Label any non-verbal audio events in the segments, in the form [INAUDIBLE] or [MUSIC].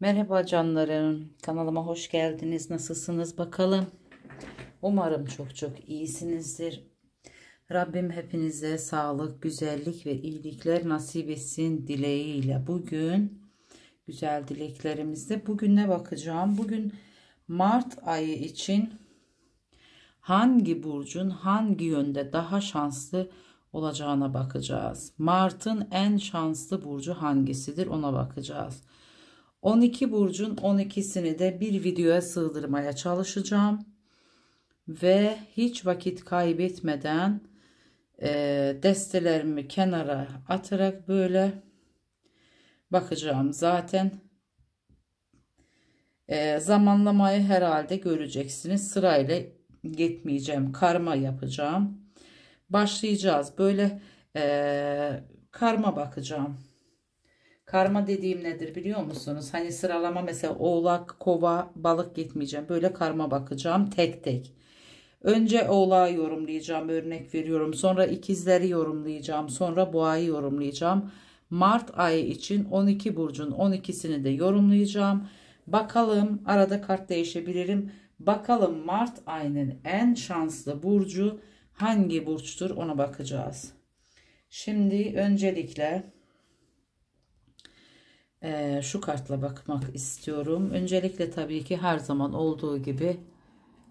Merhaba canlarım. Kanalıma hoş geldiniz. Nasılsınız bakalım? Umarım çok çok iyisinizdir. Rabbim hepinize sağlık, güzellik ve iyilikler nasip etsin dileğiyle. Bugün güzel dileklerimizde bugün ne bakacağım? Bugün Mart ayı için hangi burcun hangi yönde daha şanslı olacağına bakacağız. Mart'ın en şanslı burcu hangisidir ona bakacağız. 12 burcun 12'sini de bir videoya sığdırmaya çalışacağım. Ve hiç vakit kaybetmeden e, destelerimi kenara atarak böyle bakacağım. Zaten e, zamanlamayı herhalde göreceksiniz. Sırayla gitmeyeceğim. Karma yapacağım. Başlayacağız. Böyle e, karma bakacağım. Karma dediğim nedir biliyor musunuz? Hani sıralama mesela oğlak, kova, balık gitmeyeceğim. Böyle karma bakacağım tek tek. Önce oğlağı yorumlayacağım örnek veriyorum. Sonra ikizleri yorumlayacağım. Sonra boğayı yorumlayacağım. Mart ayı için 12 burcun 12'sini de yorumlayacağım. Bakalım arada kart değişebilirim. Bakalım Mart ayının en şanslı burcu hangi burçtur ona bakacağız. Şimdi öncelikle e, şu kartla bakmak istiyorum. Öncelikle tabii ki her zaman olduğu gibi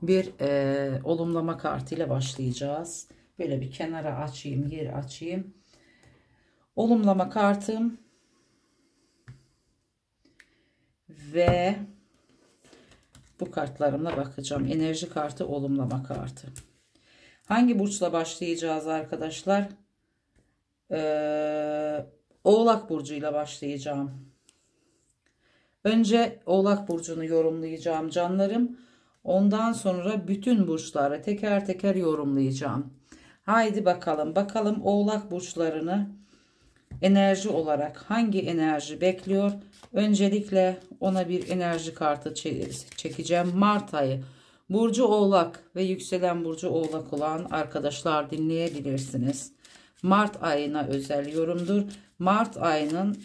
bir e, olumlama kartıyla başlayacağız. Böyle bir kenara açayım, yeri açayım. Olumlama kartım ve bu kartlarımla bakacağım. Enerji kartı, olumlama kartı. Hangi burçla başlayacağız arkadaşlar? Ee, Oğlak burcuyla başlayacağım. Önce Oğlak Burcu'nu yorumlayacağım canlarım. Ondan sonra bütün burçları teker teker yorumlayacağım. Haydi bakalım. Bakalım Oğlak Burçlarını enerji olarak hangi enerji bekliyor? Öncelikle ona bir enerji kartı çekeceğim. Mart ayı. Burcu Oğlak ve yükselen Burcu Oğlak olan arkadaşlar dinleyebilirsiniz. Mart ayına özel yorumdur. Mart ayının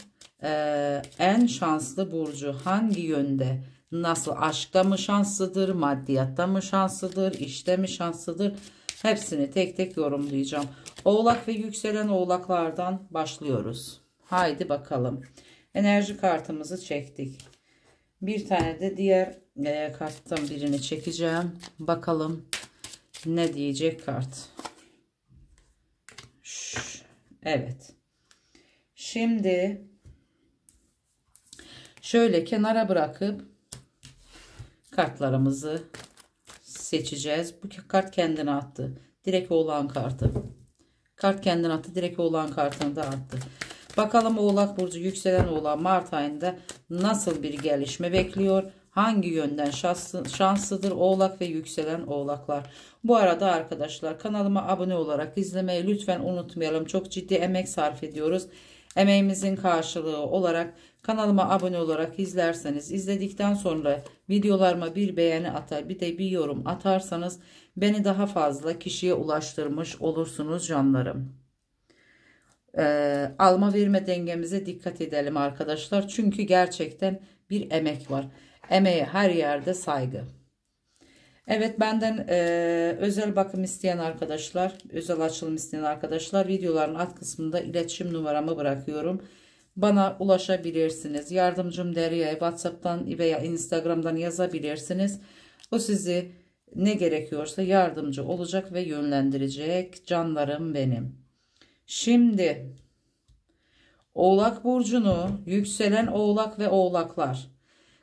ee, en şanslı burcu hangi yönde? Nasıl aşkta mı şanslıdır, maddiyatta mı şanslıdır, işte mi şanslıdır? Hepsini tek tek yorumlayacağım. Oğlak ve yükselen oğlaklardan başlıyoruz. Haydi bakalım. Enerji kartımızı çektik. Bir tane de diğer e, karttan birini çekeceğim. Bakalım ne diyecek kart. Şş, evet. Şimdi Şöyle kenara bırakıp kartlarımızı seçeceğiz. Bu kart kendini attı. Direkt oğlan kartı. Kart kendini attı. Direkt oğlan kartını da attı. Bakalım Oğlak Burcu yükselen oğlan Mart ayında nasıl bir gelişme bekliyor? Hangi yönden şanslı, şanslıdır oğlak ve yükselen oğlaklar? Bu arada arkadaşlar kanalıma abone olarak izlemeyi lütfen unutmayalım. Çok ciddi emek sarf ediyoruz. Emeğimizin karşılığı olarak Kanalıma abone olarak izlerseniz izledikten sonra videolarıma bir beğeni atar bir de bir yorum atarsanız beni daha fazla kişiye ulaştırmış olursunuz canlarım. Ee, alma verme dengemize dikkat edelim arkadaşlar. Çünkü gerçekten bir emek var. Emeğe her yerde saygı. Evet benden e, özel bakım isteyen arkadaşlar, özel açılım isteyen arkadaşlar videoların alt kısmında iletişim numaramı bırakıyorum bana ulaşabilirsiniz. Yardımcım Derya'ya WhatsApp'tan veya Instagram'dan yazabilirsiniz. O sizi ne gerekiyorsa yardımcı olacak ve yönlendirecek canlarım benim. Şimdi Oğlak burcunu yükselen oğlak ve oğlaklar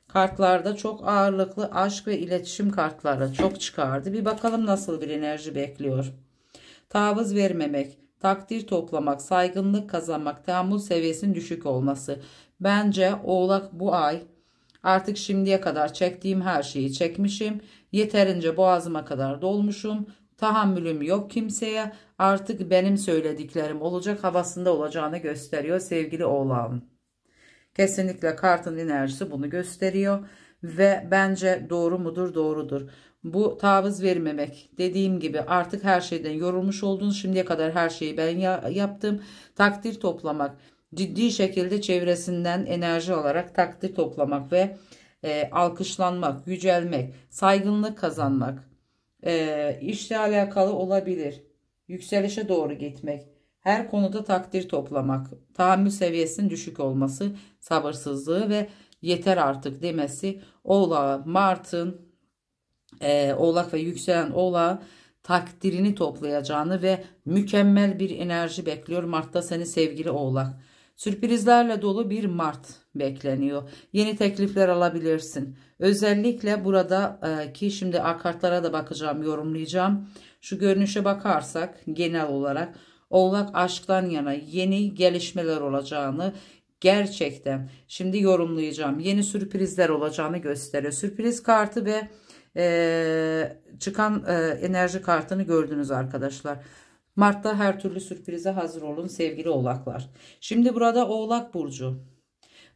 kartlarda çok ağırlıklı aşk ve iletişim kartları çok çıkardı. Bir bakalım nasıl bir enerji bekliyor. Tavız vermemek, takdir toplamak, saygınlık kazanmak, tahammül seviyesinin düşük olması. Bence oğlak bu ay artık şimdiye kadar çektiğim her şeyi çekmişim. Yeterince boğazıma kadar dolmuşum. Tahammülüm yok kimseye. Artık benim söylediklerim olacak havasında olacağını gösteriyor sevgili oğlağım. Kesinlikle kartın enerjisi bunu gösteriyor ve bence doğru mudur doğrudur. Bu taviz vermemek. Dediğim gibi artık her şeyden yorulmuş oldunuz. Şimdiye kadar her şeyi ben ya yaptım. Takdir toplamak. Ciddi şekilde çevresinden enerji olarak takdir toplamak ve e, alkışlanmak, yücelmek, saygınlık kazanmak. E, işle alakalı olabilir. Yükselişe doğru gitmek. Her konuda takdir toplamak. Tahammül seviyesinin düşük olması, sabırsızlığı ve yeter artık demesi. Oğla, Mart'ın e, oğlak ve yükselen oğlağı takdirini toplayacağını ve mükemmel bir enerji bekliyor Mart'ta seni sevgili oğlak. Sürprizlerle dolu bir Mart bekleniyor. Yeni teklifler alabilirsin. Özellikle burada e, ki şimdi akartlara da bakacağım, yorumlayacağım. Şu görünüşe bakarsak genel olarak Oğlak aşktan yana yeni gelişmeler olacağını gerçekten şimdi yorumlayacağım. Yeni sürprizler olacağını gösteriyor. Sürpriz kartı ve e, çıkan e, enerji kartını gördünüz arkadaşlar. Mart'ta her türlü sürprize hazır olun sevgili oğlaklar. Şimdi burada oğlak burcu.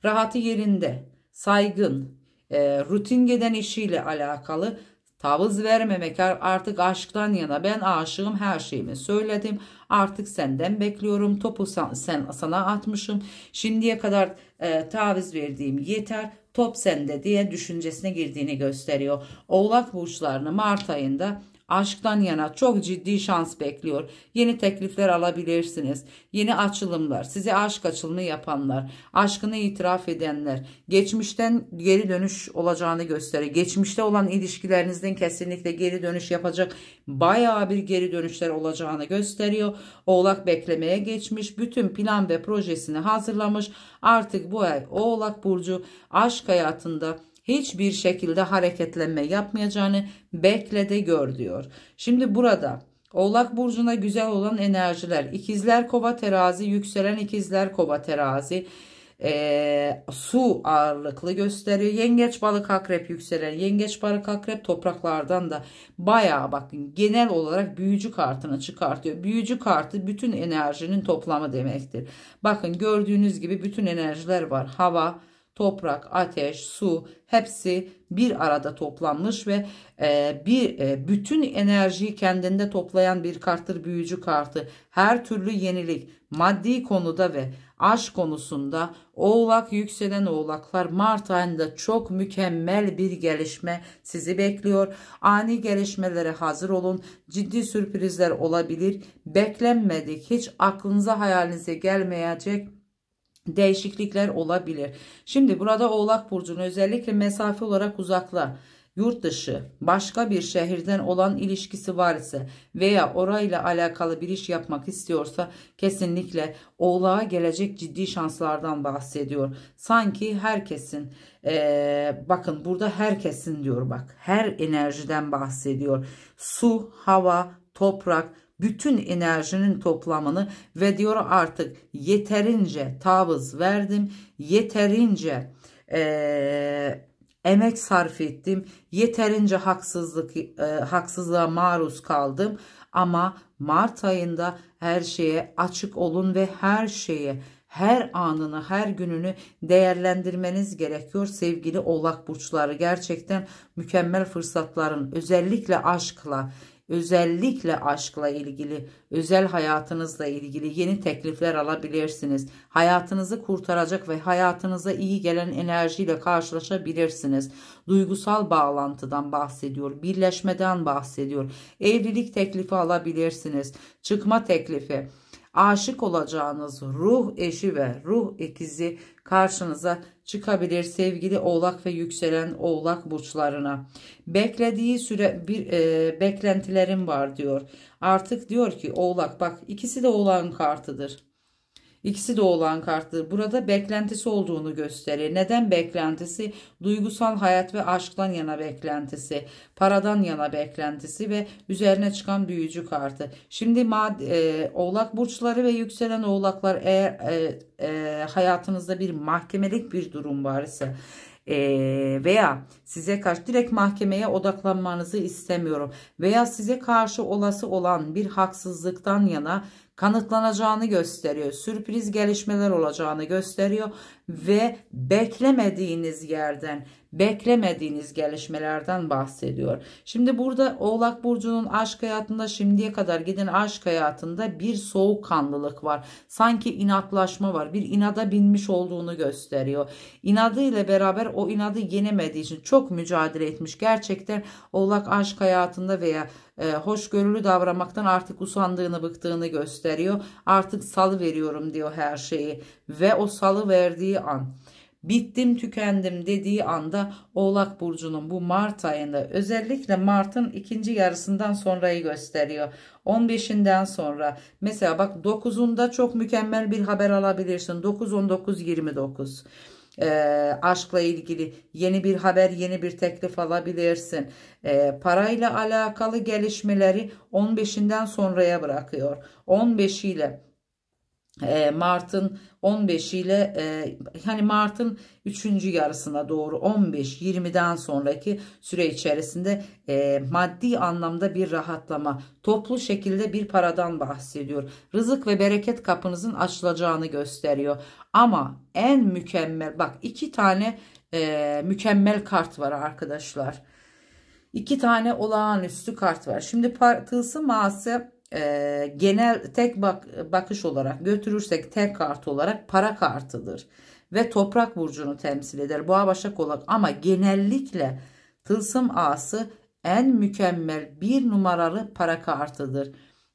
Rahatı yerinde, saygın, e, rutin gelen işiyle alakalı taviz vermemek artık aşktan yana ben aşığım her şeyimi söyledim. Artık senden bekliyorum topu sen, sen sana atmışım. Şimdiye kadar e, taviz verdiğim yeter top sende diye düşüncesine girdiğini gösteriyor. Oğlak burçlarını Mart ayında Aşktan yana çok ciddi şans bekliyor. Yeni teklifler alabilirsiniz. Yeni açılımlar, size aşk açılımı yapanlar, aşkını itiraf edenler, geçmişten geri dönüş olacağını gösteriyor. Geçmişte olan ilişkilerinizden kesinlikle geri dönüş yapacak bayağı bir geri dönüşler olacağını gösteriyor. Oğlak beklemeye geçmiş, bütün plan ve projesini hazırlamış. Artık bu ay Oğlak Burcu aşk hayatında hiçbir şekilde hareketlenme yapmayacağını bekle gör diyor. Şimdi burada Oğlak burcuna güzel olan enerjiler, ikizler kova terazi, yükselen ikizler kova terazi, e, su ağırlıklı gösteriyor. Yengeç balık akrep yükselen yengeç balık akrep topraklardan da bayağı bakın genel olarak büyücü kartını çıkartıyor. Büyücü kartı bütün enerjinin toplamı demektir. Bakın gördüğünüz gibi bütün enerjiler var. Hava, toprak, ateş, su hepsi bir arada toplanmış ve e, bir e, bütün enerjiyi kendinde toplayan bir karttır büyücü kartı. Her türlü yenilik maddi konuda ve aşk konusunda oğlak yükselen oğlaklar Mart ayında çok mükemmel bir gelişme sizi bekliyor. Ani gelişmelere hazır olun. Ciddi sürprizler olabilir. Beklenmedik hiç aklınıza hayalinize gelmeyecek değişiklikler olabilir. Şimdi burada Oğlak Burcu'nun özellikle mesafe olarak uzakla yurt dışı başka bir şehirden olan ilişkisi var ise veya orayla alakalı bir iş yapmak istiyorsa kesinlikle oğlağa gelecek ciddi şanslardan bahsediyor. Sanki herkesin ee, bakın burada herkesin diyor bak her enerjiden bahsediyor. Su, hava, toprak, bütün enerjinin toplamını ve diyor artık yeterince taviz verdim, yeterince e, emek sarf ettim, yeterince haksızlık e, haksızlığa maruz kaldım ama Mart ayında her şeye açık olun ve her şeye her anını, her gününü değerlendirmeniz gerekiyor sevgili oğlak burçları. Gerçekten mükemmel fırsatların özellikle aşkla, özellikle aşkla ilgili, özel hayatınızla ilgili yeni teklifler alabilirsiniz. Hayatınızı kurtaracak ve hayatınıza iyi gelen enerjiyle karşılaşabilirsiniz. Duygusal bağlantıdan bahsediyor, birleşmeden bahsediyor. Evlilik teklifi alabilirsiniz, çıkma teklifi aşık olacağınız ruh eşi ve ruh ikizi karşınıza çıkabilir sevgili oğlak ve yükselen oğlak burçlarına. Beklediği süre bir e, beklentilerim var diyor. Artık diyor ki oğlak bak ikisi de oğlan kartıdır. İkisi de olan karttır. Burada beklentisi olduğunu gösterir. Neden beklentisi? Duygusal hayat ve aşktan yana beklentisi, paradan yana beklentisi ve üzerine çıkan büyücü kartı. Şimdi mad e, oğlak burçları ve yükselen oğlaklar eğer e, e, hayatınızda bir mahkemelik bir durum varsa e, veya size karşı direkt mahkemeye odaklanmanızı istemiyorum veya size karşı olası olan bir haksızlıktan yana kanıtlanacağını gösteriyor. Sürpriz gelişmeler olacağını gösteriyor ve beklemediğiniz yerden, beklemediğiniz gelişmelerden bahsediyor. Şimdi burada Oğlak Burcu'nun aşk hayatında şimdiye kadar giden aşk hayatında bir soğukkanlılık var. Sanki inatlaşma var. Bir inada binmiş olduğunu gösteriyor. İnadı beraber o inadı yenemediği için çok mücadele etmiş. Gerçekten Oğlak aşk hayatında veya e, hoşgörülü davranmaktan artık usandığını bıktığını gösteriyor. Artık salı veriyorum diyor her şeyi ve o salı verdiği dediği an bittim tükendim dediği anda Oğlak Burcu'nun bu Mart ayında özellikle Mart'ın ikinci yarısından sonrayı gösteriyor. 15'inden sonra mesela bak 9'unda çok mükemmel bir haber alabilirsin 9 19 29 e, aşkla ilgili yeni bir haber yeni bir teklif alabilirsin e, parayla alakalı gelişmeleri 15'inden sonraya bırakıyor 15 ile ee, Mart'ın 15 ile hani e, Mart'ın 3. yarısına doğru 15-20'den sonraki süre içerisinde e, maddi anlamda bir rahatlama toplu şekilde bir paradan bahsediyor. Rızık ve bereket kapınızın açılacağını gösteriyor. Ama en mükemmel bak iki tane e, mükemmel kart var arkadaşlar. İki tane olağanüstü kart var. Şimdi tılsım mağası e, genel tek bak, bakış olarak götürürsek tek kart olarak para kartıdır ve toprak burcunu temsil eder. Boğa başak olarak ama genellikle tılsım ağası en mükemmel bir numaralı para kartıdır.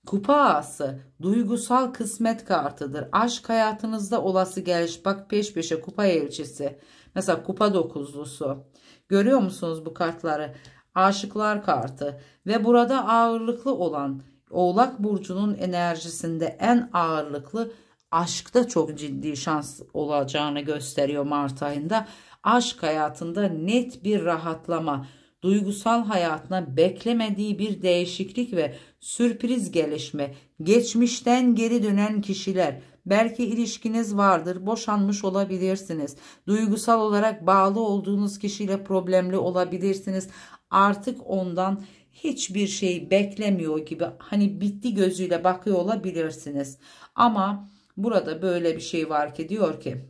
Kupa ağası duygusal kısmet kartıdır. Aşk hayatınızda olası geliş bak peş peşe kupa elçisi. Mesela kupa dokuzlusu. Görüyor musunuz bu kartları? Aşıklar kartı ve burada ağırlıklı olan Oğlak burcunun enerjisinde en ağırlıklı aşkta çok ciddi şans olacağını gösteriyor Mart ayında. Aşk hayatında net bir rahatlama, duygusal hayatına beklemediği bir değişiklik ve sürpriz gelişme, geçmişten geri dönen kişiler, belki ilişkiniz vardır, boşanmış olabilirsiniz, duygusal olarak bağlı olduğunuz kişiyle problemli olabilirsiniz, artık ondan hiçbir şey beklemiyor gibi hani bitti gözüyle bakıyor olabilirsiniz. Ama burada böyle bir şey var ki diyor ki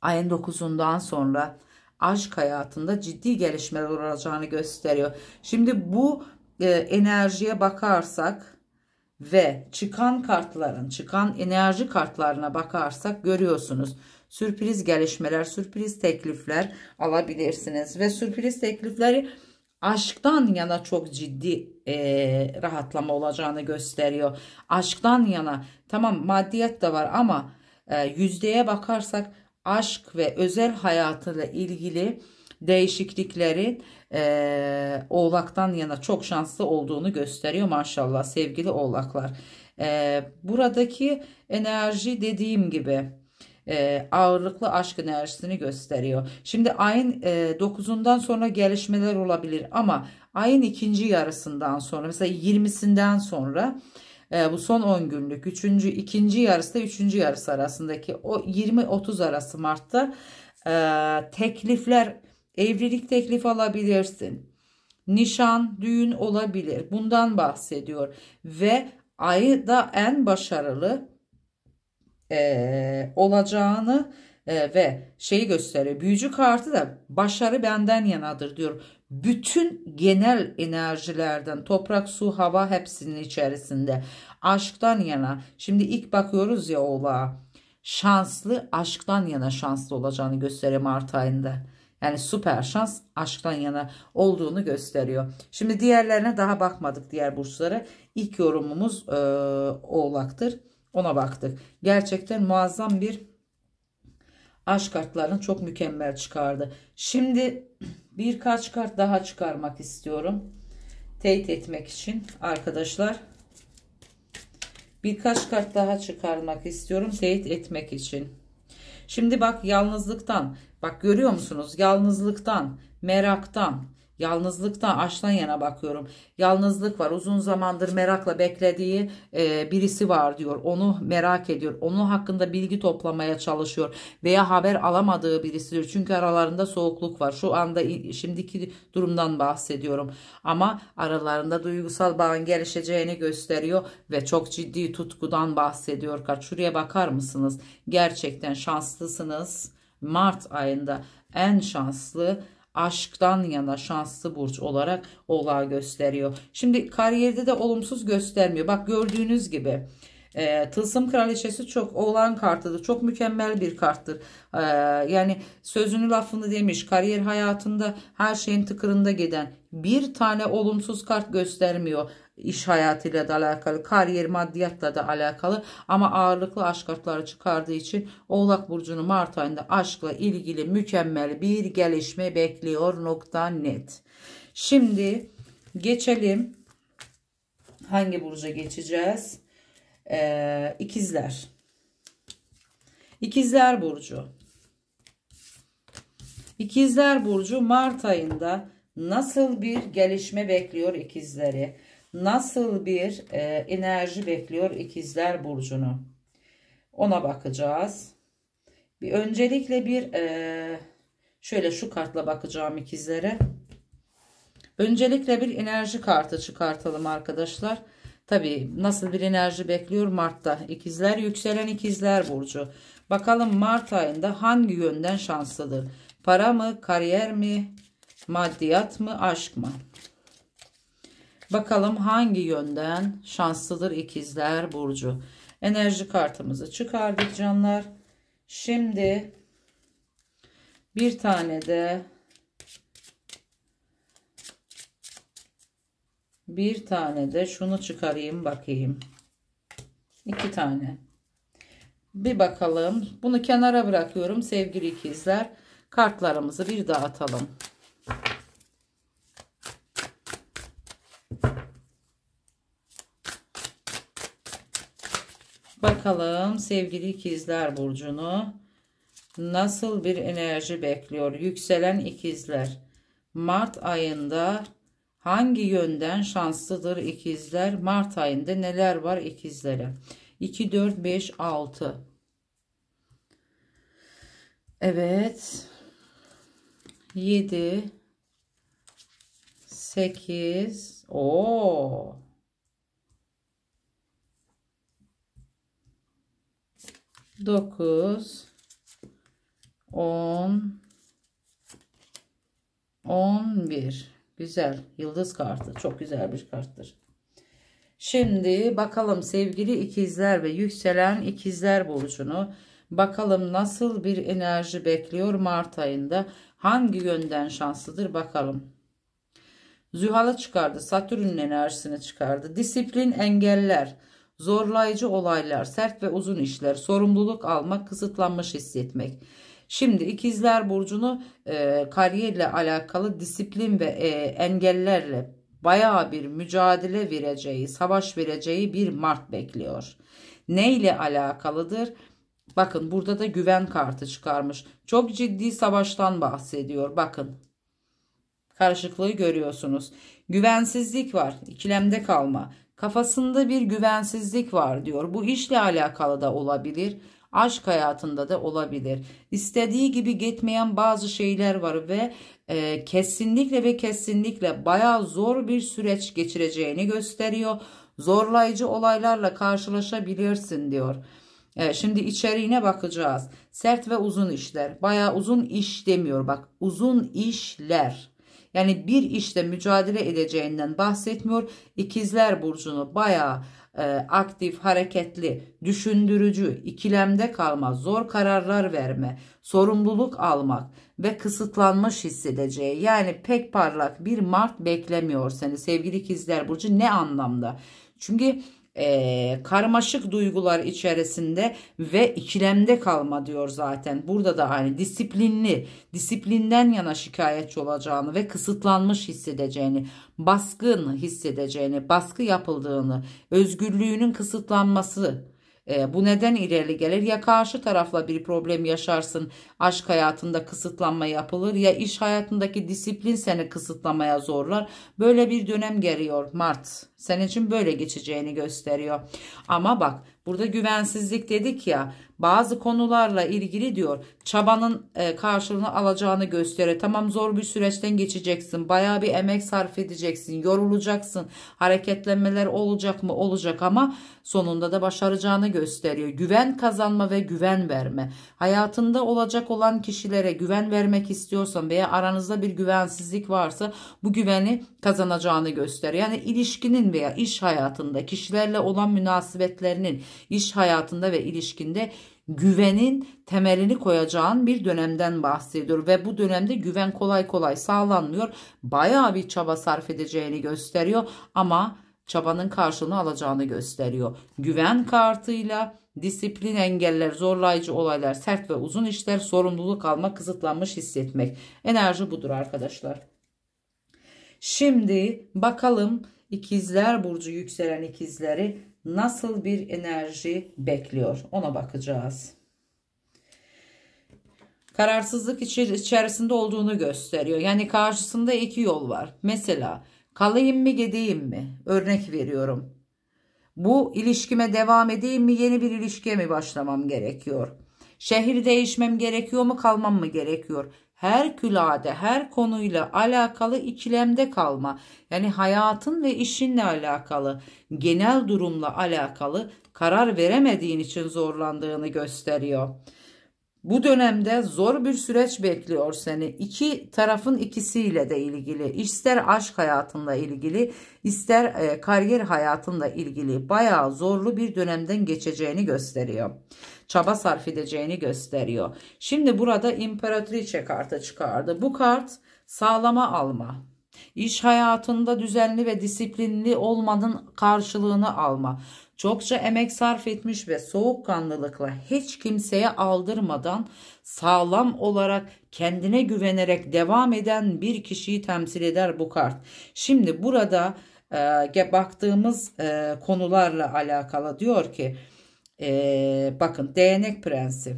ayın 9'undan sonra aşk hayatında ciddi gelişmeler olacağını gösteriyor. Şimdi bu e, enerjiye bakarsak ve çıkan kartların, çıkan enerji kartlarına bakarsak görüyorsunuz. Sürpriz gelişmeler, sürpriz teklifler alabilirsiniz ve sürpriz teklifleri aşktan yana çok ciddi e, rahatlama olacağını gösteriyor. Aşktan yana tamam maddiyat da var ama e, yüzdeye bakarsak aşk ve özel hayatıyla ilgili değişikliklerin e, oğlaktan yana çok şanslı olduğunu gösteriyor maşallah sevgili oğlaklar. E, buradaki enerji dediğim gibi e, ağırlıklı aşk enerjisini gösteriyor. Şimdi ayın e, 9'undan sonra gelişmeler olabilir ama ayın ikinci yarısından sonra mesela 20'sinden sonra e, bu son 10 günlük 3. ikinci yarısı da 3. yarısı arasındaki o 20-30 arası Mart'ta e, teklifler evlilik teklifi alabilirsin. Nişan, düğün olabilir. Bundan bahsediyor. Ve ayı da en başarılı e, olacağını e, ve şeyi gösteriyor. Büyücü kartı da başarı benden yanadır diyor. Bütün genel enerjilerden toprak, su, hava hepsinin içerisinde. Aşktan yana. Şimdi ilk bakıyoruz ya oğlağa. Şanslı aşktan yana şanslı olacağını gösteriyor Mart ayında. Yani süper şans aşktan yana olduğunu gösteriyor. Şimdi diğerlerine daha bakmadık diğer burçlara. İlk yorumumuz e, oğlaktır. Ona baktık. Gerçekten muazzam bir aşk kartlarını çok mükemmel çıkardı. Şimdi birkaç kart daha çıkarmak istiyorum. Teyit etmek için arkadaşlar. Birkaç kart daha çıkarmak istiyorum. Teyit etmek için. Şimdi bak yalnızlıktan. Bak görüyor musunuz? Yalnızlıktan, meraktan, Yalnızlıktan aştan yana bakıyorum. Yalnızlık var. Uzun zamandır merakla beklediği e, birisi var diyor. Onu merak ediyor. Onun hakkında bilgi toplamaya çalışıyor. Veya haber alamadığı birisi diyor. Çünkü aralarında soğukluk var. Şu anda şimdiki durumdan bahsediyorum. Ama aralarında duygusal bağın gelişeceğini gösteriyor. Ve çok ciddi tutkudan bahsediyor. Kaç şuraya bakar mısınız? Gerçekten şanslısınız. Mart ayında en şanslı aşktan yana şanslı burç olarak oğlağı gösteriyor. Şimdi kariyerde de olumsuz göstermiyor. Bak gördüğünüz gibi. E, tılsım kraliçesi çok olan kartıdır. Çok mükemmel bir karttır. E, yani sözünü lafını demiş. Kariyer hayatında her şeyin tıkırında giden bir tane olumsuz kart göstermiyor iş hayatıyla da alakalı, kariyer maddiyatla da alakalı ama ağırlıklı aşk kartları çıkardığı için Oğlak Burcu'nu Mart ayında aşkla ilgili mükemmel bir gelişme bekliyor nokta net. Şimdi geçelim hangi burca geçeceğiz? Ee, ikizler. İkizler Burcu. İkizler Burcu Mart ayında nasıl bir gelişme bekliyor ikizleri? nasıl bir e, enerji bekliyor ikizler burcunu ona bakacağız bir öncelikle bir e, şöyle şu kartla bakacağım ikizlere öncelikle bir enerji kartı çıkartalım arkadaşlar Tabi nasıl bir enerji bekliyor Mart'ta ikizler yükselen ikizler burcu bakalım Mart ayında hangi yönden şanslıdır para mı kariyer mi maddiyat mı aşk mı Bakalım hangi yönden şanslıdır ikizler burcu. Enerji kartımızı çıkardık canlar. Şimdi bir tane de bir tane de şunu çıkarayım bakayım. İki tane. Bir bakalım. Bunu kenara bırakıyorum sevgili ikizler. Kartlarımızı bir daha atalım. Bakalım sevgili ikizler burcunu nasıl bir enerji bekliyor? Yükselen ikizler. Mart ayında hangi yönden şanslıdır ikizler? Mart ayında neler var ikizlere? 2, 4, 5, 6. Evet. 7, 8. Oo. 9 10 11 güzel yıldız kartı çok güzel bir karttır şimdi bakalım sevgili ikizler ve yükselen ikizler burcunu bakalım nasıl bir enerji bekliyor Mart ayında hangi yönden şanslıdır bakalım Zühal'ı çıkardı satürn'ün enerjisini çıkardı disiplin engeller zorlayıcı olaylar, sert ve uzun işler, sorumluluk almak, kısıtlanmış hissetmek. Şimdi ikizler burcunu e, kariyerle alakalı disiplin ve e, engellerle baya bir mücadele vereceği, savaş vereceği bir Mart bekliyor. Ne ile alakalıdır? Bakın burada da güven kartı çıkarmış. Çok ciddi savaştan bahsediyor. Bakın karışıklığı görüyorsunuz. Güvensizlik var, ikilemde kalma, Kafasında bir güvensizlik var diyor. Bu işle alakalı da olabilir. Aşk hayatında da olabilir. İstediği gibi gitmeyen bazı şeyler var ve e, kesinlikle ve kesinlikle bayağı zor bir süreç geçireceğini gösteriyor. Zorlayıcı olaylarla karşılaşabilirsin diyor. Evet, şimdi içeriğine bakacağız. Sert ve uzun işler. Bayağı uzun iş demiyor bak. Uzun işler. Yani bir işte mücadele edeceğinden bahsetmiyor. İkizler burcunu bayağı e, aktif, hareketli, düşündürücü, ikilemde kalma, zor kararlar verme, sorumluluk almak ve kısıtlanmış hissedeceği yani pek parlak bir Mart beklemiyor seni sevgili ikizler burcu ne anlamda? Çünkü e, karmaşık duygular içerisinde ve ikilemde kalma diyor zaten. Burada da aynı disiplinli, disiplinden yana şikayetçi olacağını ve kısıtlanmış hissedeceğini, baskın hissedeceğini, baskı yapıldığını, özgürlüğünün kısıtlanması e, bu neden ileri gelir? Ya karşı tarafla bir problem yaşarsın, aşk hayatında kısıtlanma yapılır ya iş hayatındaki disiplin seni kısıtlamaya zorlar. Böyle bir dönem geliyor Mart. Senin için böyle geçeceğini gösteriyor. Ama bak burada güvensizlik dedik ya bazı konularla ilgili diyor çabanın e, karşılığını alacağını gösteriyor. Tamam zor bir süreçten geçeceksin. Baya bir emek sarf edeceksin. Yorulacaksın. Hareketlenmeler olacak mı? Olacak ama sonunda da başaracağını gösteriyor. Güven kazanma ve güven verme. Hayatında olacak olan kişilere güven vermek istiyorsan veya aranızda bir güvensizlik varsa bu güveni kazanacağını gösteriyor. Yani ilişkinin veya iş hayatında kişilerle olan münasebetlerinin iş hayatında ve ilişkinde güvenin temelini koyacağın bir dönemden bahsediyor ve bu dönemde güven kolay kolay sağlanmıyor. Bayağı bir çaba sarf edeceğini gösteriyor ama çabanın karşılığını alacağını gösteriyor. Güven kartıyla disiplin engeller, zorlayıcı olaylar, sert ve uzun işler, sorumluluk almak, kısıtlanmış hissetmek. Enerji budur arkadaşlar. Şimdi bakalım ikizler burcu yükselen ikizleri nasıl bir enerji bekliyor ona bakacağız. Kararsızlık içerisinde olduğunu gösteriyor. Yani karşısında iki yol var. Mesela kalayım mı gideyim mi? Örnek veriyorum. Bu ilişkime devam edeyim mi? Yeni bir ilişkiye mi başlamam gerekiyor? Şehir değişmem gerekiyor mu? Kalmam mı gerekiyor? her külade, her konuyla alakalı ikilemde kalma. Yani hayatın ve işinle alakalı, genel durumla alakalı karar veremediğin için zorlandığını gösteriyor. Bu dönemde zor bir süreç bekliyor seni. İki tarafın ikisiyle de ilgili. ister aşk hayatında ilgili, ister e, kariyer hayatında ilgili bayağı zorlu bir dönemden geçeceğini gösteriyor çaba sarf edeceğini gösteriyor. Şimdi burada imparatriçe kartı çıkardı. Bu kart sağlama alma. İş hayatında düzenli ve disiplinli olmanın karşılığını alma. Çokça emek sarf etmiş ve soğukkanlılıkla hiç kimseye aldırmadan sağlam olarak kendine güvenerek devam eden bir kişiyi temsil eder bu kart. Şimdi burada e, baktığımız e, konularla alakalı diyor ki ee, bakın değnek prensi.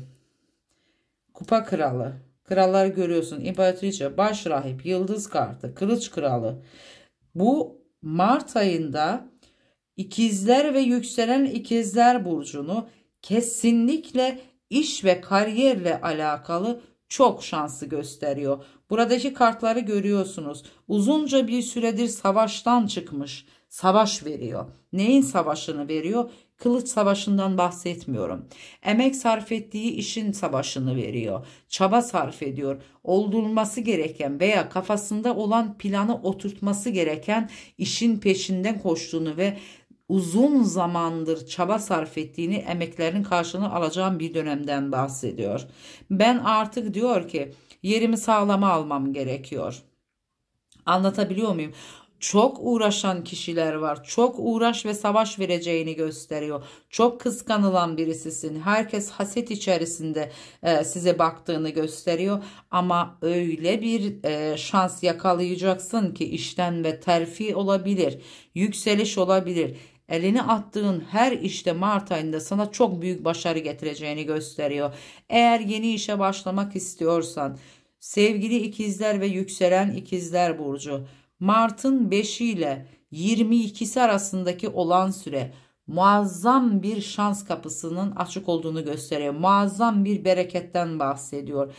Kupa kralı. Kralları görüyorsun. İmparatrice, başrahip, yıldız kartı, kılıç kralı. Bu Mart ayında ikizler ve yükselen ikizler burcunu kesinlikle iş ve kariyerle alakalı çok şansı gösteriyor. Buradaki kartları görüyorsunuz. Uzunca bir süredir savaştan çıkmış. Savaş veriyor. Neyin savaşını veriyor? Kılıç savaşından bahsetmiyorum. Emek sarf ettiği işin savaşını veriyor. Çaba sarf ediyor. Oldurulması gereken veya kafasında olan planı oturtması gereken işin peşinden koştuğunu ve uzun zamandır çaba sarf ettiğini emeklerin karşılığını alacağım bir dönemden bahsediyor. Ben artık diyor ki yerimi sağlama almam gerekiyor. Anlatabiliyor muyum? çok uğraşan kişiler var. Çok uğraş ve savaş vereceğini gösteriyor. Çok kıskanılan birisisin. Herkes haset içerisinde e, size baktığını gösteriyor. Ama öyle bir e, şans yakalayacaksın ki işten ve terfi olabilir. Yükseliş olabilir. Elini attığın her işte Mart ayında sana çok büyük başarı getireceğini gösteriyor. Eğer yeni işe başlamak istiyorsan sevgili ikizler ve yükselen ikizler burcu Mart'ın 5'i ile 22'si arasındaki olan süre muazzam bir şans kapısının açık olduğunu gösteriyor. Muazzam bir bereketten bahsediyor.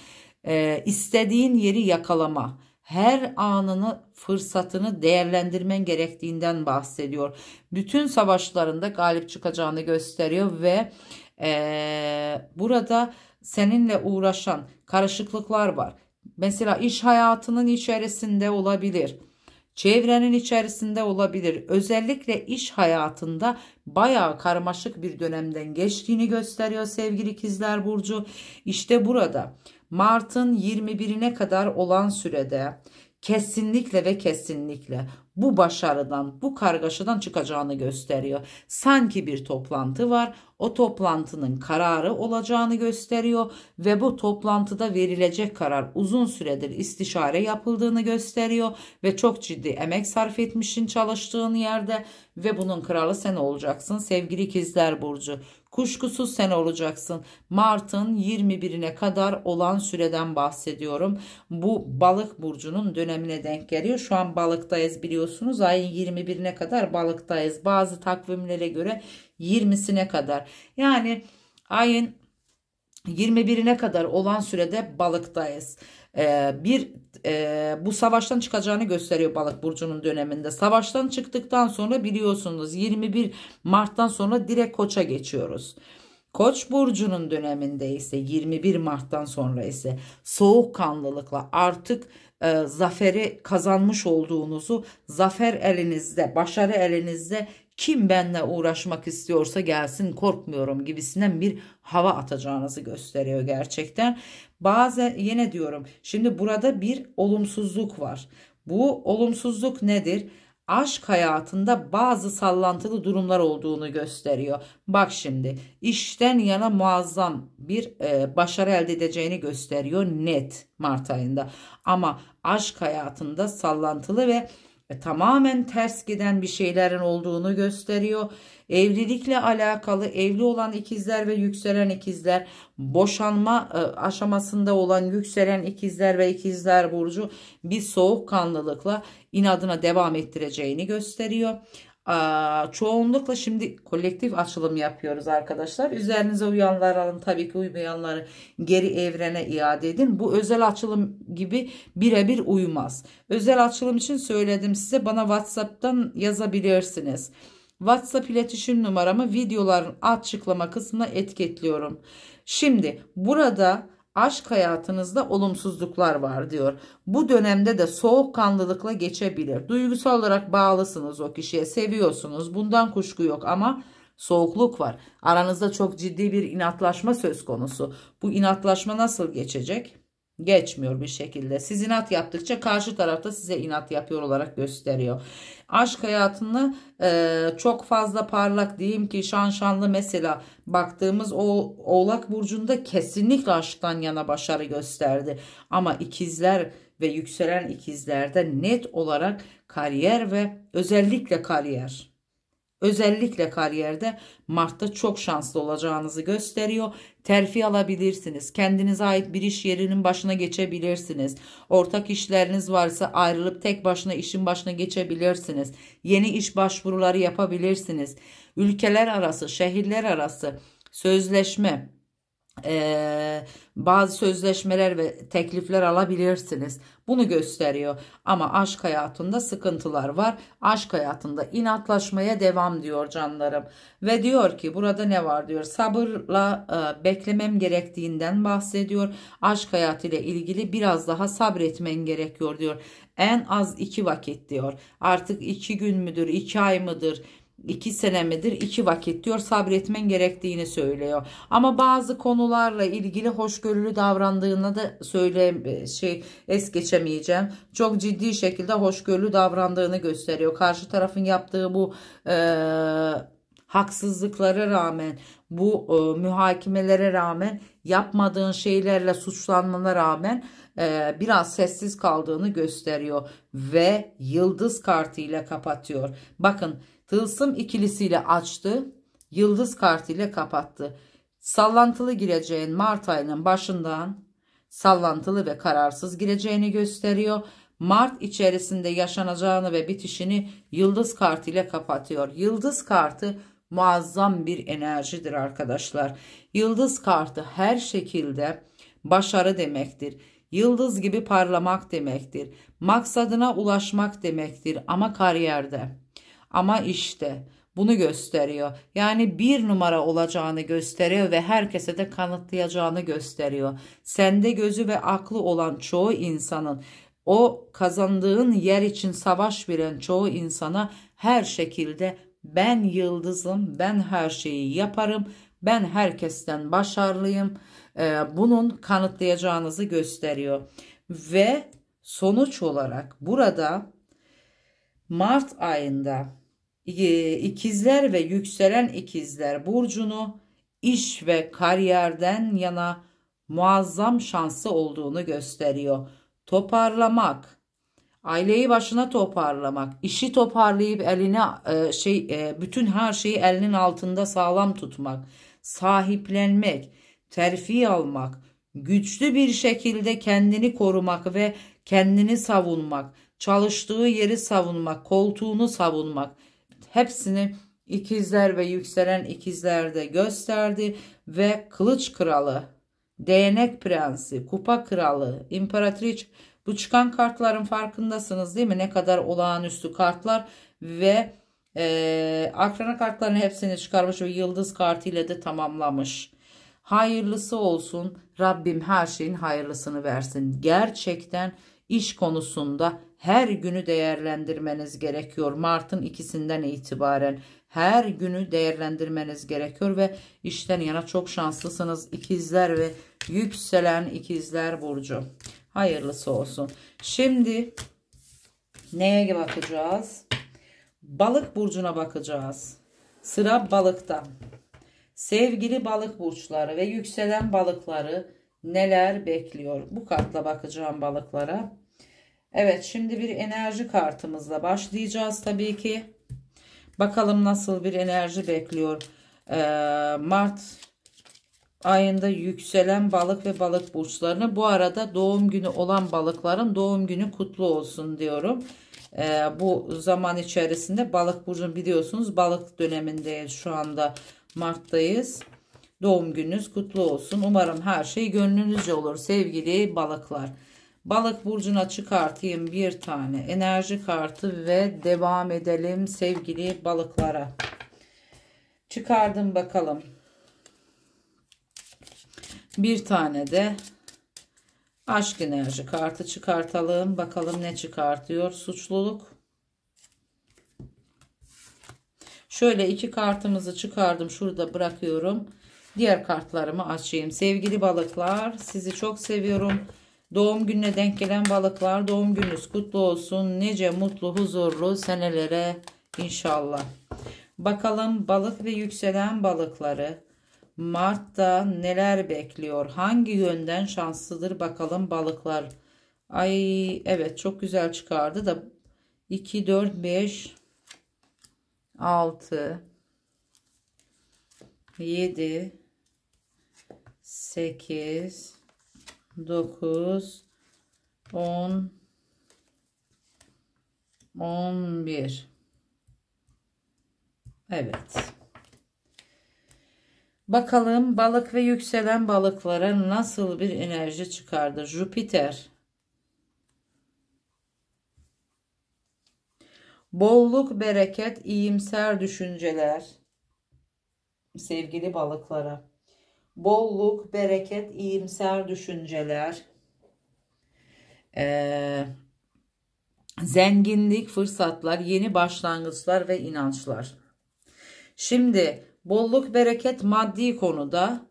Ee, istediğin yeri yakalama, her anını, fırsatını değerlendirmen gerektiğinden bahsediyor. Bütün savaşlarında galip çıkacağını gösteriyor ve e, burada seninle uğraşan karışıklıklar var. Mesela iş hayatının içerisinde olabilir çevrenin içerisinde olabilir. Özellikle iş hayatında baya karmaşık bir dönemden geçtiğini gösteriyor sevgili ikizler Burcu. İşte burada Mart'ın 21'ine kadar olan sürede kesinlikle ve kesinlikle bu başarıdan, bu kargaşadan çıkacağını gösteriyor. Sanki bir toplantı var. O toplantının kararı olacağını gösteriyor ve bu toplantıda verilecek karar uzun süredir istişare yapıldığını gösteriyor ve çok ciddi emek sarf etmişin çalıştığın yerde ve bunun kralı sen olacaksın sevgili ikizler burcu. Kuşkusuz sen olacaksın. Mart'ın 21'ine kadar olan süreden bahsediyorum. Bu balık burcunun dönemine denk geliyor. Şu an balıktayız biliyorsunuz. Ayın 21'ine kadar balıktayız. Bazı takvimlere göre 20'sine kadar. Yani ayın 21'ine kadar olan sürede balıktayız. Ee, bir e, bu savaştan çıkacağını gösteriyor balık burcunun döneminde. Savaştan çıktıktan sonra biliyorsunuz 21 Mart'tan sonra direkt koça geçiyoruz. Koç burcunun döneminde ise 21 Mart'tan sonra ise soğukkanlılıkla artık e, zaferi kazanmış olduğunuzu zafer elinizde başarı elinizde kim benle uğraşmak istiyorsa gelsin korkmuyorum gibisinden bir hava atacağınızı gösteriyor gerçekten. Bazı yine diyorum şimdi burada bir olumsuzluk var. Bu olumsuzluk nedir? aşk hayatında bazı sallantılı durumlar olduğunu gösteriyor. Bak şimdi işten yana muazzam bir e, başarı elde edeceğini gösteriyor net Mart ayında. Ama aşk hayatında sallantılı ve ve tamamen ters giden bir şeylerin olduğunu gösteriyor. Evlilikle alakalı evli olan ikizler ve yükselen ikizler, boşanma e, aşamasında olan yükselen ikizler ve ikizler burcu bir soğukkanlılıkla inadına devam ettireceğini gösteriyor çoğunlukla şimdi kolektif açılım yapıyoruz arkadaşlar. Üzerinize uyanlar alın tabii ki uymayanları geri evrene iade edin. Bu özel açılım gibi birebir uymaz. Özel açılım için söyledim size bana WhatsApp'tan yazabilirsiniz. WhatsApp iletişim numaramı videoların açıklama kısmına etiketliyorum. Şimdi burada aşk hayatınızda olumsuzluklar var diyor. Bu dönemde de soğukkanlılıkla geçebilir. Duygusal olarak bağlısınız o kişiye, seviyorsunuz. Bundan kuşku yok ama soğukluk var. Aranızda çok ciddi bir inatlaşma söz konusu. Bu inatlaşma nasıl geçecek? geçmiyor bir şekilde. Siz inat yaptıkça karşı tarafta size inat yapıyor olarak gösteriyor. Aşk hayatını e, çok fazla parlak diyeyim ki şan şanlı mesela baktığımız o oğlak burcunda kesinlikle aşktan yana başarı gösterdi. Ama ikizler ve yükselen ikizlerde net olarak kariyer ve özellikle kariyer Özellikle kariyerde Mart'ta çok şanslı olacağınızı gösteriyor. Terfi alabilirsiniz. Kendinize ait bir iş yerinin başına geçebilirsiniz. Ortak işleriniz varsa ayrılıp tek başına işin başına geçebilirsiniz. Yeni iş başvuruları yapabilirsiniz. Ülkeler arası, şehirler arası sözleşme, ee, bazı sözleşmeler ve teklifler alabilirsiniz. Bunu gösteriyor. Ama aşk hayatında sıkıntılar var. Aşk hayatında inatlaşmaya devam diyor canlarım. Ve diyor ki burada ne var diyor. Sabırla e, beklemem gerektiğinden bahsediyor. Aşk hayatıyla ilgili biraz daha sabretmen gerekiyor diyor. En az iki vakit diyor. Artık iki gün müdür, iki ay mıdır? iki senemedir iki vakit diyor sabretmen gerektiğini söylüyor. Ama bazı konularla ilgili hoşgörülü davrandığını da söyle şey es geçemeyeceğim. Çok ciddi şekilde hoşgörülü davrandığını gösteriyor. Karşı tarafın yaptığı bu e, haksızlıklara rağmen bu e, mühakimelere rağmen yapmadığın şeylerle suçlanmana rağmen e, biraz sessiz kaldığını gösteriyor ve yıldız kartı ile kapatıyor. Bakın Tılsım ikilisiyle açtı. Yıldız kartıyla kapattı. Sallantılı gireceğin Mart ayının başından sallantılı ve kararsız gireceğini gösteriyor. Mart içerisinde yaşanacağını ve bitişini yıldız kartı ile kapatıyor. Yıldız kartı muazzam bir enerjidir arkadaşlar. Yıldız kartı her şekilde başarı demektir. Yıldız gibi parlamak demektir. Maksadına ulaşmak demektir ama kariyerde ama işte bunu gösteriyor. Yani bir numara olacağını gösteriyor ve herkese de kanıtlayacağını gösteriyor. Sende gözü ve aklı olan çoğu insanın o kazandığın yer için savaş veren çoğu insana her şekilde ben yıldızım, ben her şeyi yaparım, ben herkesten başarılıyım. E, bunun kanıtlayacağınızı gösteriyor. Ve sonuç olarak burada Mart ayında ikizler ve yükselen ikizler burcunu iş ve kariyerden yana muazzam şansı olduğunu gösteriyor. Toparlamak, aileyi başına toparlamak, işi toparlayıp eline e, şey e, bütün her şeyi elinin altında sağlam tutmak, sahiplenmek, terfi almak, güçlü bir şekilde kendini korumak ve kendini savunmak, çalıştığı yeri savunmak, koltuğunu savunmak, hepsini ikizler ve yükselen ikizlerde gösterdi ve kılıç kralı, değnek prensi, kupa kralı, imparatriç bu çıkan kartların farkındasınız değil mi? Ne kadar olağanüstü kartlar ve e, akrana kartlarını hepsini çıkarmış ve yıldız kartıyla da tamamlamış. Hayırlısı olsun Rabbim her şeyin hayırlısını versin. Gerçekten iş konusunda her günü değerlendirmeniz gerekiyor. Mart'ın ikisinden itibaren her günü değerlendirmeniz gerekiyor ve işten yana çok şanslısınız. ikizler ve yükselen ikizler burcu. Hayırlısı olsun. Şimdi neye bakacağız? Balık burcuna bakacağız. Sıra balıkta. Sevgili balık burçları ve yükselen balıkları neler bekliyor? Bu kartla bakacağım balıklara. Evet şimdi bir enerji kartımızla başlayacağız tabii ki. Bakalım nasıl bir enerji bekliyor. Ee, Mart ayında yükselen balık ve balık burçlarını. Bu arada doğum günü olan balıkların doğum günü kutlu olsun diyorum. Ee, bu zaman içerisinde balık burcunu biliyorsunuz balık dönemindeyiz şu anda Mart'tayız. Doğum gününüz kutlu olsun. Umarım her şey gönlünüzce olur sevgili balıklar. Balık burcuna çıkartayım bir tane enerji kartı ve devam edelim sevgili balıklara. Çıkardım bakalım. Bir tane de aşk enerji kartı çıkartalım. Bakalım ne çıkartıyor? Suçluluk. Şöyle iki kartımızı çıkardım. Şurada bırakıyorum. Diğer kartlarımı açayım. Sevgili balıklar sizi çok seviyorum. Doğum gününe denk gelen balıklar doğum gününüz kutlu olsun. Nice mutlu huzurlu senelere inşallah. Bakalım balık ve yükselen balıkları Mart'ta neler bekliyor? Hangi yönden şanslıdır bakalım balıklar. Ay evet çok güzel çıkardı da 2 4 5 6 7 8 9 10 11 Evet. Bakalım balık ve yükselen balıklara nasıl bir enerji çıkardı? Jüpiter. Bolluk, bereket, iyimser düşünceler sevgili balıklara bolluk, bereket, iyimser düşünceler, e, zenginlik, fırsatlar, yeni başlangıçlar ve inançlar. Şimdi bolluk, bereket maddi konuda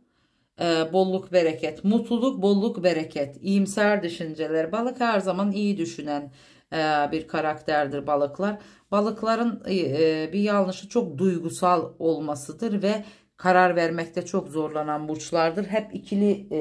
e, bolluk, bereket, mutluluk, bolluk, bereket, iyimser düşünceler. Balık her zaman iyi düşünen e, bir karakterdir balıklar. Balıkların e, e bir yanlışı çok duygusal olmasıdır ve karar vermekte çok zorlanan burçlardır. Hep ikili e,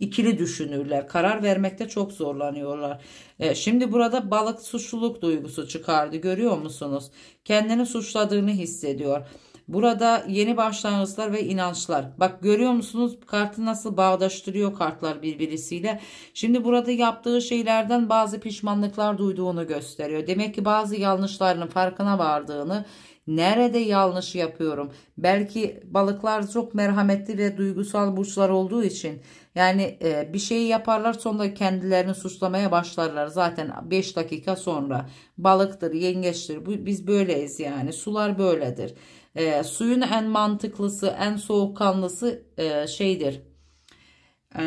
ikili düşünürler. Karar vermekte çok zorlanıyorlar. E, şimdi burada balık suçluluk duygusu çıkardı. Görüyor musunuz? Kendini suçladığını hissediyor. Burada yeni başlangıçlar ve inançlar. Bak görüyor musunuz kartı nasıl bağdaştırıyor kartlar birbirisiyle. Şimdi burada yaptığı şeylerden bazı pişmanlıklar duyduğunu gösteriyor. Demek ki bazı yanlışlarının farkına vardığını Nerede yanlış yapıyorum? Belki balıklar çok merhametli ve duygusal burçlar olduğu için yani e, bir şeyi yaparlar sonra kendilerini suçlamaya başlarlar. Zaten 5 dakika sonra balıktır, yengeçtir. Bu, biz böyleyiz yani. Sular böyledir. E, suyun en mantıklısı, en soğukkanlısı e, şeydir. E,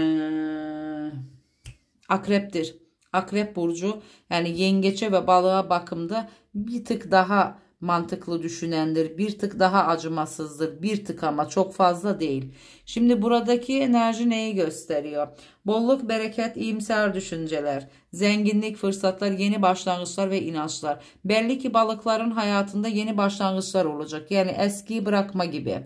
akreptir. Akrep burcu yani yengeçe ve balığa bakımda bir tık daha mantıklı düşünendir. Bir tık daha acımasızdır. Bir tık ama çok fazla değil. Şimdi buradaki enerji neyi gösteriyor? Bolluk, bereket, iyimser düşünceler, zenginlik, fırsatlar, yeni başlangıçlar ve inançlar. Belli ki balıkların hayatında yeni başlangıçlar olacak. Yani eskiyi bırakma gibi.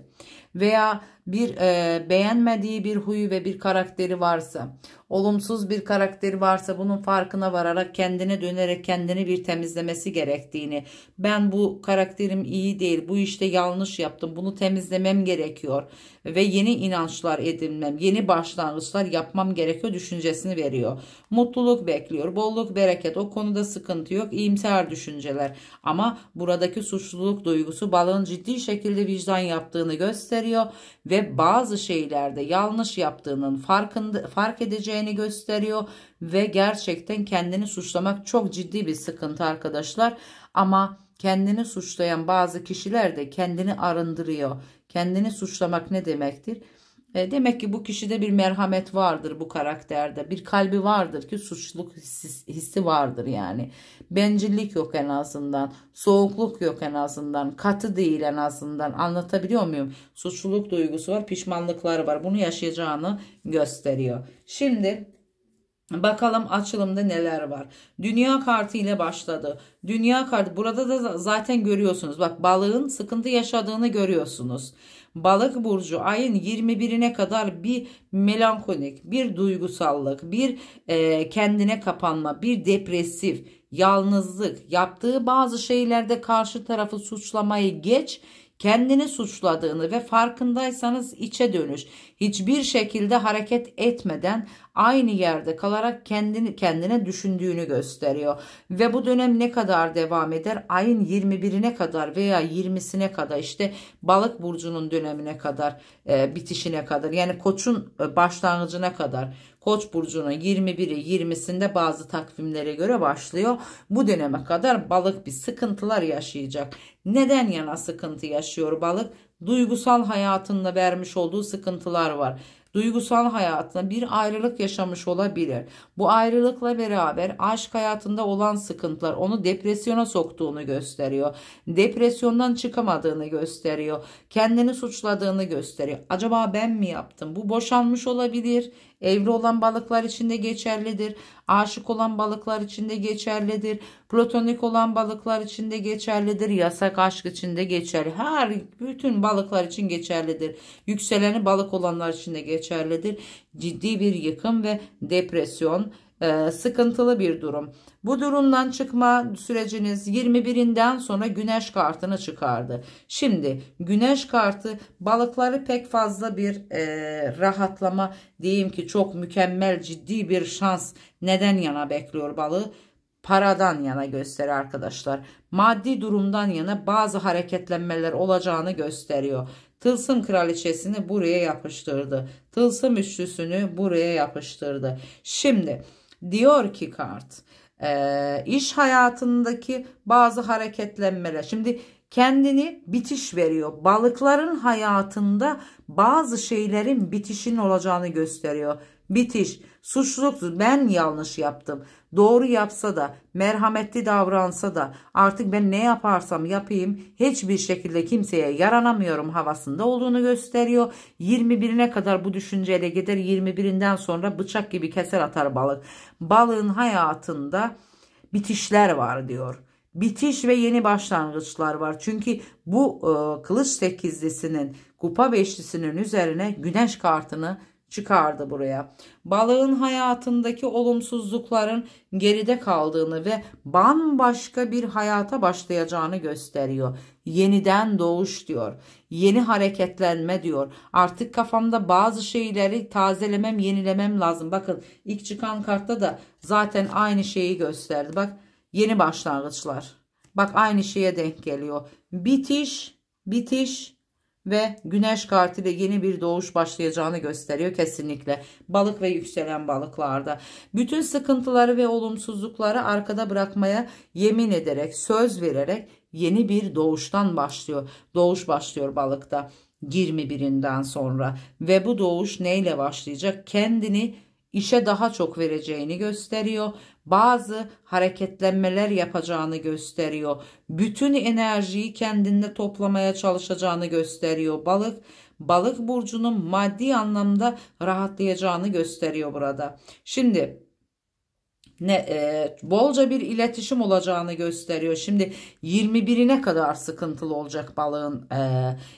Veya bir e, beğenmediği bir huyu ve bir karakteri varsa, olumsuz bir karakteri varsa bunun farkına vararak kendine dönerek kendini bir temizlemesi gerektiğini, ben bu karakterim iyi değil, bu işte yanlış yaptım, bunu temizlemem gerekiyor ve yeni inançlar edinmem, yeni başlangıçlar yapmam gerekiyor düşüncesini veriyor. Mutluluk bekliyor, bolluk, bereket o konuda sıkıntı yok, iyimser düşünceler ama buradaki suçluluk duygusu balığın ciddi şekilde vicdan yaptığını gösteriyor ve ve bazı şeylerde yanlış yaptığının farkında, fark edeceğini gösteriyor ve gerçekten kendini suçlamak çok ciddi bir sıkıntı arkadaşlar ama kendini suçlayan bazı kişiler de kendini arındırıyor. Kendini suçlamak ne demektir? E, demek ki bu kişide bir merhamet vardır bu karakterde. Bir kalbi vardır ki suçluluk hissi, hissi vardır yani. Bencillik yok en azından. Soğukluk yok en azından. Katı değil en azından. Anlatabiliyor muyum? Suçluluk duygusu var. Pişmanlıkları var. Bunu yaşayacağını gösteriyor. Şimdi Bakalım açılımda neler var. Dünya kartı ile başladı. Dünya kartı burada da zaten görüyorsunuz. Bak balığın sıkıntı yaşadığını görüyorsunuz. Balık burcu ayın 21'ine kadar bir melankolik, bir duygusallık, bir e, kendine kapanma, bir depresif, yalnızlık, yaptığı bazı şeylerde karşı tarafı suçlamayı geç kendini suçladığını ve farkındaysanız içe dönüş, hiçbir şekilde hareket etmeden aynı yerde kalarak kendini kendine düşündüğünü gösteriyor. Ve bu dönem ne kadar devam eder? Ayın 21'ine kadar veya 20'sine kadar işte balık burcunun dönemine kadar e, bitişine kadar yani koçun e, başlangıcına kadar Koç burcunun 21'i 20'sinde bazı takvimlere göre başlıyor. Bu döneme kadar balık bir sıkıntılar yaşayacak. Neden yana sıkıntı yaşıyor balık? Duygusal hayatında vermiş olduğu sıkıntılar var. Duygusal hayatında bir ayrılık yaşamış olabilir. Bu ayrılıkla beraber aşk hayatında olan sıkıntılar onu depresyona soktuğunu gösteriyor. Depresyondan çıkamadığını gösteriyor. Kendini suçladığını gösteriyor. Acaba ben mi yaptım? Bu boşanmış olabilir Evli olan balıklar için de geçerlidir. Aşık olan balıklar için de geçerlidir. Platonik olan balıklar için de geçerlidir. Yasak aşk için de geçerli. Her bütün balıklar için geçerlidir. Yükseleni balık olanlar için de geçerlidir. Ciddi bir yıkım ve depresyon e, sıkıntılı bir durum. Bu durumdan çıkma süreciniz 21'inden sonra güneş kartını çıkardı. Şimdi güneş kartı balıkları pek fazla bir e, rahatlama diyeyim ki çok mükemmel ciddi bir şans neden yana bekliyor balığı? paradan yana gösterir arkadaşlar. Maddi durumdan yana bazı hareketlenmeler olacağını gösteriyor. Tılsım kraliçesini buraya yapıştırdı. Tılsım üçlüsünü buraya yapıştırdı. Şimdi Diyor ki kart e, iş hayatındaki bazı hareketlenmeler. Şimdi kendini bitiş veriyor. Balıkların hayatında bazı şeylerin bitişin olacağını gösteriyor. Bitiş, suçluluk, ben yanlış yaptım doğru yapsa da merhametli davransa da artık ben ne yaparsam yapayım hiçbir şekilde kimseye yaranamıyorum havasında olduğunu gösteriyor. 21'ine kadar bu düşünceyle gider 21'inden sonra bıçak gibi keser atar balık. Balığın hayatında bitişler var diyor. Bitiş ve yeni başlangıçlar var. Çünkü bu e, kılıç sekizlisinin kupa beşlisinin üzerine güneş kartını çıkardı buraya. Balığın hayatındaki olumsuzlukların geride kaldığını ve bambaşka bir hayata başlayacağını gösteriyor. Yeniden doğuş diyor. Yeni hareketlenme diyor. Artık kafamda bazı şeyleri tazelemem, yenilemem lazım. Bakın ilk çıkan kartta da zaten aynı şeyi gösterdi. Bak yeni başlangıçlar. Bak aynı şeye denk geliyor. Bitiş, bitiş, ve güneş kartı ile yeni bir doğuş başlayacağını gösteriyor kesinlikle. Balık ve yükselen balıklarda. Bütün sıkıntıları ve olumsuzlukları arkada bırakmaya yemin ederek, söz vererek yeni bir doğuştan başlıyor. Doğuş başlıyor balıkta 21'inden sonra ve bu doğuş neyle başlayacak? Kendini işe daha çok vereceğini gösteriyor bazı hareketlenmeler yapacağını gösteriyor. Bütün enerjiyi kendinde toplamaya çalışacağını gösteriyor balık. Balık burcunun maddi anlamda rahatlayacağını gösteriyor burada. Şimdi ne e, bolca bir iletişim olacağını gösteriyor. Şimdi 21'ine kadar sıkıntılı olacak balığın e,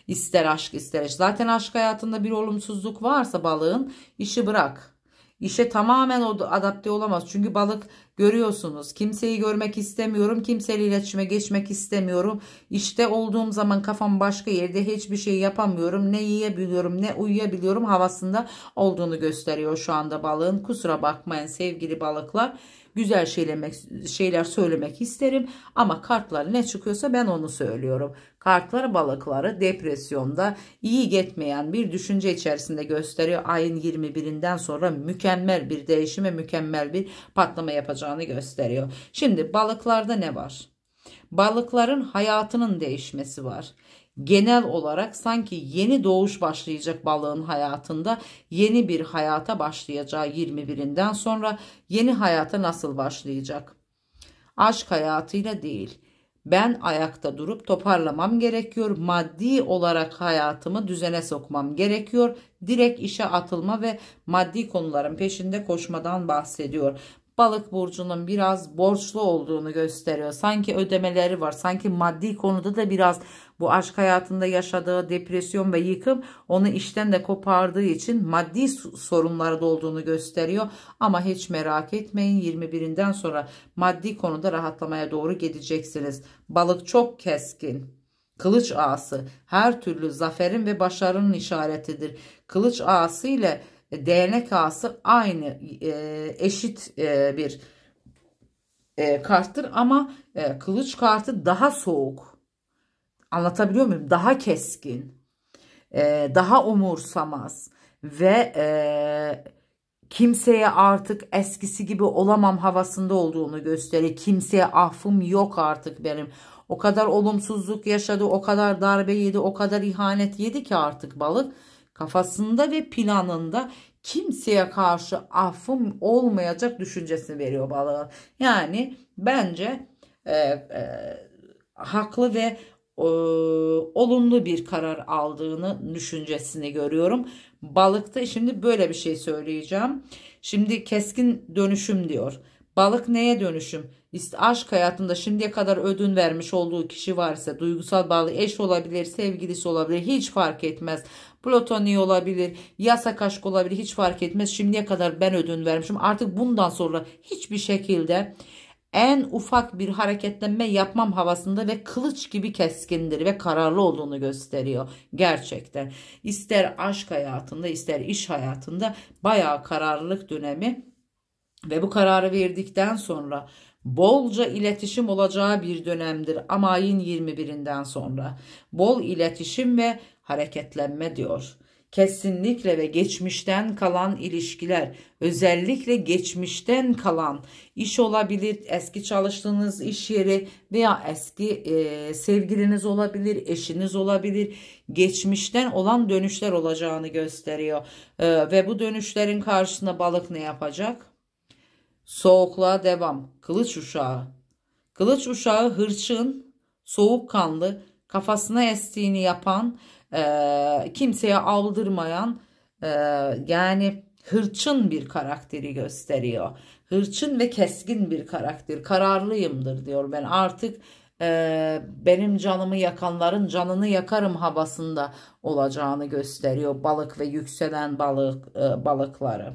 ister aşk ister iş. Zaten aşk hayatında bir olumsuzluk varsa balığın işi bırak. İşe tamamen adapte olamaz. Çünkü balık görüyorsunuz. Kimseyi görmek istemiyorum. Kimseyle iletişime geçmek istemiyorum. İşte olduğum zaman kafam başka yerde. Hiçbir şey yapamıyorum. Ne yiyebiliyorum ne uyuyabiliyorum havasında olduğunu gösteriyor şu anda balığın. Kusura bakmayın sevgili balıklar. Güzel şeyler söylemek isterim. Ama kartları ne çıkıyorsa ben onu söylüyorum. Kartları balıkları depresyonda iyi gitmeyen bir düşünce içerisinde gösteriyor. Ayın 21'inden sonra mükemmel bir değişime mükemmel bir patlama yapacağını gösteriyor. Şimdi balıklarda ne var? Balıkların hayatının değişmesi var genel olarak sanki yeni doğuş başlayacak balığın hayatında yeni bir hayata başlayacağı 21'inden sonra yeni hayata nasıl başlayacak? Aşk hayatıyla değil ben ayakta durup toparlamam gerekiyor. Maddi olarak hayatımı düzene sokmam gerekiyor. Direkt işe atılma ve maddi konuların peşinde koşmadan bahsediyor. Balık burcunun biraz borçlu olduğunu gösteriyor. Sanki ödemeleri var. Sanki maddi konuda da biraz bu aşk hayatında yaşadığı depresyon ve yıkım onu işten de kopardığı için maddi sorunları da olduğunu gösteriyor. Ama hiç merak etmeyin 21'inden sonra maddi konuda rahatlamaya doğru gideceksiniz. Balık çok keskin. Kılıç ağası her türlü zaferin ve başarının işaretidir. Kılıç ağası ile e, değnek ağası aynı e, eşit e, bir e, karttır ama e, kılıç kartı daha soğuk Anlatabiliyor muyum? Daha keskin, e, daha umursamaz ve e, kimseye artık eskisi gibi olamam havasında olduğunu gösterir. Kimseye affım yok artık benim. O kadar olumsuzluk yaşadı, o kadar darbe yedi, o kadar ihanet yedi ki artık balık kafasında ve planında kimseye karşı affım olmayacak düşüncesini veriyor balığa. Yani bence e, e, haklı ve e, olumlu bir karar aldığını düşüncesini görüyorum. Balıkta şimdi böyle bir şey söyleyeceğim. Şimdi keskin dönüşüm diyor. Balık neye dönüşüm? İşte aşk hayatında şimdiye kadar ödün vermiş olduğu kişi varsa, duygusal bağlı eş olabilir, sevgilisi olabilir, hiç fark etmez. Plotoni olabilir, yasak aşk olabilir, hiç fark etmez. Şimdiye kadar ben ödün vermişim. Artık bundan sonra hiçbir şekilde en ufak bir hareketlenme yapmam havasında ve kılıç gibi keskindir ve kararlı olduğunu gösteriyor gerçekten. İster aşk hayatında ister iş hayatında bayağı kararlılık dönemi ve bu kararı verdikten sonra bolca iletişim olacağı bir dönemdir ama ayın 21'inden sonra. Bol iletişim ve hareketlenme diyor kesinlikle ve geçmişten kalan ilişkiler, özellikle geçmişten kalan iş olabilir, eski çalıştığınız iş yeri veya eski e, sevgiliniz olabilir, eşiniz olabilir. Geçmişten olan dönüşler olacağını gösteriyor. E, ve bu dönüşlerin karşısında balık ne yapacak? Soğukluğa devam. Kılıç uşağı. Kılıç uşağı hırçın, soğukkanlı, kafasına estiğini yapan e, kimseye aldırmayan e, yani hırçın bir karakteri gösteriyor. Hırçın ve keskin bir karakter. Kararlıyımdır diyor ben artık e, benim canımı yakanların canını yakarım havasında olacağını gösteriyor balık ve yükselen balık e, balıkları.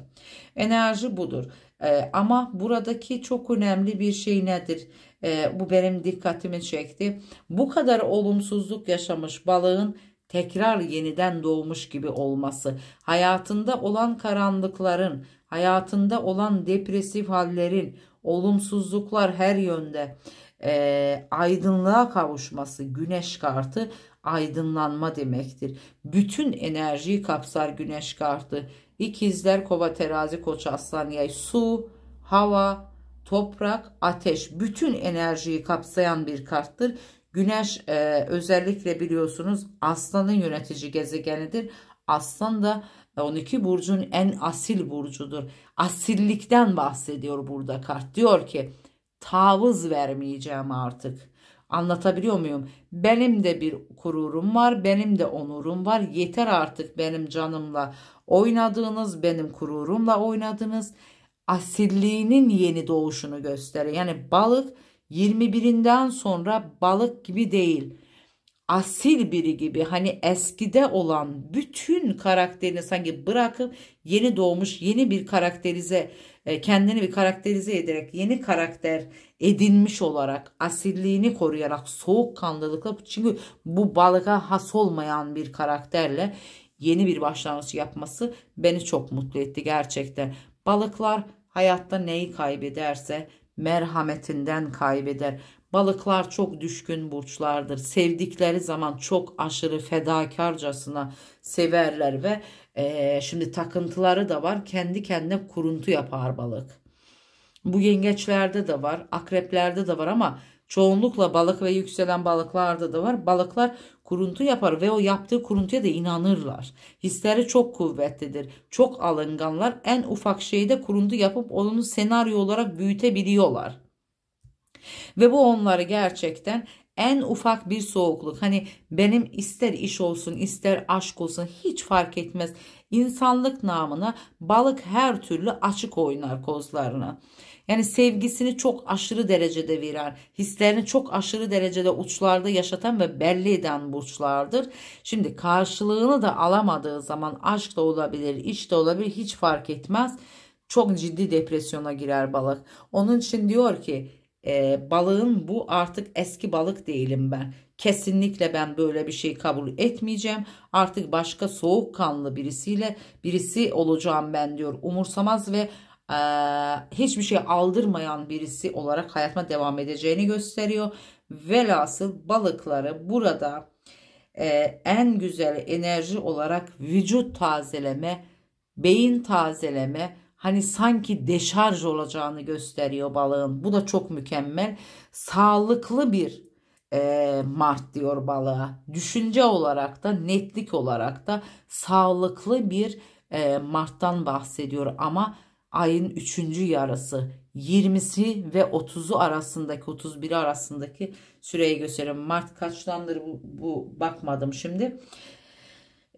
Enerji budur. E, ama buradaki çok önemli bir şey nedir? E, bu benim dikkatimi çekti. Bu kadar olumsuzluk yaşamış balığın tekrar yeniden doğmuş gibi olması, hayatında olan karanlıkların, hayatında olan depresif hallerin, olumsuzluklar her yönde e, aydınlığa kavuşması güneş kartı aydınlanma demektir. Bütün enerjiyi kapsar güneş kartı. İkizler, kova, terazi, koç, aslan, yay, su, hava, toprak, ateş bütün enerjiyi kapsayan bir karttır. Güneş e, özellikle biliyorsunuz aslanın yönetici gezegenidir. Aslan da 12 e, burcun en asil burcudur. Asillikten bahsediyor burada kart. Diyor ki tavız vermeyeceğim artık. Anlatabiliyor muyum? Benim de bir gururum var, benim de onurum var. Yeter artık benim canımla oynadığınız, benim gururumla oynadığınız asilliğinin yeni doğuşunu gösteriyor. Yani balık 21'inden sonra balık gibi değil asil biri gibi hani eskide olan bütün karakterini sanki bırakıp yeni doğmuş yeni bir karakterize e, kendini bir karakterize ederek yeni karakter edinmiş olarak asilliğini koruyarak soğukkanlılıkla çünkü bu balığa has olmayan bir karakterle yeni bir başlangıç yapması beni çok mutlu etti gerçekten. Balıklar hayatta neyi kaybederse merhametinden kaybeder. Balıklar çok düşkün burçlardır. Sevdikleri zaman çok aşırı fedakarcasına severler ve e, şimdi takıntıları da var. Kendi kendine kuruntu yapar balık. Bu yengeçlerde de var, akreplerde de var ama Çoğunlukla balık ve yükselen balıklarda da var. Balıklar kuruntu yapar ve o yaptığı kuruntuya da inanırlar. Hisleri çok kuvvetlidir. Çok alınganlar. En ufak şeyde kuruntu yapıp onu senaryo olarak büyütebiliyorlar. Ve bu onları gerçekten en ufak bir soğukluk hani benim ister iş olsun ister aşk olsun hiç fark etmez insanlık namına balık her türlü açık oynar kozlarına. Yani sevgisini çok aşırı derecede veren, hislerini çok aşırı derecede uçlarda yaşatan ve belli eden burçlardır. Şimdi karşılığını da alamadığı zaman aşk da olabilir, iş de olabilir hiç fark etmez. Çok ciddi depresyona girer balık. Onun için diyor ki e, balığın bu artık eski balık değilim ben. Kesinlikle ben böyle bir şey kabul etmeyeceğim. Artık başka soğukkanlı birisiyle birisi olacağım ben diyor. Umursamaz ve ee, hiçbir şey aldırmayan birisi olarak hayatıma devam edeceğini gösteriyor. Velhasıl balıkları burada e, en güzel enerji olarak vücut tazeleme, beyin tazeleme, hani sanki deşarj olacağını gösteriyor balığın. Bu da çok mükemmel. Sağlıklı bir e, Mart diyor balığa. Düşünce olarak da netlik olarak da sağlıklı bir e, Mart'tan bahsediyor ama ayın 3. yarısı 20'si ve 30'u arasındaki 31 arasındaki süreyi gösterim. Mart kaçtandır bu, bu bakmadım şimdi.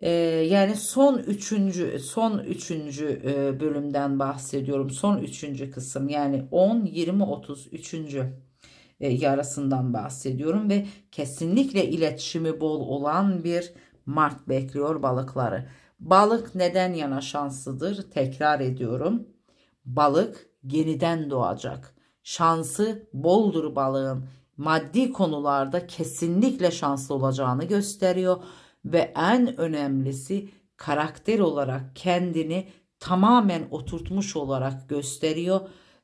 Ee, yani son üçüncü son üçüncü e, bölümden bahsediyorum. Son üçüncü kısım yani 10, 20, 30 üçüncü e, yarısından bahsediyorum ve kesinlikle iletişimi bol olan bir Mart bekliyor balıkları. Balık neden yana şanslıdır? Tekrar ediyorum. Balık yeniden doğacak. Şansı boldur balığın. Maddi konularda kesinlikle şanslı olacağını gösteriyor ve en önemlisi karakter olarak kendini tamamen oturtmuş olarak gösteriyor.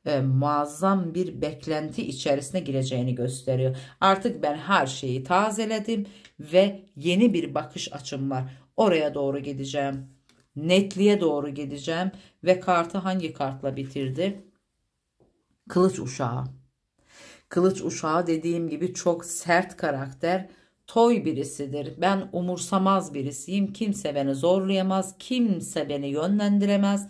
E, muazzam bir beklenti içerisine gireceğini gösteriyor. Artık ben her şeyi tazeledim ve yeni bir bakış açım var. Oraya doğru gideceğim netliğe doğru gideceğim ve kartı hangi kartla bitirdi? Kılıç uşağı. Kılıç uşağı dediğim gibi çok sert karakter, toy birisidir. Ben umursamaz birisiyim. Kimse beni zorlayamaz, kimse beni yönlendiremez.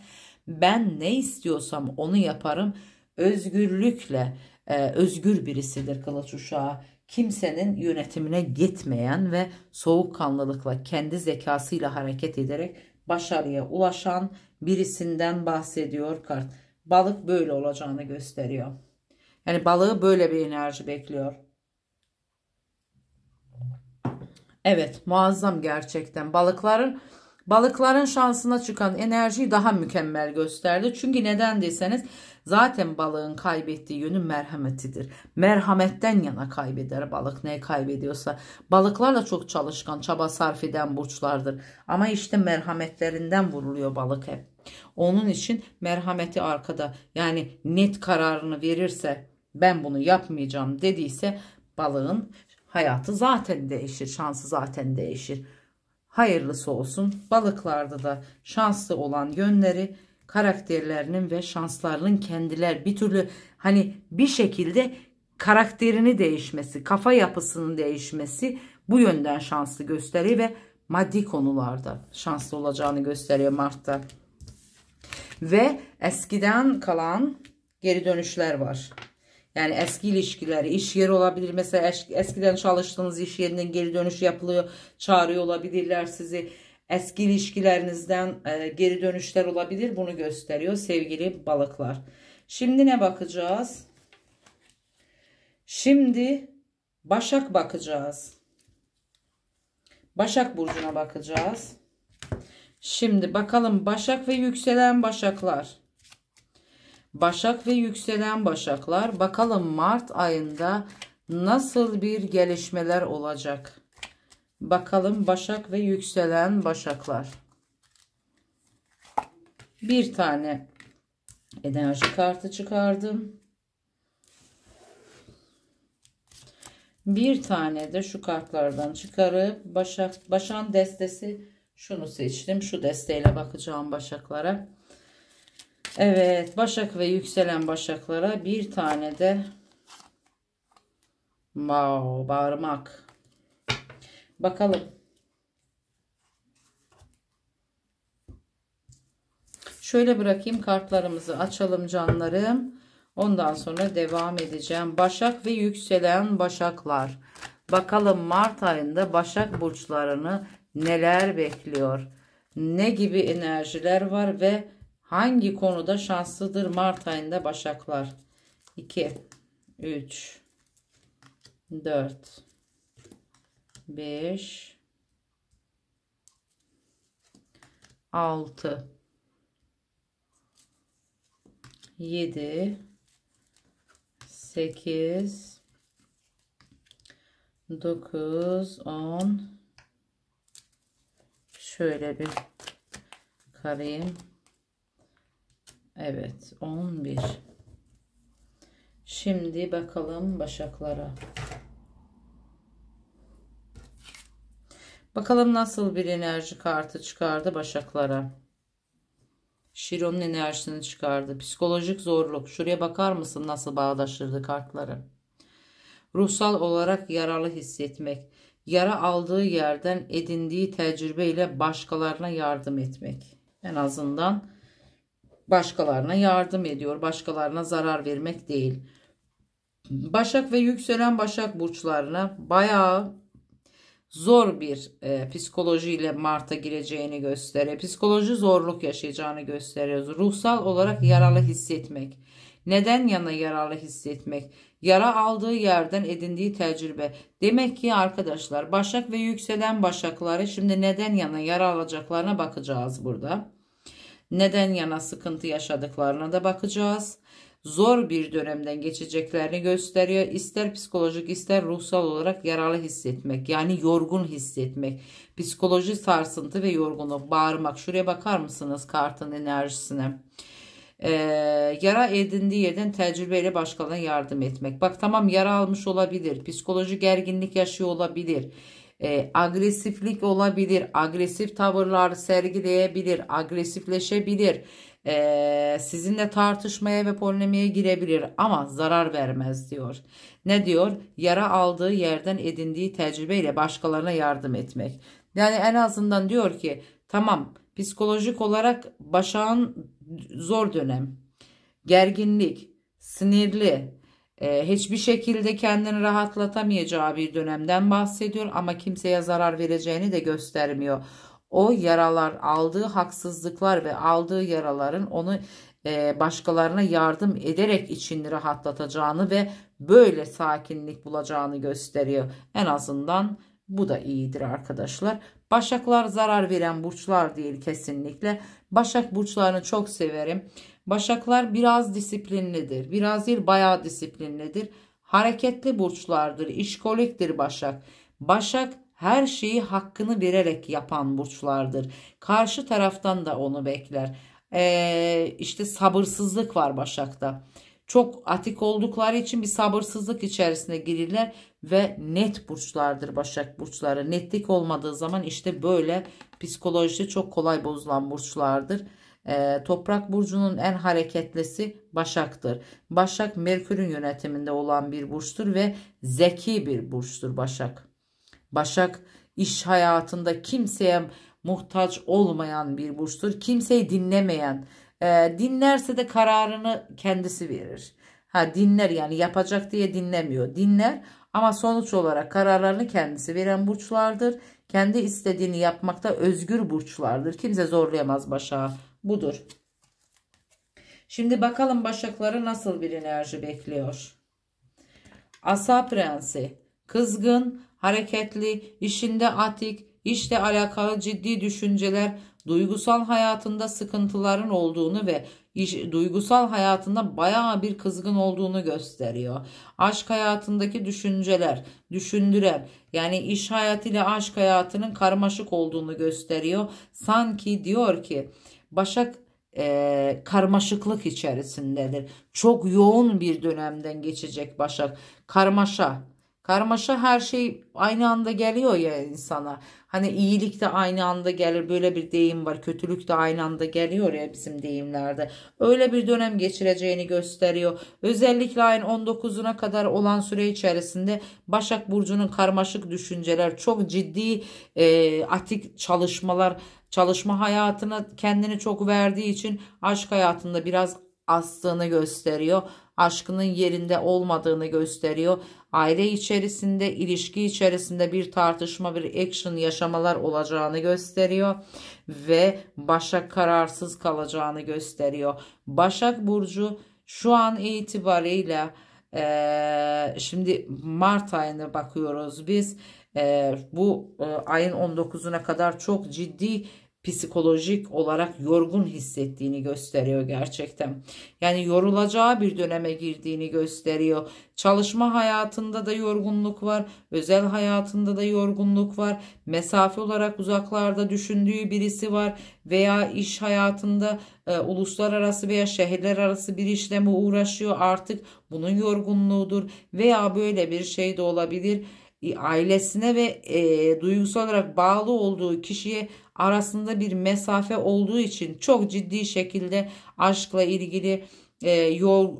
Ben ne istiyorsam onu yaparım. Özgürlükle e, özgür birisidir kılıç uşağı kimsenin yönetimine gitmeyen ve soğukkanlılıkla kendi zekasıyla hareket ederek başarıya ulaşan birisinden bahsediyor kart. Balık böyle olacağını gösteriyor. Yani balığı böyle bir enerji bekliyor. Evet muazzam gerçekten balıkların balıkların şansına çıkan enerjiyi daha mükemmel gösterdi. Çünkü neden deseniz Zaten balığın kaybettiği yönü merhametidir. Merhametten yana kaybeder balık ne kaybediyorsa. Balıklar da çok çalışkan, çaba sarf eden burçlardır. Ama işte merhametlerinden vuruluyor balık hep. Onun için merhameti arkada yani net kararını verirse ben bunu yapmayacağım dediyse balığın hayatı zaten değişir, şansı zaten değişir. Hayırlısı olsun. Balıklarda da şanslı olan yönleri karakterlerinin ve şanslarının kendiler bir türlü hani bir şekilde karakterini değişmesi, kafa yapısının değişmesi bu yönden şanslı gösteriyor ve maddi konularda şanslı olacağını gösteriyor Mart'ta. Ve eskiden kalan geri dönüşler var. Yani eski ilişkiler, iş yeri olabilir. Mesela eskiden çalıştığınız iş yerinden geri dönüş yapılıyor, çağırıyor olabilirler sizi Eski ilişkilerinizden e, geri dönüşler olabilir. Bunu gösteriyor sevgili balıklar. Şimdi ne bakacağız? Şimdi Başak bakacağız. Başak burcuna bakacağız. Şimdi bakalım Başak ve yükselen Başaklar. Başak ve yükselen Başaklar bakalım Mart ayında nasıl bir gelişmeler olacak? Bakalım Başak ve yükselen Başaklar. Bir tane enerji kartı çıkardım. Bir tane de şu kartlardan çıkarıp Başak Başan destesi şunu seçtim. Şu desteyle bakacağım Başaklara. Evet, Başak ve yükselen Başaklara bir tane de wow, bağırmak Bakalım. Şöyle bırakayım kartlarımızı açalım canlarım. Ondan sonra devam edeceğim. Başak ve yükselen başaklar. Bakalım Mart ayında başak burçlarını neler bekliyor? Ne gibi enerjiler var ve hangi konuda şanslıdır Mart ayında başaklar? 2, 3, 4, 5 6 7 8 9 10 şöyle bir karayım Evet 11 şimdi bakalım başaklara Bakalım nasıl bir enerji kartı çıkardı Başaklara. Şiron'un enerjisini çıkardı. Psikolojik zorluk. Şuraya bakar mısın nasıl bağdaştırdı kartları? Ruhsal olarak yaralı hissetmek. Yara aldığı yerden edindiği tecrübeyle başkalarına yardım etmek. En azından başkalarına yardım ediyor. Başkalarına zarar vermek değil. Başak ve yükselen Başak burçlarına bayağı zor bir e, psikolojiyle Mart'a gireceğini gösteriyor. Psikoloji zorluk yaşayacağını gösteriyor. Ruhsal olarak yaralı hissetmek. Neden yana yaralı hissetmek? Yara aldığı yerden edindiği tecrübe. Demek ki arkadaşlar başak ve yükselen başakları şimdi neden yana yara alacaklarına bakacağız burada. Neden yana sıkıntı yaşadıklarına da bakacağız zor bir dönemden geçeceklerini gösteriyor. İster psikolojik ister ruhsal olarak yaralı hissetmek yani yorgun hissetmek. Psikoloji sarsıntı ve yorgunluk bağırmak. Şuraya bakar mısınız kartın enerjisine? ee, yara edindiği yerden tecrübeyle başkalarına yardım etmek. Bak tamam yara almış olabilir, psikoloji gerginlik yaşıyor olabilir, ee, agresiflik olabilir, agresif tavırlar sergileyebilir, agresifleşebilir e, sizinle tartışmaya ve polemiğe girebilir ama zarar vermez diyor. Ne diyor? Yara aldığı yerden edindiği tecrübeyle başkalarına yardım etmek. Yani en azından diyor ki tamam psikolojik olarak Başak'ın zor dönem, gerginlik, sinirli, e, hiçbir şekilde kendini rahatlatamayacağı bir dönemden bahsediyor ama kimseye zarar vereceğini de göstermiyor o yaralar aldığı haksızlıklar ve aldığı yaraların onu e, başkalarına yardım ederek içini rahatlatacağını ve böyle sakinlik bulacağını gösteriyor. En azından bu da iyidir arkadaşlar. Başaklar zarar veren burçlar değil kesinlikle. Başak burçlarını çok severim. Başaklar biraz disiplinlidir. Biraz değil bayağı disiplinlidir. Hareketli burçlardır. İşkoliktir Başak. Başak her şeyi hakkını vererek yapan burçlardır. Karşı taraftan da onu bekler. Ee, işte sabırsızlık var Başak'ta. Çok atik oldukları için bir sabırsızlık içerisine girirler ve net burçlardır Başak burçları. Netlik olmadığı zaman işte böyle psikolojisi çok kolay bozulan burçlardır. Ee, toprak burcunun en hareketlisi Başak'tır. Başak Merkür'ün yönetiminde olan bir burçtur ve zeki bir burçtur Başak. Başak iş hayatında kimseye muhtaç olmayan bir burçtur. Kimseyi dinlemeyen, e, dinlerse de kararını kendisi verir. Ha dinler yani yapacak diye dinlemiyor. Dinler ama sonuç olarak kararlarını kendisi veren burçlardır. Kendi istediğini yapmakta özgür burçlardır. Kimse zorlayamaz başa. Budur. Şimdi bakalım başakları nasıl bir enerji bekliyor. Asa prensi. Kızgın, hareketli, işinde atik, işle alakalı ciddi düşünceler, duygusal hayatında sıkıntıların olduğunu ve iş, duygusal hayatında bayağı bir kızgın olduğunu gösteriyor. Aşk hayatındaki düşünceler, düşündüren yani iş hayatıyla aşk hayatının karmaşık olduğunu gösteriyor. Sanki diyor ki Başak e, karmaşıklık içerisindedir. Çok yoğun bir dönemden geçecek Başak. Karmaşa, Karmaşa her şey aynı anda geliyor ya insana. Hani iyilik de aynı anda gelir. Böyle bir deyim var. Kötülük de aynı anda geliyor ya bizim deyimlerde. Öyle bir dönem geçireceğini gösteriyor. Özellikle ayın 19'una kadar olan süre içerisinde Başak Burcu'nun karmaşık düşünceler, çok ciddi e, atik çalışmalar, çalışma hayatına kendini çok verdiği için aşk hayatında biraz astığını gösteriyor. Aşkının yerinde olmadığını gösteriyor. Aile içerisinde, ilişki içerisinde bir tartışma, bir action yaşamalar olacağını gösteriyor ve Başak kararsız kalacağını gösteriyor. Başak burcu şu an itibariyle e, şimdi Mart ayına bakıyoruz biz. E, bu e, ayın 19'una kadar çok ciddi psikolojik olarak yorgun hissettiğini gösteriyor gerçekten. Yani yorulacağı bir döneme girdiğini gösteriyor. Çalışma hayatında da yorgunluk var, özel hayatında da yorgunluk var. Mesafe olarak uzaklarda düşündüğü birisi var veya iş hayatında e, uluslararası veya şehirler arası bir işleme uğraşıyor. Artık bunun yorgunluğudur veya böyle bir şey de olabilir e, ailesine ve e, duygusal olarak bağlı olduğu kişiye arasında bir mesafe olduğu için çok ciddi şekilde aşkla ilgili e,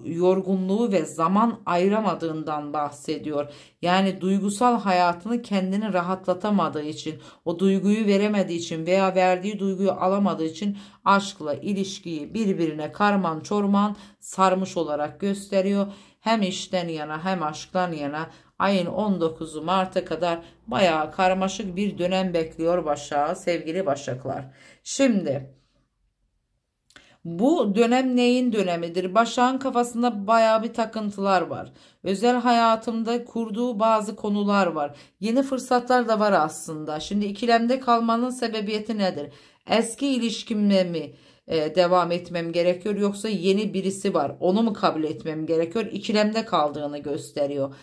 yorgunluğu ve zaman ayıramadığından bahsediyor. Yani duygusal hayatını kendini rahatlatamadığı için, o duyguyu veremediği için veya verdiği duyguyu alamadığı için aşkla ilişkiyi birbirine karman çorman sarmış olarak gösteriyor. Hem işten yana hem aşktan yana ayın 19 Mart'a kadar bayağı karmaşık bir dönem bekliyor başa sevgili Başaklar. Şimdi bu dönem neyin dönemidir? Başak'ın kafasında baya bir takıntılar var. Özel hayatımda kurduğu bazı konular var. Yeni fırsatlar da var aslında. Şimdi ikilemde kalmanın sebebiyeti nedir? Eski ilişkimle mi e, devam etmem gerekiyor yoksa yeni birisi var onu mu kabul etmem gerekiyor? İkilemde kaldığını gösteriyor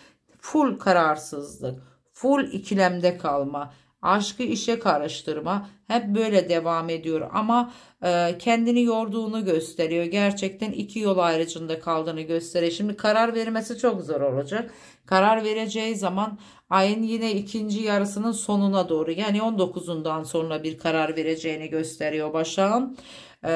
full kararsızlık, full ikilemde kalma, aşkı işe karıştırma hep böyle devam ediyor ama e, kendini yorduğunu gösteriyor. Gerçekten iki yol ayrıcında kaldığını gösteriyor. Şimdi karar vermesi çok zor olacak. Karar vereceği zaman ayın yine ikinci yarısının sonuna doğru yani 19'undan sonra bir karar vereceğini gösteriyor Başak'ın. E,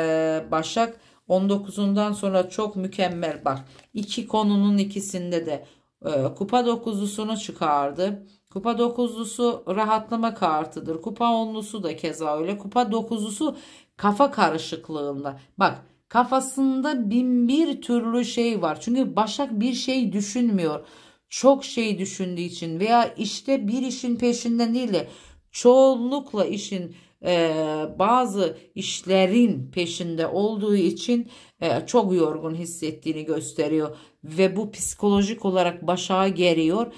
Başak 19'undan sonra çok mükemmel bak iki konunun ikisinde de ee, kupa dokuzlusunu çıkardı. Kupa dokuzlusu rahatlama kartıdır. Kupa onlusu da keza öyle. Kupa dokuzlusu kafa karışıklığında. Bak kafasında bin bir türlü şey var. Çünkü Başak bir şey düşünmüyor. Çok şey düşündüğü için veya işte bir işin peşinden değil de çoğunlukla işin e, bazı işlerin peşinde olduğu için e, çok yorgun hissettiğini gösteriyor ve bu psikolojik olarak başa geriyor.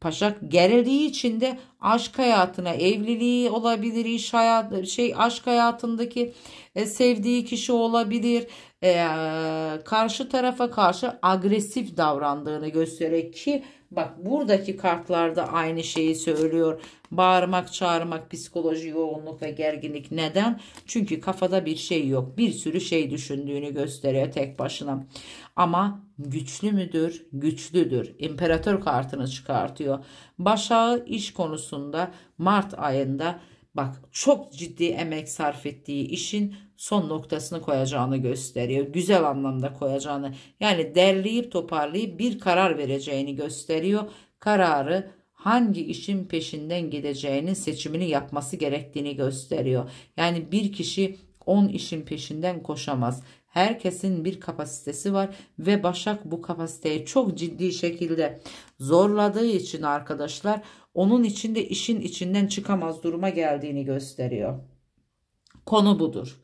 Paşak gerildiği için de aşk hayatına evliliği olabilir, iş hayat, şey aşk hayatındaki e, sevdiği kişi olabilir, e, karşı tarafa karşı agresif davrandığını gösterir ki bak buradaki kartlarda aynı şeyi söylüyor. Bağırmak, çağırmak, psikoloji, yoğunluk ve gerginlik. Neden? Çünkü kafada bir şey yok. Bir sürü şey düşündüğünü gösteriyor tek başına. Ama güçlü müdür? Güçlüdür. İmparator kartını çıkartıyor. Başağı iş konusunda Mart ayında bak çok ciddi emek sarf ettiği işin son noktasını koyacağını gösteriyor. Güzel anlamda koyacağını yani derleyip toparlayıp bir karar vereceğini gösteriyor. Kararı hangi işin peşinden gideceğinin seçimini yapması gerektiğini gösteriyor. Yani bir kişi 10 işin peşinden koşamaz. Herkesin bir kapasitesi var ve Başak bu kapasiteyi çok ciddi şekilde zorladığı için arkadaşlar onun içinde işin içinden çıkamaz duruma geldiğini gösteriyor. Konu budur.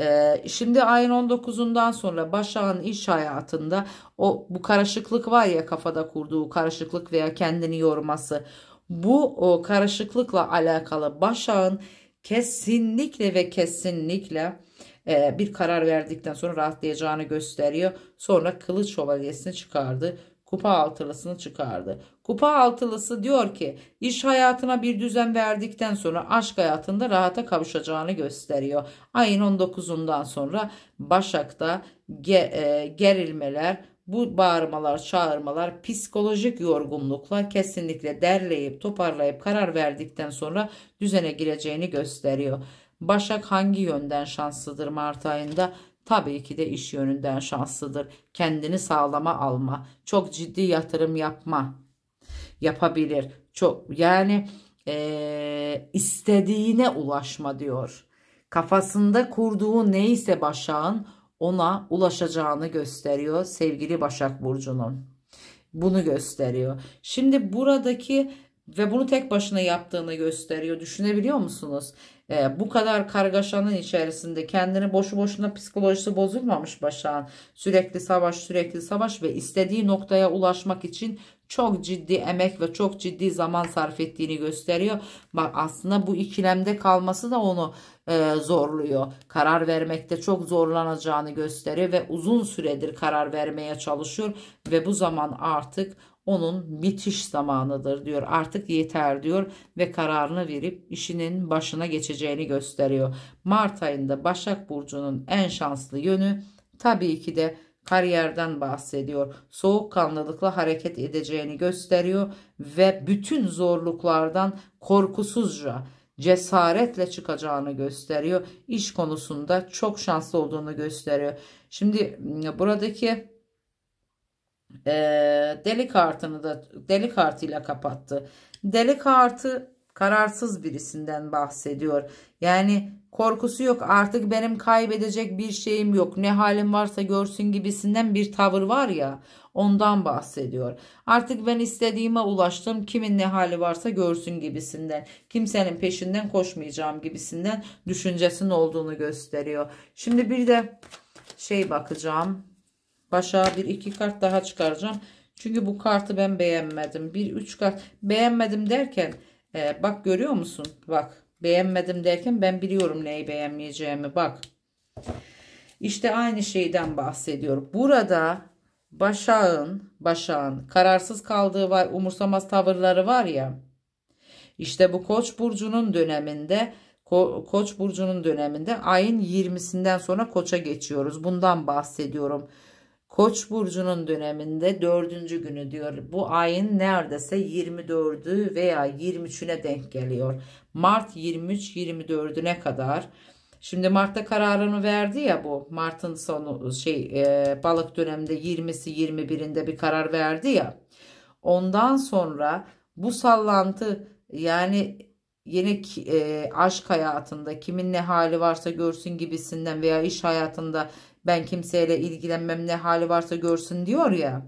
Ee, şimdi ayın 19'undan sonra Başak'ın iş hayatında o bu karışıklık var ya kafada kurduğu karışıklık veya kendini yorması bu o karışıklıkla alakalı Başak'ın kesinlikle ve kesinlikle e, bir karar verdikten sonra rahatlayacağını gösteriyor. Sonra kılıç şövalyesini çıkardı kupa altılısını çıkardı. Kupa altılısı diyor ki iş hayatına bir düzen verdikten sonra aşk hayatında rahata kavuşacağını gösteriyor. Ayın 19'undan sonra Başak'ta ge, e, gerilmeler, bu bağırmalar, çağırmalar psikolojik yorgunlukla kesinlikle derleyip toparlayıp karar verdikten sonra düzene gireceğini gösteriyor. Başak hangi yönden şanslıdır Mart ayında? Tabii ki de iş yönünden şanslıdır. Kendini sağlama alma, çok ciddi yatırım yapma yapabilir. Çok yani e, istediğine ulaşma diyor. Kafasında kurduğu neyse Başak'ın ona ulaşacağını gösteriyor sevgili Başak Burcu'nun. Bunu gösteriyor. Şimdi buradaki ve bunu tek başına yaptığını gösteriyor. Düşünebiliyor musunuz? E, bu kadar kargaşanın içerisinde kendini boşu boşuna psikolojisi bozulmamış Başak'ın. Sürekli savaş sürekli savaş ve istediği noktaya ulaşmak için çok ciddi emek ve çok ciddi zaman sarf ettiğini gösteriyor. Bak aslında bu ikilemde kalması da onu e, zorluyor. Karar vermekte çok zorlanacağını gösteriyor ve uzun süredir karar vermeye çalışıyor ve bu zaman artık onun bitiş zamanıdır diyor. Artık yeter diyor ve kararını verip işinin başına geçeceğini gösteriyor. Mart ayında Başak Burcu'nun en şanslı yönü tabii ki de kariyerden bahsediyor. Soğukkanlılıkla hareket edeceğini gösteriyor ve bütün zorluklardan korkusuzca cesaretle çıkacağını gösteriyor. İş konusunda çok şanslı olduğunu gösteriyor. Şimdi buradaki e, deli kartını da deli kartıyla kapattı. Deli kartı kararsız birisinden bahsediyor. Yani korkusu yok artık benim kaybedecek bir şeyim yok ne halim varsa görsün gibisinden bir tavır var ya ondan bahsediyor. Artık ben istediğime ulaştım kimin ne hali varsa görsün gibisinden kimsenin peşinden koşmayacağım gibisinden düşüncesinin olduğunu gösteriyor. Şimdi bir de şey bakacağım Başa bir iki kart daha çıkaracağım. Çünkü bu kartı ben beğenmedim. Bir üç kart beğenmedim derken e, bak görüyor musun? Bak beğenmedim derken ben biliyorum neyi beğenmeyeceğimi bak. işte aynı şeyden bahsediyorum. Burada başağın başağın kararsız kaldığı var umursamaz tavırları var ya. İşte bu Koç burcunun döneminde Ko Koç burcunun döneminde ayın 20'sinden sonra Koç'a geçiyoruz. Bundan bahsediyorum. Koç burcunun döneminde dördüncü günü diyor. Bu ayın neredeyse 24'ü veya 23'üne denk geliyor. Mart 23-24'üne kadar. Şimdi Mart'ta kararını verdi ya bu. Mart'ın sonu şey e, balık döneminde 20'si 21'inde bir karar verdi ya. Ondan sonra bu sallantı yani yeni e, aşk hayatında kimin ne hali varsa görsün gibisinden veya iş hayatında ben kimseyle ilgilenmem ne hali varsa görsün diyor ya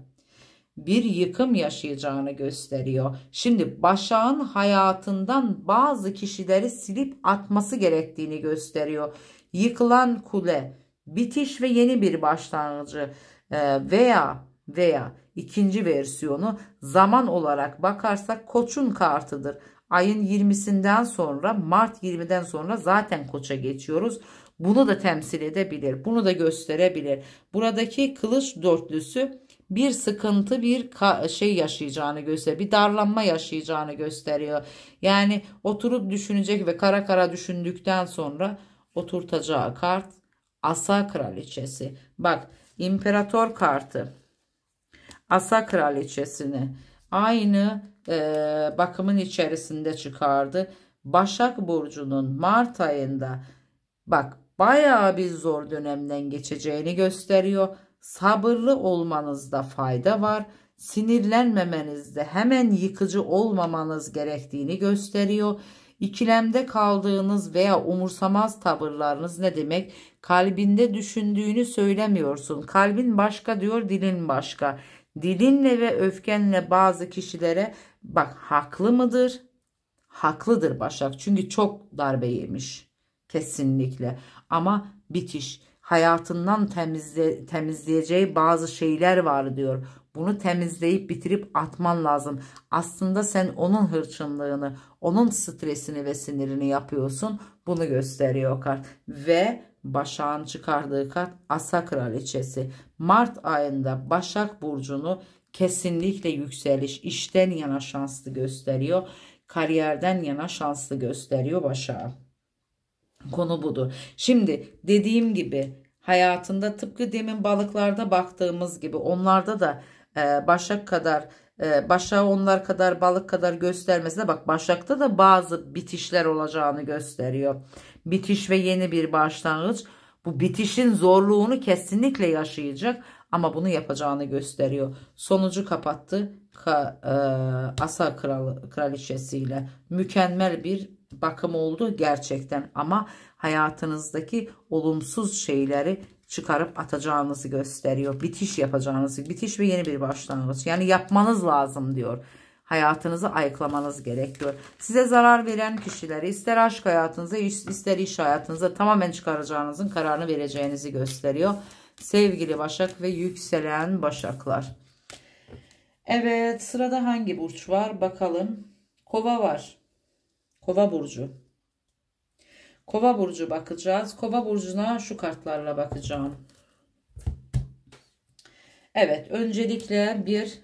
bir yıkım yaşayacağını gösteriyor. Şimdi başağın hayatından bazı kişileri silip atması gerektiğini gösteriyor. Yıkılan kule, bitiş ve yeni bir başlangıcı e, veya veya ikinci versiyonu zaman olarak bakarsak koçun kartıdır. Ayın 20'sinden sonra Mart 20'den sonra zaten koça geçiyoruz. Bunu da temsil edebilir. Bunu da gösterebilir. Buradaki kılıç dörtlüsü bir sıkıntı bir şey yaşayacağını gösteriyor. Bir darlanma yaşayacağını gösteriyor. Yani oturup düşünecek ve kara kara düşündükten sonra oturtacağı kart Asa Kraliçesi. Bak İmparator kartı Asa Kraliçesini aynı e, bakımın içerisinde çıkardı. Başak Burcu'nun Mart ayında bak bayağı bir zor dönemden geçeceğini gösteriyor. Sabırlı olmanızda fayda var. Sinirlenmemenizde hemen yıkıcı olmamanız gerektiğini gösteriyor. İkilemde kaldığınız veya umursamaz tavırlarınız ne demek? Kalbinde düşündüğünü söylemiyorsun. Kalbin başka diyor, dilin başka. Dilinle ve öfkenle bazı kişilere bak haklı mıdır? Haklıdır Başak. Çünkü çok darbe yemiş. Kesinlikle ama bitiş hayatından temizle, temizleyeceği bazı şeyler var diyor. Bunu temizleyip bitirip atman lazım. Aslında sen onun hırçınlığını, onun stresini ve sinirini yapıyorsun. Bunu gösteriyor kart. Ve Başak'ın çıkardığı kart Asa Kraliçesi. Mart ayında Başak Burcu'nu kesinlikle yükseliş, işten yana şanslı gösteriyor. Kariyerden yana şanslı gösteriyor Başak'ı. Konu budur. Şimdi dediğim gibi hayatında tıpkı demin balıklarda baktığımız gibi onlarda da e, başak kadar e, başa onlar kadar balık kadar göstermesine bak başakta da bazı bitişler olacağını gösteriyor. Bitiş ve yeni bir başlangıç bu bitişin zorluğunu kesinlikle yaşayacak ama bunu yapacağını gösteriyor. Sonucu kapattı ka, e, Asa kralı, kraliçesiyle mükemmel bir bakım oldu gerçekten ama hayatınızdaki olumsuz şeyleri çıkarıp atacağınızı gösteriyor. Bitiş yapacağınızı, bitiş ve yeni bir başlangıç. Yani yapmanız lazım diyor. Hayatınızı ayıklamanız gerekiyor. Size zarar veren kişileri ister aşk hayatınıza ister iş hayatınıza tamamen çıkaracağınızın kararını vereceğinizi gösteriyor. Sevgili Başak ve yükselen Başaklar. Evet sırada hangi burç var bakalım. Kova var. Kova burcu. Kova burcu bakacağız. Kova burcuna şu kartlarla bakacağım. Evet, öncelikle bir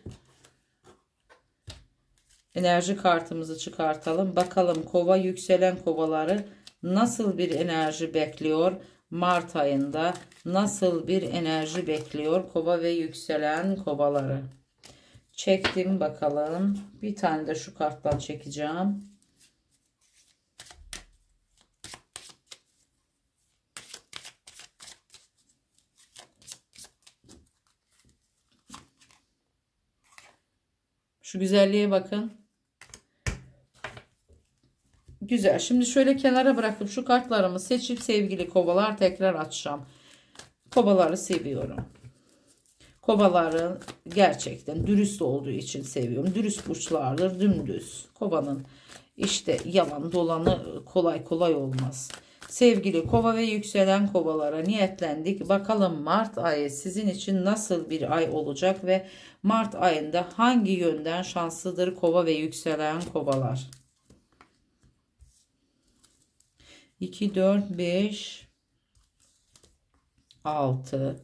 enerji kartımızı çıkartalım. Bakalım kova yükselen kovaları nasıl bir enerji bekliyor? Mart ayında nasıl bir enerji bekliyor kova ve yükselen kovaları? Çektim bakalım. Bir tane de şu karttan çekeceğim. Şu güzelliğe bakın. Güzel. Şimdi şöyle kenara bırakıp Şu kartlarımı seçip sevgili kovalar tekrar açacağım. Kovaları seviyorum. Kovaları gerçekten dürüst olduğu için seviyorum. Dürüst burçlardır. Dümdüz. Kovanın işte yalan dolanı kolay kolay olmaz. Sevgili kova ve yükselen kovalara niyetlendik. Bakalım Mart ayı sizin için nasıl bir ay olacak ve Mart ayında hangi yönden şanslıdır kova ve yükselen kovalar? 2, 4, 5, 6,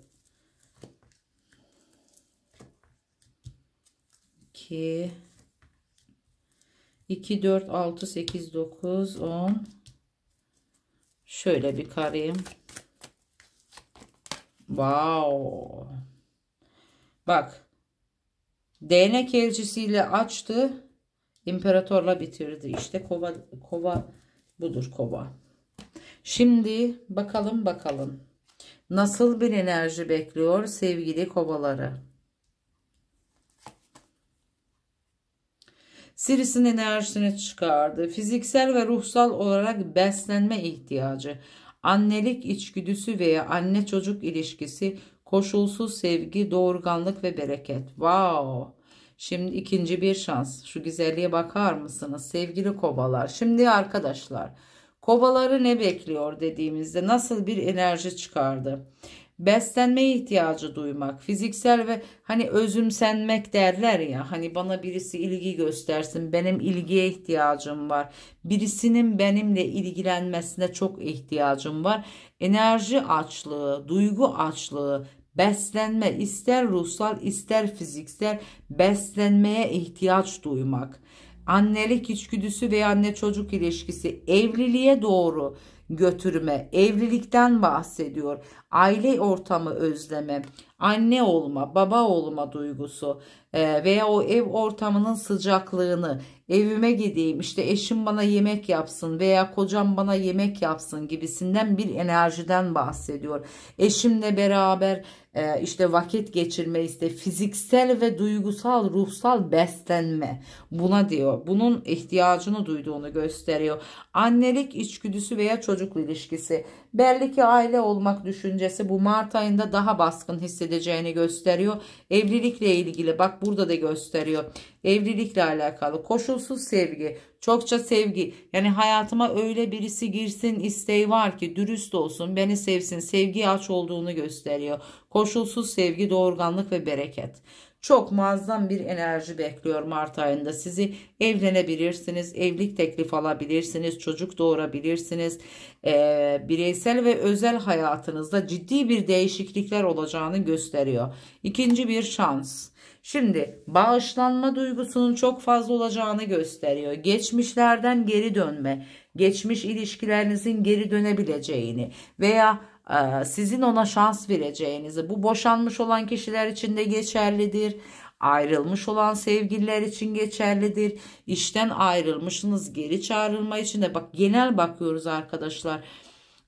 2, 2, 4, 6, 8, 9, 10, Şöyle bir karayım. Wow. Bak. Değnek elcisiyle açtı. İmparatorla bitirdi. İşte kova, kova budur kova. Şimdi bakalım bakalım. Nasıl bir enerji bekliyor sevgili kovaları? Siris'in enerjisini çıkardı. Fiziksel ve ruhsal olarak beslenme ihtiyacı, annelik içgüdüsü veya anne çocuk ilişkisi, koşulsuz sevgi, doğurganlık ve bereket. Wow! Şimdi ikinci bir şans. Şu güzelliğe bakar mısınız sevgili kovalar? Şimdi arkadaşlar kovaları ne bekliyor dediğimizde nasıl bir enerji çıkardı? beslenmeye ihtiyacı duymak, fiziksel ve hani özümsenmek derler ya hani bana birisi ilgi göstersin benim ilgiye ihtiyacım var. Birisinin benimle ilgilenmesine çok ihtiyacım var. Enerji açlığı, duygu açlığı, beslenme ister ruhsal ister fiziksel beslenmeye ihtiyaç duymak. Annelik içgüdüsü veya anne çocuk ilişkisi evliliğe doğru götürme evlilikten bahsediyor aile ortamı özlemi, anne olma, baba olma duygusu e, veya o ev ortamının sıcaklığını, evime gideyim işte eşim bana yemek yapsın veya kocam bana yemek yapsın gibisinden bir enerjiden bahsediyor. Eşimle beraber e, işte vakit geçirme işte fiziksel ve duygusal ruhsal beslenme buna diyor. Bunun ihtiyacını duyduğunu gösteriyor. Annelik içgüdüsü veya çocukla ilişkisi. Belli ki aile olmak düşünce düşüncesi bu Mart ayında daha baskın hissedeceğini gösteriyor. Evlilikle ilgili bak burada da gösteriyor. Evlilikle alakalı koşulsuz sevgi, çokça sevgi. Yani hayatıma öyle birisi girsin isteği var ki dürüst olsun, beni sevsin, sevgi aç olduğunu gösteriyor. Koşulsuz sevgi, doğurganlık ve bereket. Çok muazzam bir enerji bekliyor Mart ayında sizi. Evlenebilirsiniz, evlilik teklif alabilirsiniz, çocuk doğurabilirsiniz. E, bireysel ve özel hayatınızda ciddi bir değişiklikler olacağını gösteriyor. İkinci bir şans. Şimdi bağışlanma duygusunun çok fazla olacağını gösteriyor. Geçmişlerden geri dönme, geçmiş ilişkilerinizin geri dönebileceğini veya ee, sizin ona şans vereceğinizi bu boşanmış olan kişiler için de geçerlidir. Ayrılmış olan sevgililer için geçerlidir. İşten ayrılmışsınız geri çağrılma için de bak genel bakıyoruz arkadaşlar.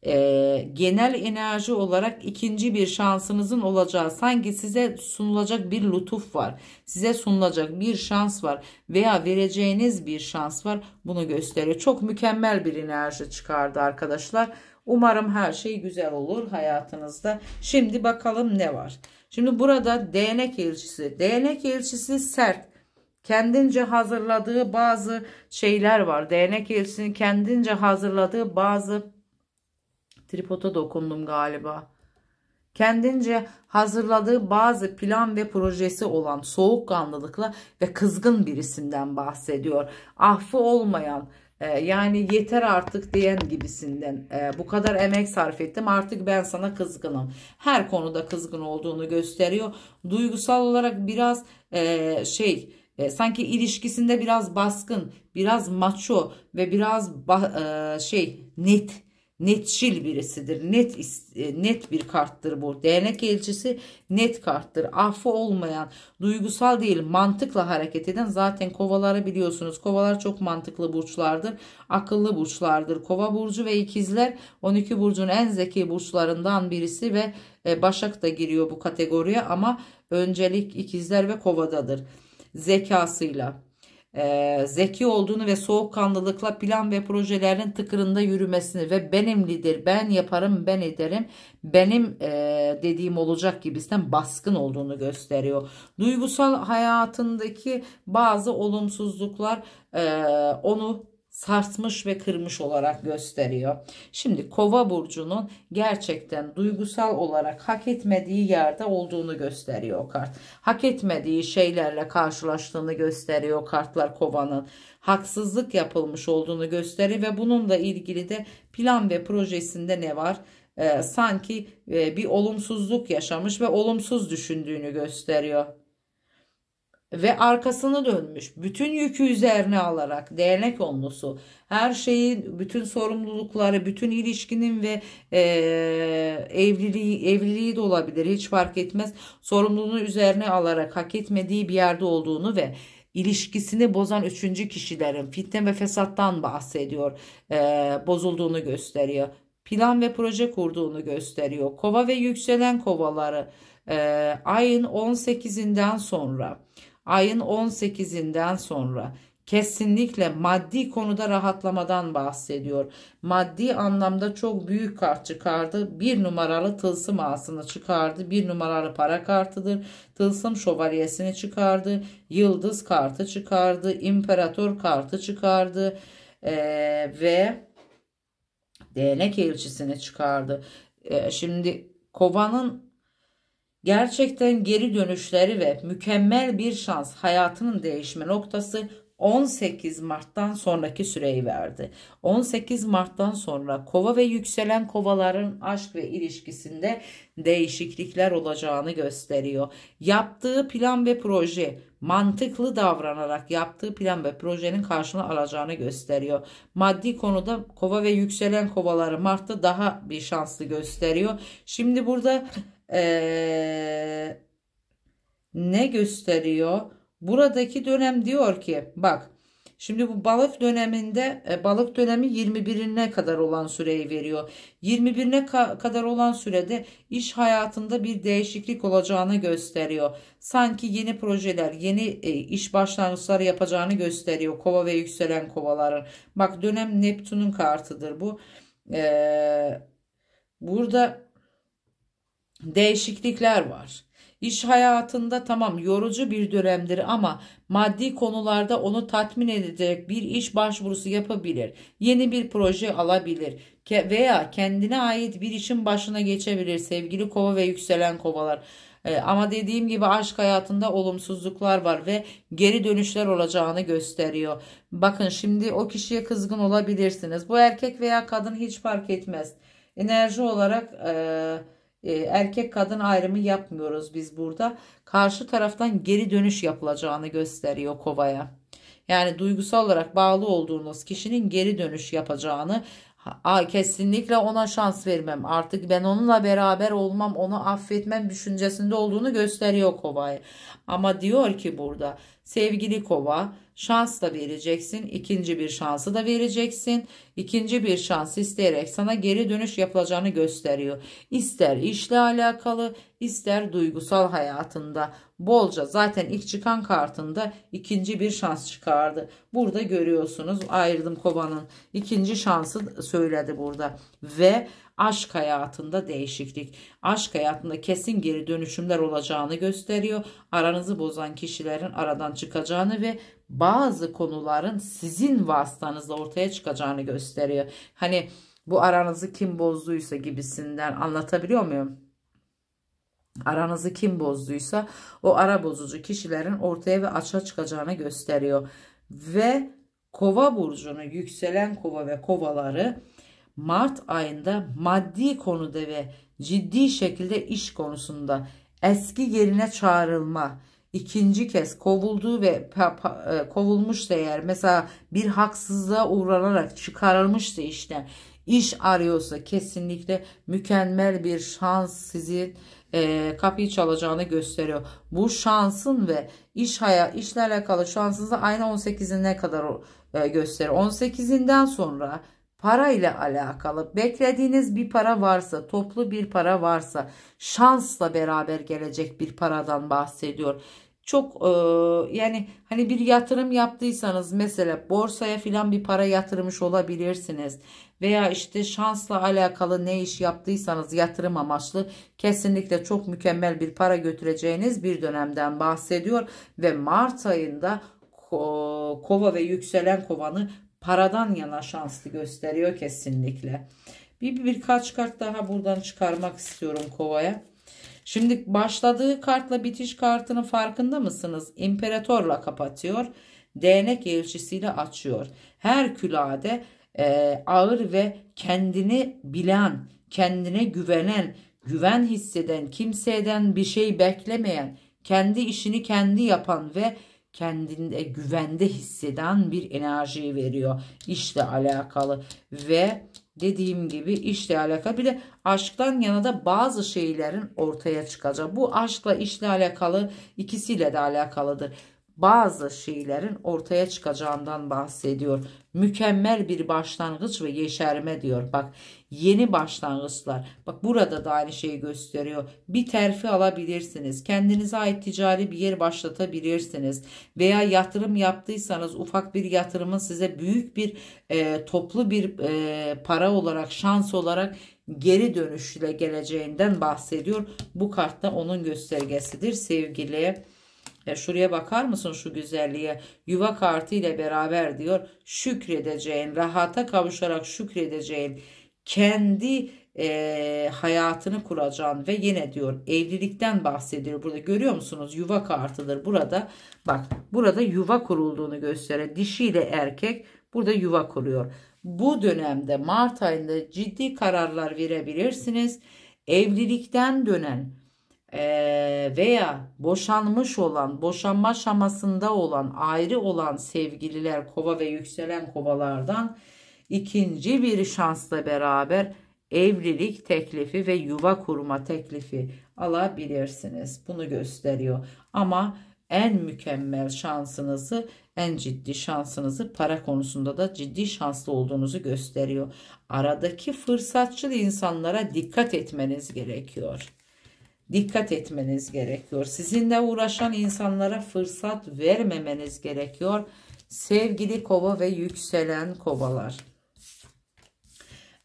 Ee, genel enerji olarak ikinci bir şansınızın olacağı sanki size sunulacak bir lütuf var. Size sunulacak bir şans var veya vereceğiniz bir şans var. Bunu gösteriyor. Çok mükemmel bir enerji çıkardı arkadaşlar. Umarım her şey güzel olur hayatınızda. Şimdi bakalım ne var. Şimdi burada değnek elçisi. Değnek elçisi sert. Kendince hazırladığı bazı şeyler var. Değnek elçisinin kendince hazırladığı bazı tripota dokundum galiba. Kendince hazırladığı bazı plan ve projesi olan soğukkanlılıkla ve kızgın birisinden bahsediyor. Affı olmayan, ee, yani yeter artık diyen gibisinden e, bu kadar emek sarf ettim artık ben sana kızgınım. Her konuda kızgın olduğunu gösteriyor. Duygusal olarak biraz e, şey e, sanki ilişkisinde biraz baskın, biraz maço ve biraz şey net netçil birisidir. Net e, net bir karttır bu. Değnek elçisi net karttır. Affı olmayan, duygusal değil, mantıkla hareket eden zaten kovaları biliyorsunuz. Kovalar çok mantıklı burçlardır. Akıllı burçlardır. Kova burcu ve ikizler 12 burcun en zeki burçlarından birisi ve e, Başak da giriyor bu kategoriye ama öncelik ikizler ve kovadadır. Zekasıyla e, zeki olduğunu ve soğukkanlılıkla plan ve projelerin tıkırında yürümesini ve benim lider, ben yaparım, ben ederim, benim e, dediğim olacak gibisinden baskın olduğunu gösteriyor. Duygusal hayatındaki bazı olumsuzluklar e, onu sarsmış ve kırmış olarak gösteriyor. Şimdi kova burcunun gerçekten duygusal olarak hak etmediği yerde olduğunu gösteriyor kart. Hak etmediği şeylerle karşılaştığını gösteriyor kartlar kovanın. Haksızlık yapılmış olduğunu gösteriyor ve bununla ilgili de plan ve projesinde ne var? Ee, sanki e, bir olumsuzluk yaşamış ve olumsuz düşündüğünü gösteriyor ve arkasını dönmüş. Bütün yükü üzerine alarak değnek onlusu her şeyin bütün sorumlulukları bütün ilişkinin ve e, evliliği evliliği de olabilir hiç fark etmez sorumluluğunu üzerine alarak hak etmediği bir yerde olduğunu ve ilişkisini bozan üçüncü kişilerin fitne ve fesattan bahsediyor e, bozulduğunu gösteriyor plan ve proje kurduğunu gösteriyor kova ve yükselen kovaları e, ayın 18'inden sonra ayın 18'inden sonra kesinlikle maddi konuda rahatlamadan bahsediyor. Maddi anlamda çok büyük kart çıkardı. Bir numaralı tılsım asını çıkardı. Bir numaralı para kartıdır. Tılsım şövalyesini çıkardı. Yıldız kartı çıkardı. İmparator kartı çıkardı. Ee, ve değnek elçisini çıkardı. Ee, şimdi kovanın Gerçekten geri dönüşleri ve mükemmel bir şans hayatının değişme noktası 18 Mart'tan sonraki süreyi verdi. 18 Mart'tan sonra kova ve yükselen kovaların aşk ve ilişkisinde değişiklikler olacağını gösteriyor. Yaptığı plan ve proje mantıklı davranarak yaptığı plan ve projenin karşılığını alacağını gösteriyor. Maddi konuda kova ve yükselen kovaları Mart'ta daha bir şanslı gösteriyor. Şimdi burada ee, ne gösteriyor? Buradaki dönem diyor ki bak şimdi bu balık döneminde e, balık dönemi 21'ine kadar olan süreyi veriyor. 21'ine ka kadar olan sürede iş hayatında bir değişiklik olacağını gösteriyor. Sanki yeni projeler yeni e, iş başlangıçları yapacağını gösteriyor kova ve yükselen kovaların. Bak dönem Neptün'ün kartıdır bu. E, burada değişiklikler var. İş hayatında tamam yorucu bir dönemdir ama maddi konularda onu tatmin edecek bir iş başvurusu yapabilir. Yeni bir proje alabilir veya kendine ait bir işin başına geçebilir sevgili kova ve yükselen kovalar. Ee, ama dediğim gibi aşk hayatında olumsuzluklar var ve geri dönüşler olacağını gösteriyor. Bakın şimdi o kişiye kızgın olabilirsiniz. Bu erkek veya kadın hiç fark etmez. Enerji olarak... Ee, ee, erkek kadın ayrımı yapmıyoruz biz burada. Karşı taraftan geri dönüş yapılacağını gösteriyor kovaya. Yani duygusal olarak bağlı olduğunuz kişinin geri dönüş yapacağını kesinlikle ona şans vermem. Artık ben onunla beraber olmam, onu affetmem düşüncesinde olduğunu gösteriyor kovayı. Ama diyor ki burada sevgili kova şans da vereceksin. ikinci bir şansı da vereceksin. İkinci bir şans isteyerek sana geri dönüş yapılacağını gösteriyor. İster işle alakalı ister duygusal hayatında. Bolca zaten ilk çıkan kartında ikinci bir şans çıkardı. Burada görüyorsunuz ayrıldım kovanın ikinci şansı söyledi burada. Ve aşk hayatında değişiklik. Aşk hayatında kesin geri dönüşümler olacağını gösteriyor. Aranızı bozan kişilerin aradan çıkacağını ve bazı konuların sizin vasıtanızla ortaya çıkacağını gösteriyor. Hani bu aranızı kim bozduysa gibisinden anlatabiliyor muyum? Aranızı kim bozduysa o ara bozucu kişilerin ortaya ve açığa çıkacağını gösteriyor. Ve kova burcunu yükselen kova ve kovaları Mart ayında maddi konuda ve ciddi şekilde iş konusunda eski yerine çağrılma, ikinci kez kovulduğu ve pa, pa, e, kovulmuşsa eğer mesela bir haksızlığa uğranarak çıkarılmışsa işten iş arıyorsa kesinlikle mükemmel bir şans sizi e, kapıyı çalacağını gösteriyor. Bu şansın ve iş hayat işle alakalı şansınızı aynı 18'in ne kadar e, gösteriyor. 18'inden sonra para ile alakalı beklediğiniz bir para varsa toplu bir para varsa şansla beraber gelecek bir paradan bahsediyor çok e, yani hani bir yatırım yaptıysanız mesela borsaya filan bir para yatırmış olabilirsiniz veya işte şansla alakalı ne iş yaptıysanız yatırım amaçlı kesinlikle çok mükemmel bir para götüreceğiniz bir dönemden bahsediyor ve Mart ayında ko kova ve yükselen kovanı paradan yana şanslı gösteriyor kesinlikle. Bir, bir birkaç kart daha buradan çıkarmak istiyorum kovaya. Şimdi başladığı kartla bitiş kartının farkında mısınız? İmparatorla kapatıyor. Değnek elçisiyle açıyor. Her külade e, ağır ve kendini bilen, kendine güvenen, güven hisseden, kimseden bir şey beklemeyen, kendi işini kendi yapan ve kendinde güvende hisseden bir enerjiyi veriyor. İşle alakalı ve dediğim gibi işle alakalı bir de aşktan yana da bazı şeylerin ortaya çıkacağı. Bu aşkla işle alakalı ikisiyle de alakalıdır bazı şeylerin ortaya çıkacağından bahsediyor. Mükemmel bir başlangıç ve yeşerme diyor. Bak yeni başlangıçlar. Bak burada da aynı şeyi gösteriyor. Bir terfi alabilirsiniz. Kendinize ait ticari bir yer başlatabilirsiniz. Veya yatırım yaptıysanız ufak bir yatırımın size büyük bir e, toplu bir e, para olarak şans olarak geri dönüşle geleceğinden bahsediyor. Bu kartta onun göstergesidir sevgili ya şuraya bakar mısın şu güzelliğe? Yuva kartı ile beraber diyor şükredeceğin, rahata kavuşarak şükredeceğin, kendi e, hayatını kuracağın ve yine diyor evlilikten bahsediyor. Burada görüyor musunuz? Yuva kartıdır burada. Bak burada yuva kurulduğunu dişi ile erkek burada yuva kuruyor. Bu dönemde Mart ayında ciddi kararlar verebilirsiniz. Evlilikten dönen ee, veya boşanmış olan, boşanma aşamasında olan, ayrı olan sevgililer kova ve yükselen kovalardan ikinci bir şansla beraber evlilik teklifi ve yuva kurma teklifi alabilirsiniz. Bunu gösteriyor. Ama en mükemmel şansınızı, en ciddi şansınızı para konusunda da ciddi şanslı olduğunuzu gösteriyor. Aradaki fırsatçı insanlara dikkat etmeniz gerekiyor dikkat etmeniz gerekiyor. Sizinle uğraşan insanlara fırsat vermemeniz gerekiyor. Sevgili kova ve yükselen kovalar.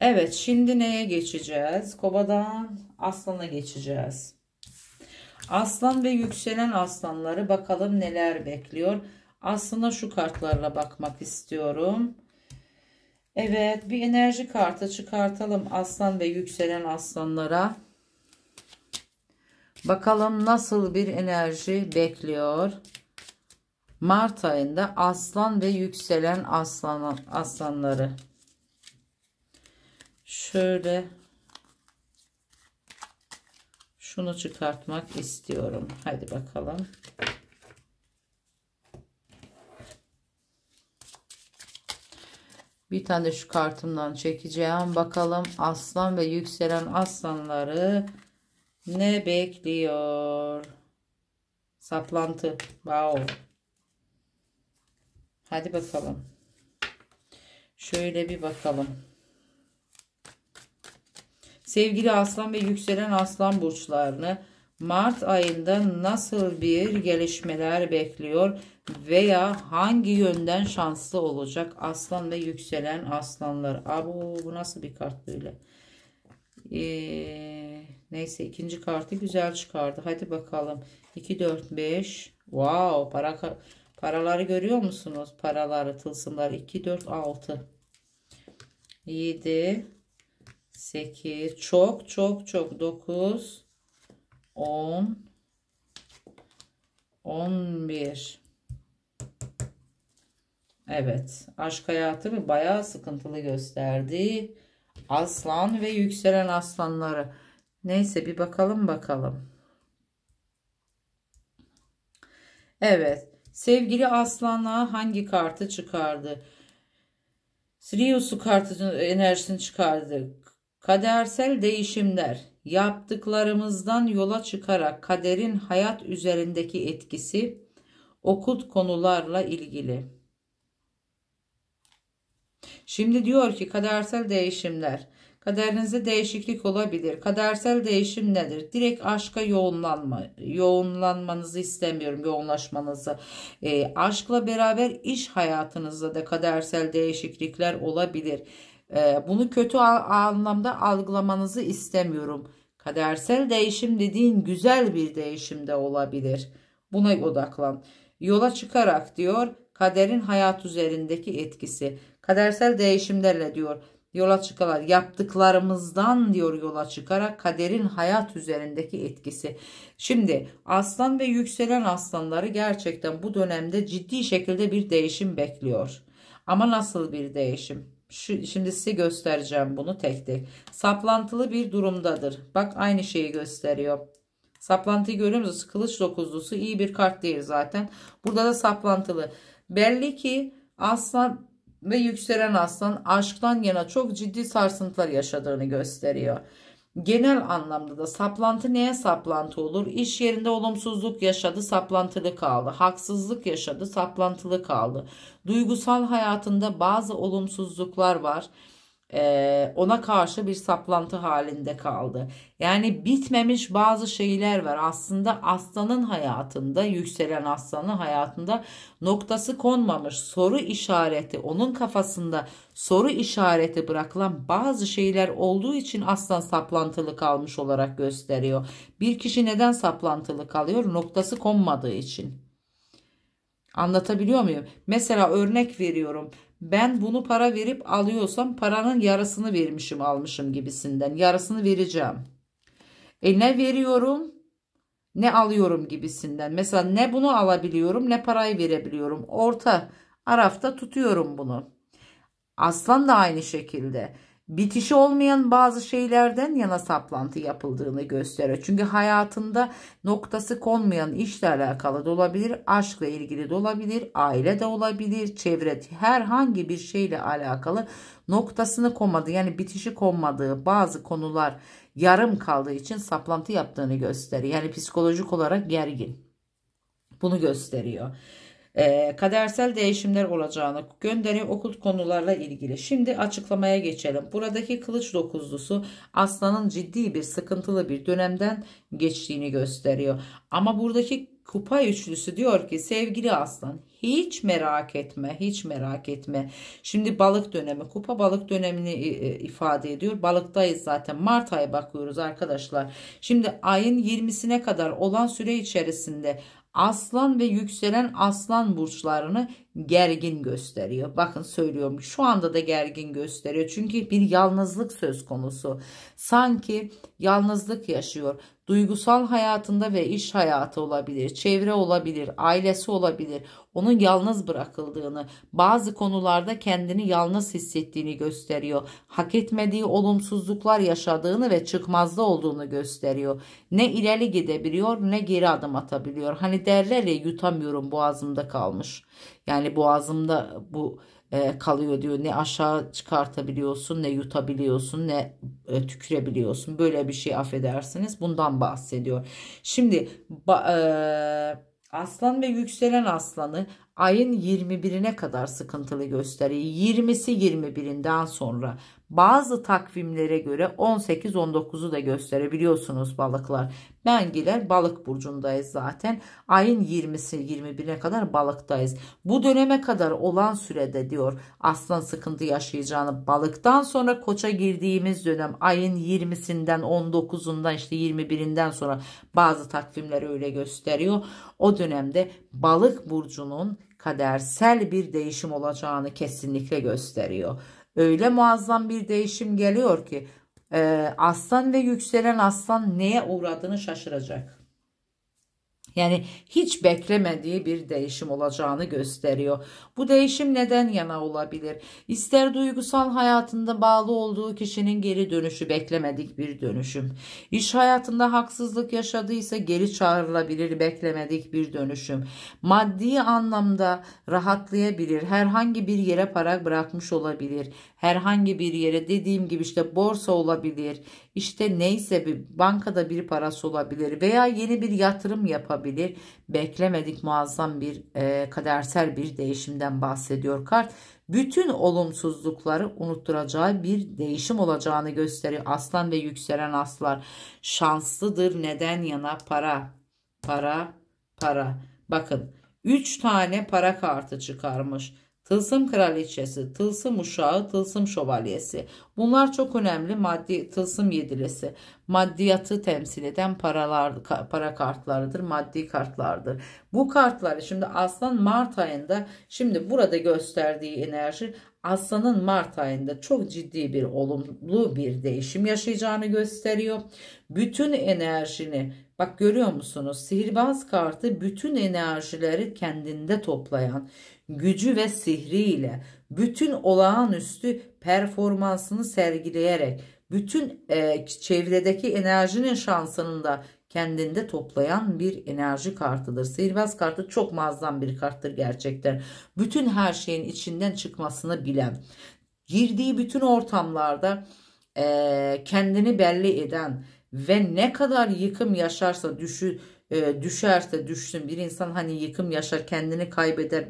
Evet şimdi neye geçeceğiz? Kovadan aslana geçeceğiz. Aslan ve yükselen aslanları bakalım neler bekliyor. Aslına şu kartlarla bakmak istiyorum. Evet bir enerji kartı çıkartalım aslan ve yükselen aslanlara. Bakalım nasıl bir enerji bekliyor. Mart ayında aslan ve yükselen aslan, aslanları. Şöyle şunu çıkartmak istiyorum. Hadi bakalım. Bir tane şu kartımdan çekeceğim. Bakalım aslan ve yükselen aslanları ne bekliyor? Saplantı. Wow. Hadi bakalım. Şöyle bir bakalım. Sevgili aslan ve yükselen aslan burçlarını Mart ayında nasıl bir gelişmeler bekliyor veya hangi yönden şanslı olacak aslan ve yükselen aslanlar. Aa, bu, bu nasıl bir kart böyle? Ee, Neyse ikinci kartı güzel çıkardı. Hadi bakalım. 2, 4, 5. Wow. Para, paraları görüyor musunuz? Paraları, tılsımlar. 2, 4, 6. 7, 8. Çok, çok, çok. 9, 10, 11. Evet. Aşk hayatı ve bayağı sıkıntılı gösterdi. Aslan ve yükselen aslanları. Neyse bir bakalım bakalım. Evet. Sevgili aslanlığa hangi kartı çıkardı? Sirius'u kartının enerjisini çıkardı. Kadersel değişimler. Yaptıklarımızdan yola çıkarak kaderin hayat üzerindeki etkisi okut konularla ilgili. Şimdi diyor ki kadersel değişimler. Kaderinizde değişiklik olabilir. Kadersel değişim nedir? Direkt aşka yoğunlanma, yoğunlanmanızı istemiyorum. Yoğunlaşmanızı. E, aşkla beraber iş hayatınızda da kadersel değişiklikler olabilir. E, bunu kötü anlamda algılamanızı istemiyorum. Kadersel değişim dediğin güzel bir değişim de olabilir. Buna odaklan. Yola çıkarak diyor kaderin hayat üzerindeki etkisi. Kadersel değişimlerle diyor yola çıkarak yaptıklarımızdan diyor yola çıkarak kaderin hayat üzerindeki etkisi. Şimdi aslan ve yükselen aslanları gerçekten bu dönemde ciddi şekilde bir değişim bekliyor. Ama nasıl bir değişim? Şu, şimdi size göstereceğim bunu tek tek. Saplantılı bir durumdadır. Bak aynı şeyi gösteriyor. Saplantıyı görüyor musunuz? Kılıç dokuzlusu iyi bir kart değil zaten. Burada da saplantılı. Belli ki aslan ve yükselen aslan aşktan yana çok ciddi sarsıntılar yaşadığını gösteriyor. Genel anlamda da saplantı neye saplantı olur? İş yerinde olumsuzluk yaşadı, saplantılı kaldı. Haksızlık yaşadı, saplantılı kaldı. Duygusal hayatında bazı olumsuzluklar var ona karşı bir saplantı halinde kaldı. Yani bitmemiş bazı şeyler var. Aslında aslanın hayatında, yükselen aslanın hayatında noktası konmamış soru işareti, onun kafasında soru işareti bırakılan bazı şeyler olduğu için aslan saplantılı kalmış olarak gösteriyor. Bir kişi neden saplantılı kalıyor? Noktası konmadığı için. Anlatabiliyor muyum? Mesela örnek veriyorum ben bunu para verip alıyorsam paranın yarısını vermişim almışım gibisinden yarısını vereceğim. E ne veriyorum ne alıyorum gibisinden. Mesela ne bunu alabiliyorum ne parayı verebiliyorum. Orta arafta tutuyorum bunu. Aslan da aynı şekilde bitişi olmayan bazı şeylerden yana saplantı yapıldığını gösterir. Çünkü hayatında noktası konmayan işle alakalı da olabilir, aşkla ilgili de olabilir, aile de olabilir, çevre herhangi bir şeyle alakalı noktasını konmadı yani bitişi konmadığı bazı konular yarım kaldığı için saplantı yaptığını gösteriyor. Yani psikolojik olarak gergin. Bunu gösteriyor e, kadersel değişimler olacağını gönderiyor okul konularla ilgili. Şimdi açıklamaya geçelim. Buradaki kılıç dokuzlusu aslanın ciddi bir sıkıntılı bir dönemden geçtiğini gösteriyor. Ama buradaki kupa üçlüsü diyor ki sevgili aslan hiç merak etme hiç merak etme. Şimdi balık dönemi kupa balık dönemini e, e, ifade ediyor. Balıktayız zaten Mart ayı bakıyoruz arkadaşlar. Şimdi ayın 20'sine kadar olan süre içerisinde aslan ve yükselen aslan burçlarını gergin gösteriyor. Bakın söylüyorum şu anda da gergin gösteriyor. Çünkü bir yalnızlık söz konusu. Sanki yalnızlık yaşıyor. Duygusal hayatında ve iş hayatı olabilir, çevre olabilir, ailesi olabilir. Onun yalnız bırakıldığını, bazı konularda kendini yalnız hissettiğini gösteriyor. Hak etmediği olumsuzluklar yaşadığını ve çıkmazda olduğunu gösteriyor. Ne ileri gidebiliyor ne geri adım atabiliyor. Hani derler ya yutamıyorum boğazımda kalmış. Yani boğazımda bu e, kalıyor diyor. Ne aşağı çıkartabiliyorsun, ne yutabiliyorsun, ne e, tükürebiliyorsun. Böyle bir şey affedersiniz. Bundan bahsediyor. Şimdi ba, e, aslan ve yükselen aslanı ayın 21'ine kadar sıkıntılı gösteriyi 20'si 21'inden sonra bazı takvimlere göre 18-19'u da gösterebiliyorsunuz balıklar. mengiler, balık burcundayız zaten. Ayın 20'si 21'ine kadar balıktayız. Bu döneme kadar olan sürede diyor aslan sıkıntı yaşayacağını balıktan sonra koça girdiğimiz dönem ayın 20'sinden 19'undan işte 21'inden sonra bazı takvimler öyle gösteriyor. O dönemde balık burcunun kadersel bir değişim olacağını kesinlikle gösteriyor. Öyle muazzam bir değişim geliyor ki e, aslan ve yükselen aslan neye uğradığını şaşıracak. Yani hiç beklemediği bir değişim olacağını gösteriyor. Bu değişim neden yana olabilir? İster duygusal hayatında bağlı olduğu kişinin geri dönüşü beklemedik bir dönüşüm. İş hayatında haksızlık yaşadıysa geri çağrılabilir beklemedik bir dönüşüm. Maddi anlamda rahatlayabilir. Herhangi bir yere para bırakmış olabilir herhangi bir yere dediğim gibi işte borsa olabilir işte neyse bir bankada bir parası olabilir veya yeni bir yatırım yapabilir beklemedik muazzam bir e, kadersel bir değişimden bahsediyor kart bütün olumsuzlukları unutturacağı bir değişim olacağını gösteriyor aslan ve yükselen aslar şanslıdır neden yana para para para bakın 3 tane para kartı çıkarmış Tılsım kraliçesi, tılsım uşağı, tılsım şövalyesi. Bunlar çok önemli maddi tılsım yedilisi. Maddiyatı temsil eden paralar, para kartlarıdır, maddi kartlardır. Bu kartlar şimdi aslan Mart ayında şimdi burada gösterdiği enerji Aslan'ın Mart ayında çok ciddi bir olumlu bir değişim yaşayacağını gösteriyor. Bütün enerjini bak görüyor musunuz? Sihirbaz kartı bütün enerjileri kendinde toplayan, gücü ve sihriyle bütün olağanüstü performansını sergileyerek bütün e, çevredeki enerjinin şansını da kendinde toplayan bir enerji kartıdır. Sihirbaz kartı çok muazzam bir karttır gerçekten. Bütün her şeyin içinden çıkmasını bilen, girdiği bütün ortamlarda e, kendini belli eden ve ne kadar yıkım yaşarsa düşü, e, düşerse düşsün bir insan hani yıkım yaşar kendini kaybeder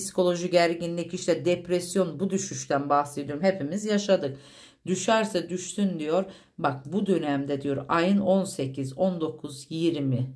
psikoloji gerginlik işte depresyon bu düşüşten bahsediyorum hepimiz yaşadık. Düşerse düşsün diyor. Bak bu dönemde diyor ayın 18, 19, 20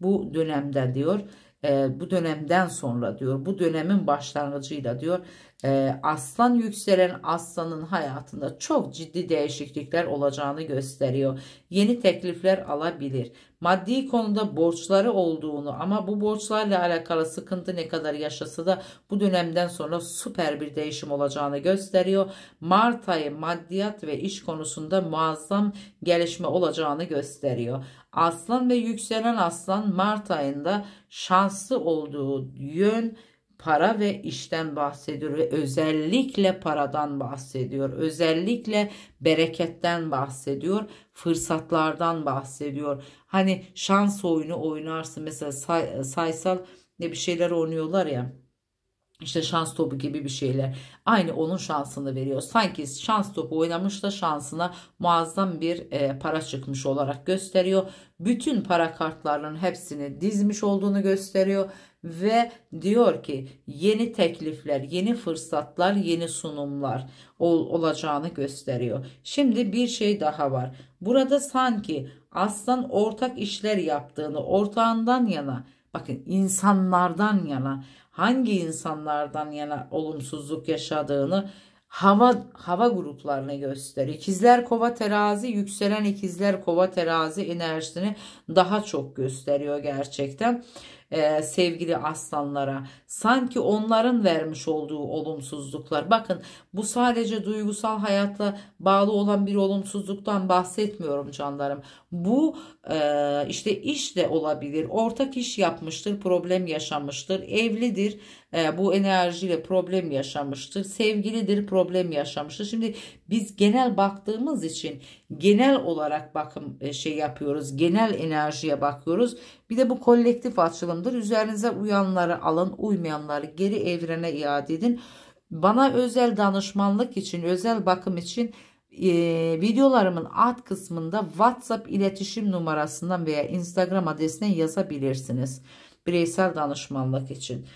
bu dönemde diyor. E, bu dönemden sonra diyor. Bu dönemin başlangıcıyla diyor. Ee, aslan yükselen aslanın hayatında çok ciddi değişiklikler olacağını gösteriyor. Yeni teklifler alabilir. Maddi konuda borçları olduğunu ama bu borçlarla alakalı sıkıntı ne kadar yaşasa da bu dönemden sonra süper bir değişim olacağını gösteriyor. Mart ayı maddiyat ve iş konusunda muazzam gelişme olacağını gösteriyor. Aslan ve yükselen aslan Mart ayında şanslı olduğu yön para ve işten bahsediyor ve özellikle paradan bahsediyor. Özellikle bereketten bahsediyor, fırsatlardan bahsediyor. Hani şans oyunu oynarsın mesela say, saysal ne bir şeyler oynuyorlar ya. İşte şans topu gibi bir şeyler. Aynı onun şansını veriyor. Sanki şans topu oynamış da şansına muazzam bir e, para çıkmış olarak gösteriyor bütün para kartlarının hepsini dizmiş olduğunu gösteriyor ve diyor ki yeni teklifler, yeni fırsatlar, yeni sunumlar ol, olacağını gösteriyor. Şimdi bir şey daha var. Burada sanki aslan ortak işler yaptığını, ortağından yana, bakın insanlardan yana, hangi insanlardan yana olumsuzluk yaşadığını hava hava gruplarını göster. İkizler kova terazi yükselen ikizler kova terazi enerjisini daha çok gösteriyor gerçekten ee, sevgili aslanlara. Sanki onların vermiş olduğu olumsuzluklar. Bakın bu sadece duygusal hayatla bağlı olan bir olumsuzluktan bahsetmiyorum canlarım. Bu ee, işte iş de olabilir. Ortak iş yapmıştır, problem yaşamıştır. Evlidir, e, bu enerjiyle problem yaşamıştır. Sevgilidir, problem yaşamıştır. Şimdi biz genel baktığımız için genel olarak bakım e, şey yapıyoruz. Genel enerjiye bakıyoruz. Bir de bu kolektif açılımdır. Üzerinize uyanları alın, uymayanları geri evrene iade edin. Bana özel danışmanlık için, özel bakım için e, videolarımın alt kısmında WhatsApp iletişim numarasından veya Instagram adresine yazabilirsiniz. Bireysel danışmanlık için.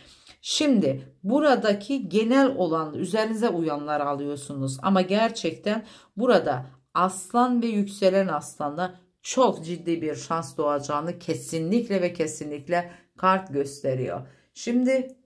Şimdi buradaki genel olan üzerinize uyanlar alıyorsunuz. Ama gerçekten burada aslan ve yükselen aslanda çok ciddi bir şans doğacağını kesinlikle ve kesinlikle kart gösteriyor. Şimdi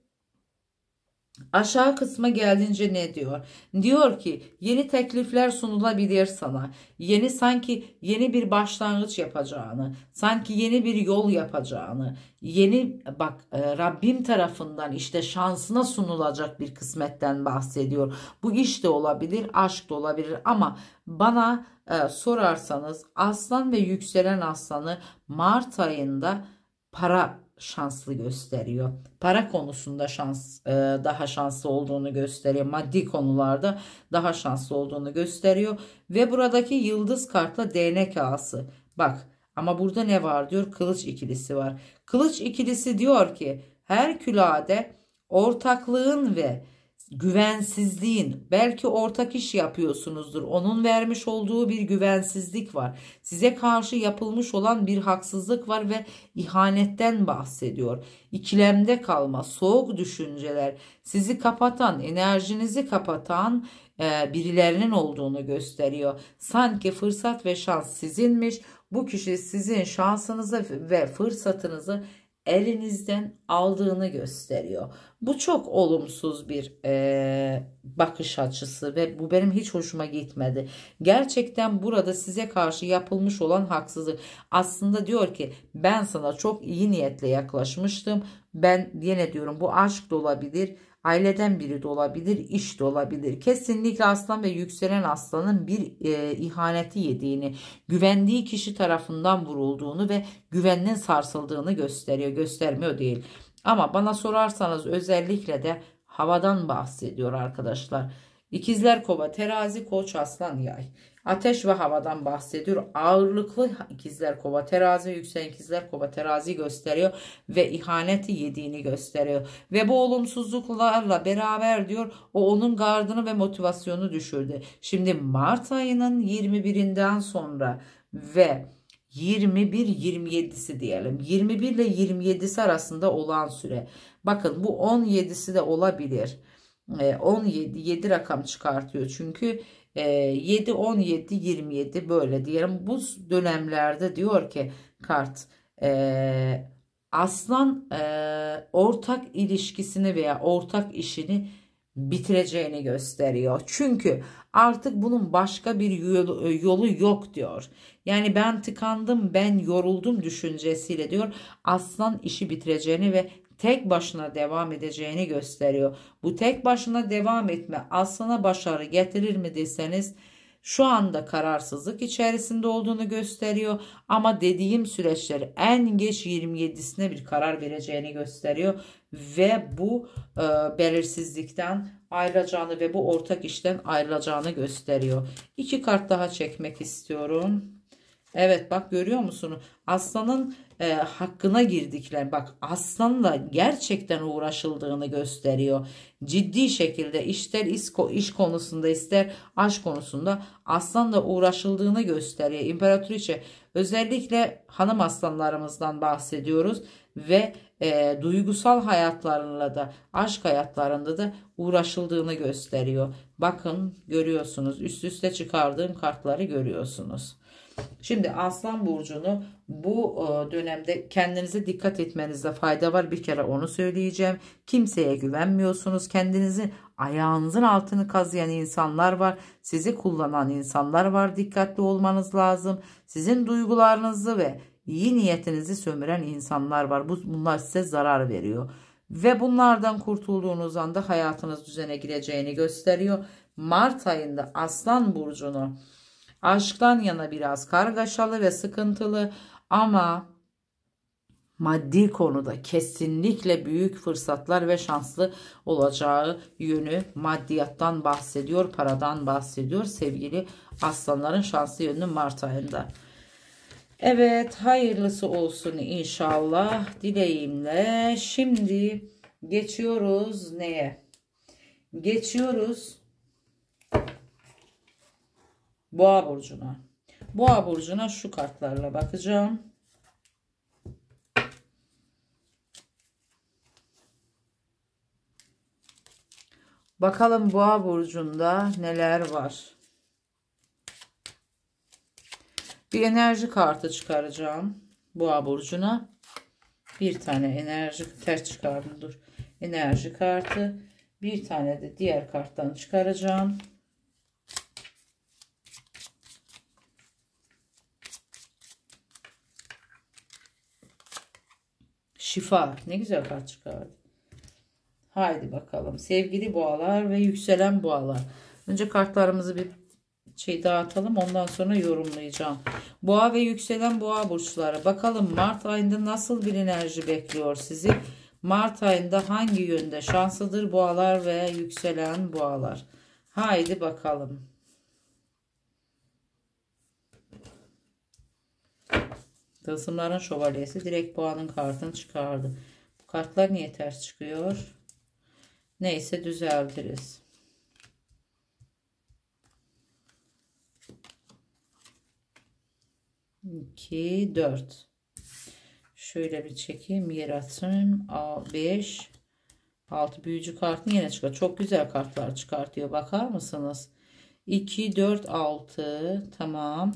Aşağı kısma geldiğince ne diyor? Diyor ki yeni teklifler sunulabilir sana. Yeni sanki yeni bir başlangıç yapacağını, sanki yeni bir yol yapacağını, yeni bak e, Rabbim tarafından işte şansına sunulacak bir kısmetten bahsediyor. Bu iş de olabilir, aşk da olabilir ama bana e, sorarsanız aslan ve yükselen aslanı Mart ayında para şanslı gösteriyor. Para konusunda şans e, daha şanslı olduğunu gösteriyor. Maddi konularda daha şanslı olduğunu gösteriyor. Ve buradaki yıldız kartla DNA ağası. Bak ama burada ne var diyor? Kılıç ikilisi var. Kılıç ikilisi diyor ki her külade ortaklığın ve güvensizliğin belki ortak iş yapıyorsunuzdur onun vermiş olduğu bir güvensizlik var size karşı yapılmış olan bir haksızlık var ve ihanetten bahsediyor İkilemde kalma soğuk düşünceler sizi kapatan enerjinizi kapatan e, birilerinin olduğunu gösteriyor sanki fırsat ve şans sizinmiş bu kişi sizin şansınızı ve fırsatınızı elinizden aldığını gösteriyor. Bu çok olumsuz bir e, bakış açısı ve bu benim hiç hoşuma gitmedi. Gerçekten burada size karşı yapılmış olan haksızlık aslında diyor ki ben sana çok iyi niyetle yaklaşmıştım. Ben yine diyorum bu aşk da olabilir Aileden biri de olabilir, iş de olabilir. Kesinlikle aslan ve yükselen aslanın bir e, ihaneti yediğini, güvendiği kişi tarafından vurulduğunu ve güvenin sarsıldığını gösteriyor, göstermiyor değil. Ama bana sorarsanız özellikle de havadan bahsediyor arkadaşlar. İkizler kova, terazi, koç, aslan, yay. Ateş ve havadan bahsediyor. Ağırlıklı ikizler kova terazi yüksek ikizler kova terazi gösteriyor ve ihaneti yediğini gösteriyor. Ve bu olumsuzluklarla beraber diyor o onun gardını ve motivasyonu düşürdü. Şimdi Mart ayının 21'inden sonra ve 21-27'si diyelim. 21 ile 27'si arasında olan süre. Bakın bu 17'si de olabilir. 17 ee, 7 rakam çıkartıyor. Çünkü 7, 17, 27 böyle diyelim. Bu dönemlerde diyor ki kart e, aslan e, ortak ilişkisini veya ortak işini bitireceğini gösteriyor. Çünkü artık bunun başka bir yolu, e, yolu yok diyor. Yani ben tıkandım, ben yoruldum düşüncesiyle diyor. Aslan işi bitireceğini ve tek başına devam edeceğini gösteriyor. Bu tek başına devam etme aslına başarı getirir mi deseniz şu anda kararsızlık içerisinde olduğunu gösteriyor ama dediğim süreçleri en geç 27'sine bir karar vereceğini gösteriyor ve bu e, belirsizlikten ayrılacağını ve bu ortak işten ayrılacağını gösteriyor. İki kart daha çekmek istiyorum. Evet bak görüyor musunuz? Aslanın e, hakkına girdikler. Bak aslanla gerçekten uğraşıldığını gösteriyor. Ciddi şekilde ister iş konusunda ister aşk konusunda aslanla uğraşıldığını gösteriyor. İmparatoriçe özellikle hanım aslanlarımızdan bahsediyoruz ve e, duygusal hayatlarında da aşk hayatlarında da uğraşıldığını gösteriyor. Bakın görüyorsunuz üst üste çıkardığım kartları görüyorsunuz. Şimdi Aslan Burcu'nu bu e, dönemde kendinize dikkat etmenizde fayda var. Bir kere onu söyleyeceğim. Kimseye güvenmiyorsunuz. kendinizi ayağınızın altını kazıyan insanlar var. Sizi kullanan insanlar var. Dikkatli olmanız lazım. Sizin duygularınızı ve iyi niyetinizi sömüren insanlar var. Bunlar size zarar veriyor. Ve bunlardan kurtulduğunuz anda hayatınız düzene gireceğini gösteriyor. Mart ayında Aslan Burcu'nu aşktan yana biraz kargaşalı ve sıkıntılı ama maddi konuda kesinlikle büyük fırsatlar ve şanslı olacağı yönü maddiyattan bahsediyor, paradan bahsediyor sevgili aslanların şanslı yönü Mart ayında. Evet hayırlısı olsun inşallah dileğimle. Şimdi geçiyoruz neye? Geçiyoruz Boğa burcuna. Boğa burcuna şu kartlarla bakacağım. Bakalım boğa burcunda neler var. Bir enerji kartı çıkaracağım. Boğa burcuna bir tane enerji ters çıkardım dur. Enerji kartı bir tane de diğer karttan çıkaracağım. Şifa. Ne güzel kart çıkardı. Haydi bakalım. Sevgili boğalar ve yükselen boğalar. Önce kartlarımızı bir şey dağıtalım. Ondan sonra yorumlayacağım. Boğa ve yükselen boğa burçları. Bakalım Mart ayında nasıl bir enerji bekliyor sizi? Mart ayında hangi yönde şanslıdır boğalar ve yükselen boğalar? Haydi bakalım. Tılsımların şövalyesi direkt boğanın kartını çıkardı. Bu kartlar niye ters çıkıyor? Neyse düzeltiriz. İki, dört. Şöyle bir çekeyim. Yer atayım. A, beş. Altı büyücü kartını yine çıkar. Çok güzel kartlar çıkartıyor. Bakar mısınız? 2, 4, 6. Tamam.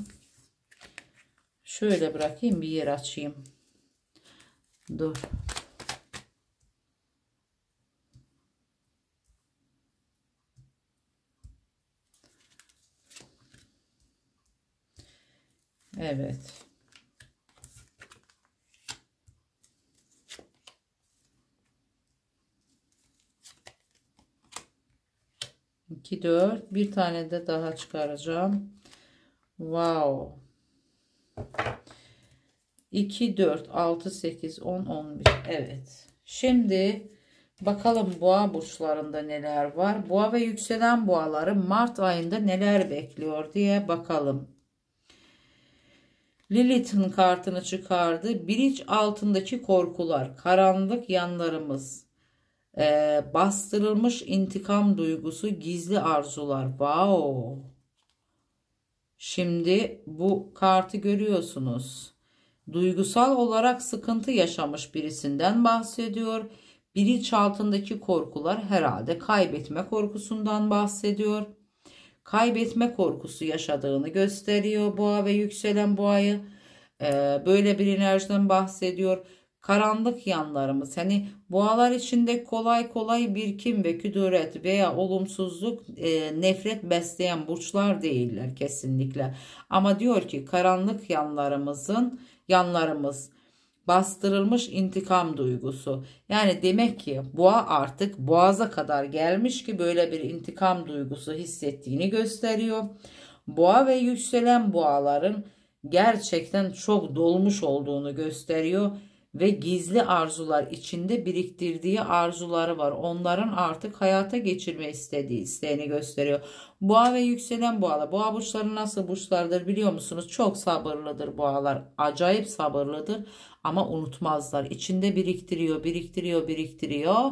Şöyle bırakayım bir yer açayım. Dur. Evet. İki dört. Bir tane de daha çıkaracağım. Wow. 2, 4, 6, 8, 10, 11. Evet. Şimdi bakalım boğa burçlarında neler var. Boğa ve yükselen boğaları Mart ayında neler bekliyor diye bakalım. Lilith'in kartını çıkardı. Bilinç altındaki korkular, karanlık yanlarımız, bastırılmış intikam duygusu, gizli arzular. Wow. Şimdi bu kartı görüyorsunuz. Duygusal olarak sıkıntı yaşamış birisinden bahsediyor. Bilinçaltındaki korkular herhalde kaybetme korkusundan bahsediyor. Kaybetme korkusu yaşadığını gösteriyor boğa ve yükselen boğayı. Ee, böyle bir enerjiden bahsediyor karanlık yanlarımız hani boğalar içinde kolay kolay bir kim ve küduret veya olumsuzluk e, nefret besleyen burçlar değiller kesinlikle ama diyor ki karanlık yanlarımızın yanlarımız bastırılmış intikam duygusu. Yani demek ki boğa artık boğaza kadar gelmiş ki böyle bir intikam duygusu hissettiğini gösteriyor. Boğa ve yükselen boğaların gerçekten çok dolmuş olduğunu gösteriyor ve gizli arzular içinde biriktirdiği arzuları var. Onların artık hayata geçirme istediği isteğini gösteriyor. Boğa ve yükselen boğalar. Boğa burçları nasıl burçlardır biliyor musunuz? Çok sabırlıdır boğalar. Acayip sabırlıdır ama unutmazlar. İçinde biriktiriyor, biriktiriyor, biriktiriyor.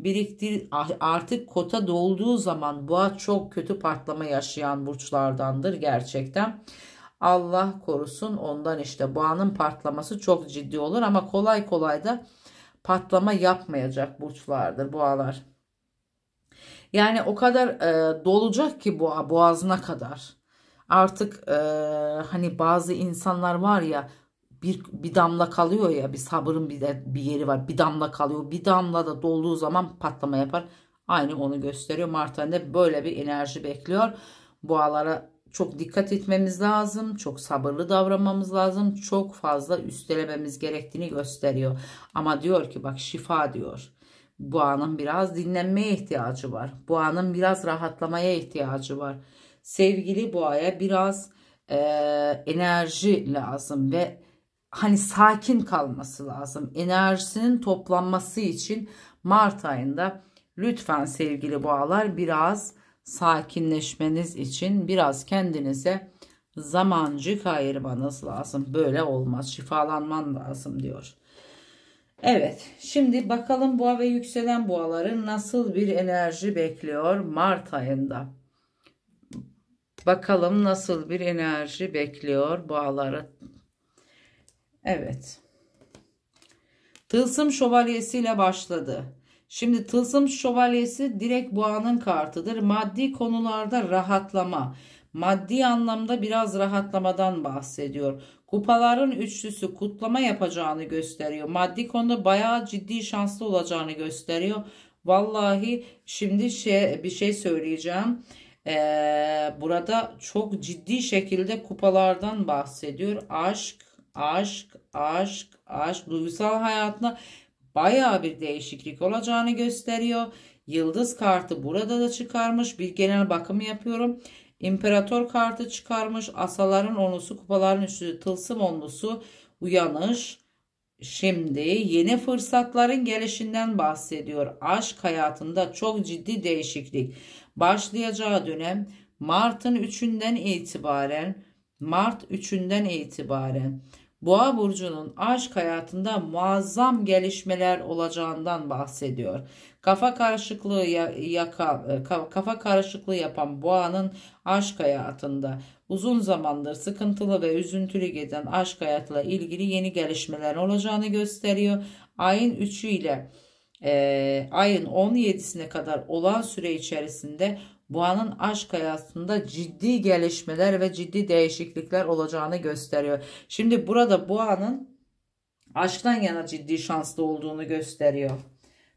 Biriktir ah, artık kota dolduğu zaman boğa çok kötü patlama yaşayan burçlardandır gerçekten. Allah korusun ondan işte boğanın patlaması çok ciddi olur ama kolay kolay da patlama yapmayacak burçlardır boğalar. Yani o kadar e, dolacak ki boğa boğazına kadar. Artık e, hani bazı insanlar var ya bir, bir damla kalıyor ya bir sabırın bir, de, bir yeri var bir damla kalıyor bir damla da dolduğu zaman patlama yapar. Aynı onu gösteriyor. Mart ayında böyle bir enerji bekliyor. Boğalara çok dikkat etmemiz lazım. Çok sabırlı davranmamız lazım. Çok fazla üstelememiz gerektiğini gösteriyor. Ama diyor ki bak şifa diyor. Bu anın biraz dinlenmeye ihtiyacı var. Bu anın biraz rahatlamaya ihtiyacı var. Sevgili boğaya biraz e, enerji lazım ve hani sakin kalması lazım. Enerjisinin toplanması için Mart ayında lütfen sevgili boğalar biraz sakinleşmeniz için biraz kendinize zamancık ayırmanız lazım. Böyle olmaz. Şifalanman lazım diyor. Evet şimdi bakalım boğa ve yükselen boğaları nasıl bir enerji bekliyor Mart ayında. Bakalım nasıl bir enerji bekliyor boğaları. Evet. Tılsım şövalyesiyle başladı. Şimdi tılsım şövalyesi direkt boğanın kartıdır. Maddi konularda rahatlama. Maddi anlamda biraz rahatlamadan bahsediyor. Kupaların üçlüsü kutlama yapacağını gösteriyor. Maddi konuda bayağı ciddi şanslı olacağını gösteriyor. Vallahi şimdi şey, bir şey söyleyeceğim. Ee, burada çok ciddi şekilde kupalardan bahsediyor. Aşk, aşk, aşk, aşk, duygusal hayatına baya bir değişiklik olacağını gösteriyor. Yıldız kartı burada da çıkarmış. Bir genel bakım yapıyorum. İmparator kartı çıkarmış. Asaların onusu, kupaların üstü, tılsım onusu, uyanış. Şimdi yeni fırsatların gelişinden bahsediyor. Aşk hayatında çok ciddi değişiklik. Başlayacağı dönem Mart'ın 3'ünden itibaren Mart 3'ünden itibaren Boğa burcunun aşk hayatında muazzam gelişmeler olacağından bahsediyor. Kafa karışıklığı yaka, kafa karışıklığı yapan boğanın aşk hayatında uzun zamandır sıkıntılı ve üzüntülü giden aşk hayatla ilgili yeni gelişmeler olacağını gösteriyor. Ayın 3'ü ile e, ayın 17'sine kadar olan süre içerisinde Boğanın aşk hayatında ciddi gelişmeler ve ciddi değişiklikler olacağını gösteriyor. Şimdi burada Boğanın aşktan yana ciddi şanslı olduğunu gösteriyor.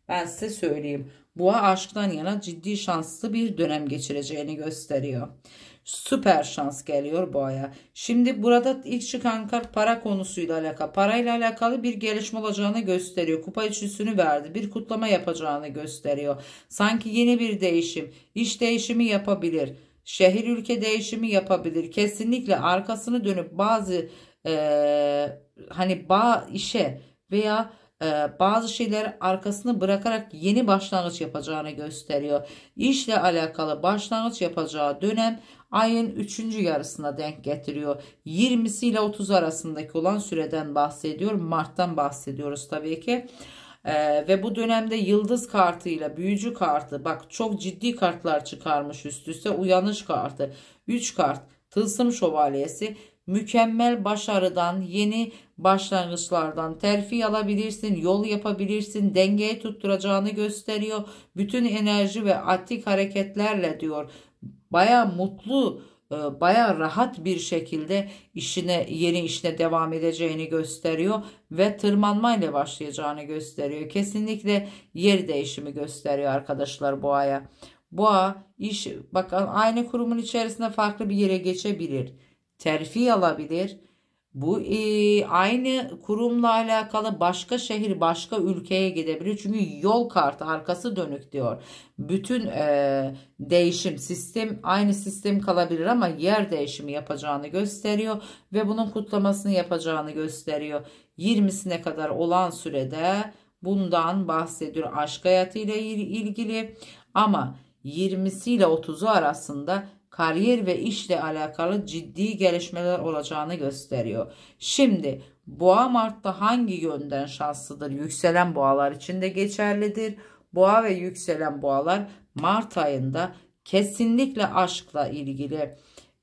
Ben size söyleyeyim. Boğa aşktan yana ciddi şanslı bir dönem geçireceğini gösteriyor süper şans geliyor boğaya. Şimdi burada ilk çıkan kart para konusuyla alakalı. Parayla alakalı bir gelişme olacağını gösteriyor. Kupa üçlüsünü verdi. Bir kutlama yapacağını gösteriyor. Sanki yeni bir değişim. iş değişimi yapabilir. Şehir ülke değişimi yapabilir. Kesinlikle arkasını dönüp bazı e, hani bağ işe veya e, bazı şeyler arkasını bırakarak yeni başlangıç yapacağını gösteriyor. İşle alakalı başlangıç yapacağı dönem ayın 3. yarısına denk getiriyor. 20'si ile 30 arasındaki olan süreden bahsediyor. Mart'tan bahsediyoruz tabii ki. Ee, ve bu dönemde yıldız kartıyla büyücü kartı bak çok ciddi kartlar çıkarmış üst üste uyanış kartı 3 kart tılsım şövalyesi mükemmel başarıdan yeni başlangıçlardan terfi alabilirsin yol yapabilirsin dengeyi tutturacağını gösteriyor bütün enerji ve atik hareketlerle diyor baya mutlu, e, baya rahat bir şekilde işine yeni işine devam edeceğini gösteriyor ve tırmanmayla başlayacağını gösteriyor. Kesinlikle yer değişimi gösteriyor arkadaşlar boğaya. Boğa iş bakın aynı kurumun içerisinde farklı bir yere geçebilir. Terfi alabilir bu e, aynı kurumla alakalı başka şehir, başka ülkeye gidebilir. Çünkü yol kartı arkası dönük diyor. Bütün e, değişim sistem aynı sistem kalabilir ama yer değişimi yapacağını gösteriyor ve bunun kutlamasını yapacağını gösteriyor. 20'sine kadar olan sürede bundan bahsediyor aşk hayatı ile ilgili ama 20'si ile 30'u arasında kariyer ve işle alakalı ciddi gelişmeler olacağını gösteriyor. Şimdi boğa Mart'ta hangi yönden şanslıdır? Yükselen boğalar için de geçerlidir. Boğa ve yükselen boğalar Mart ayında kesinlikle aşkla ilgili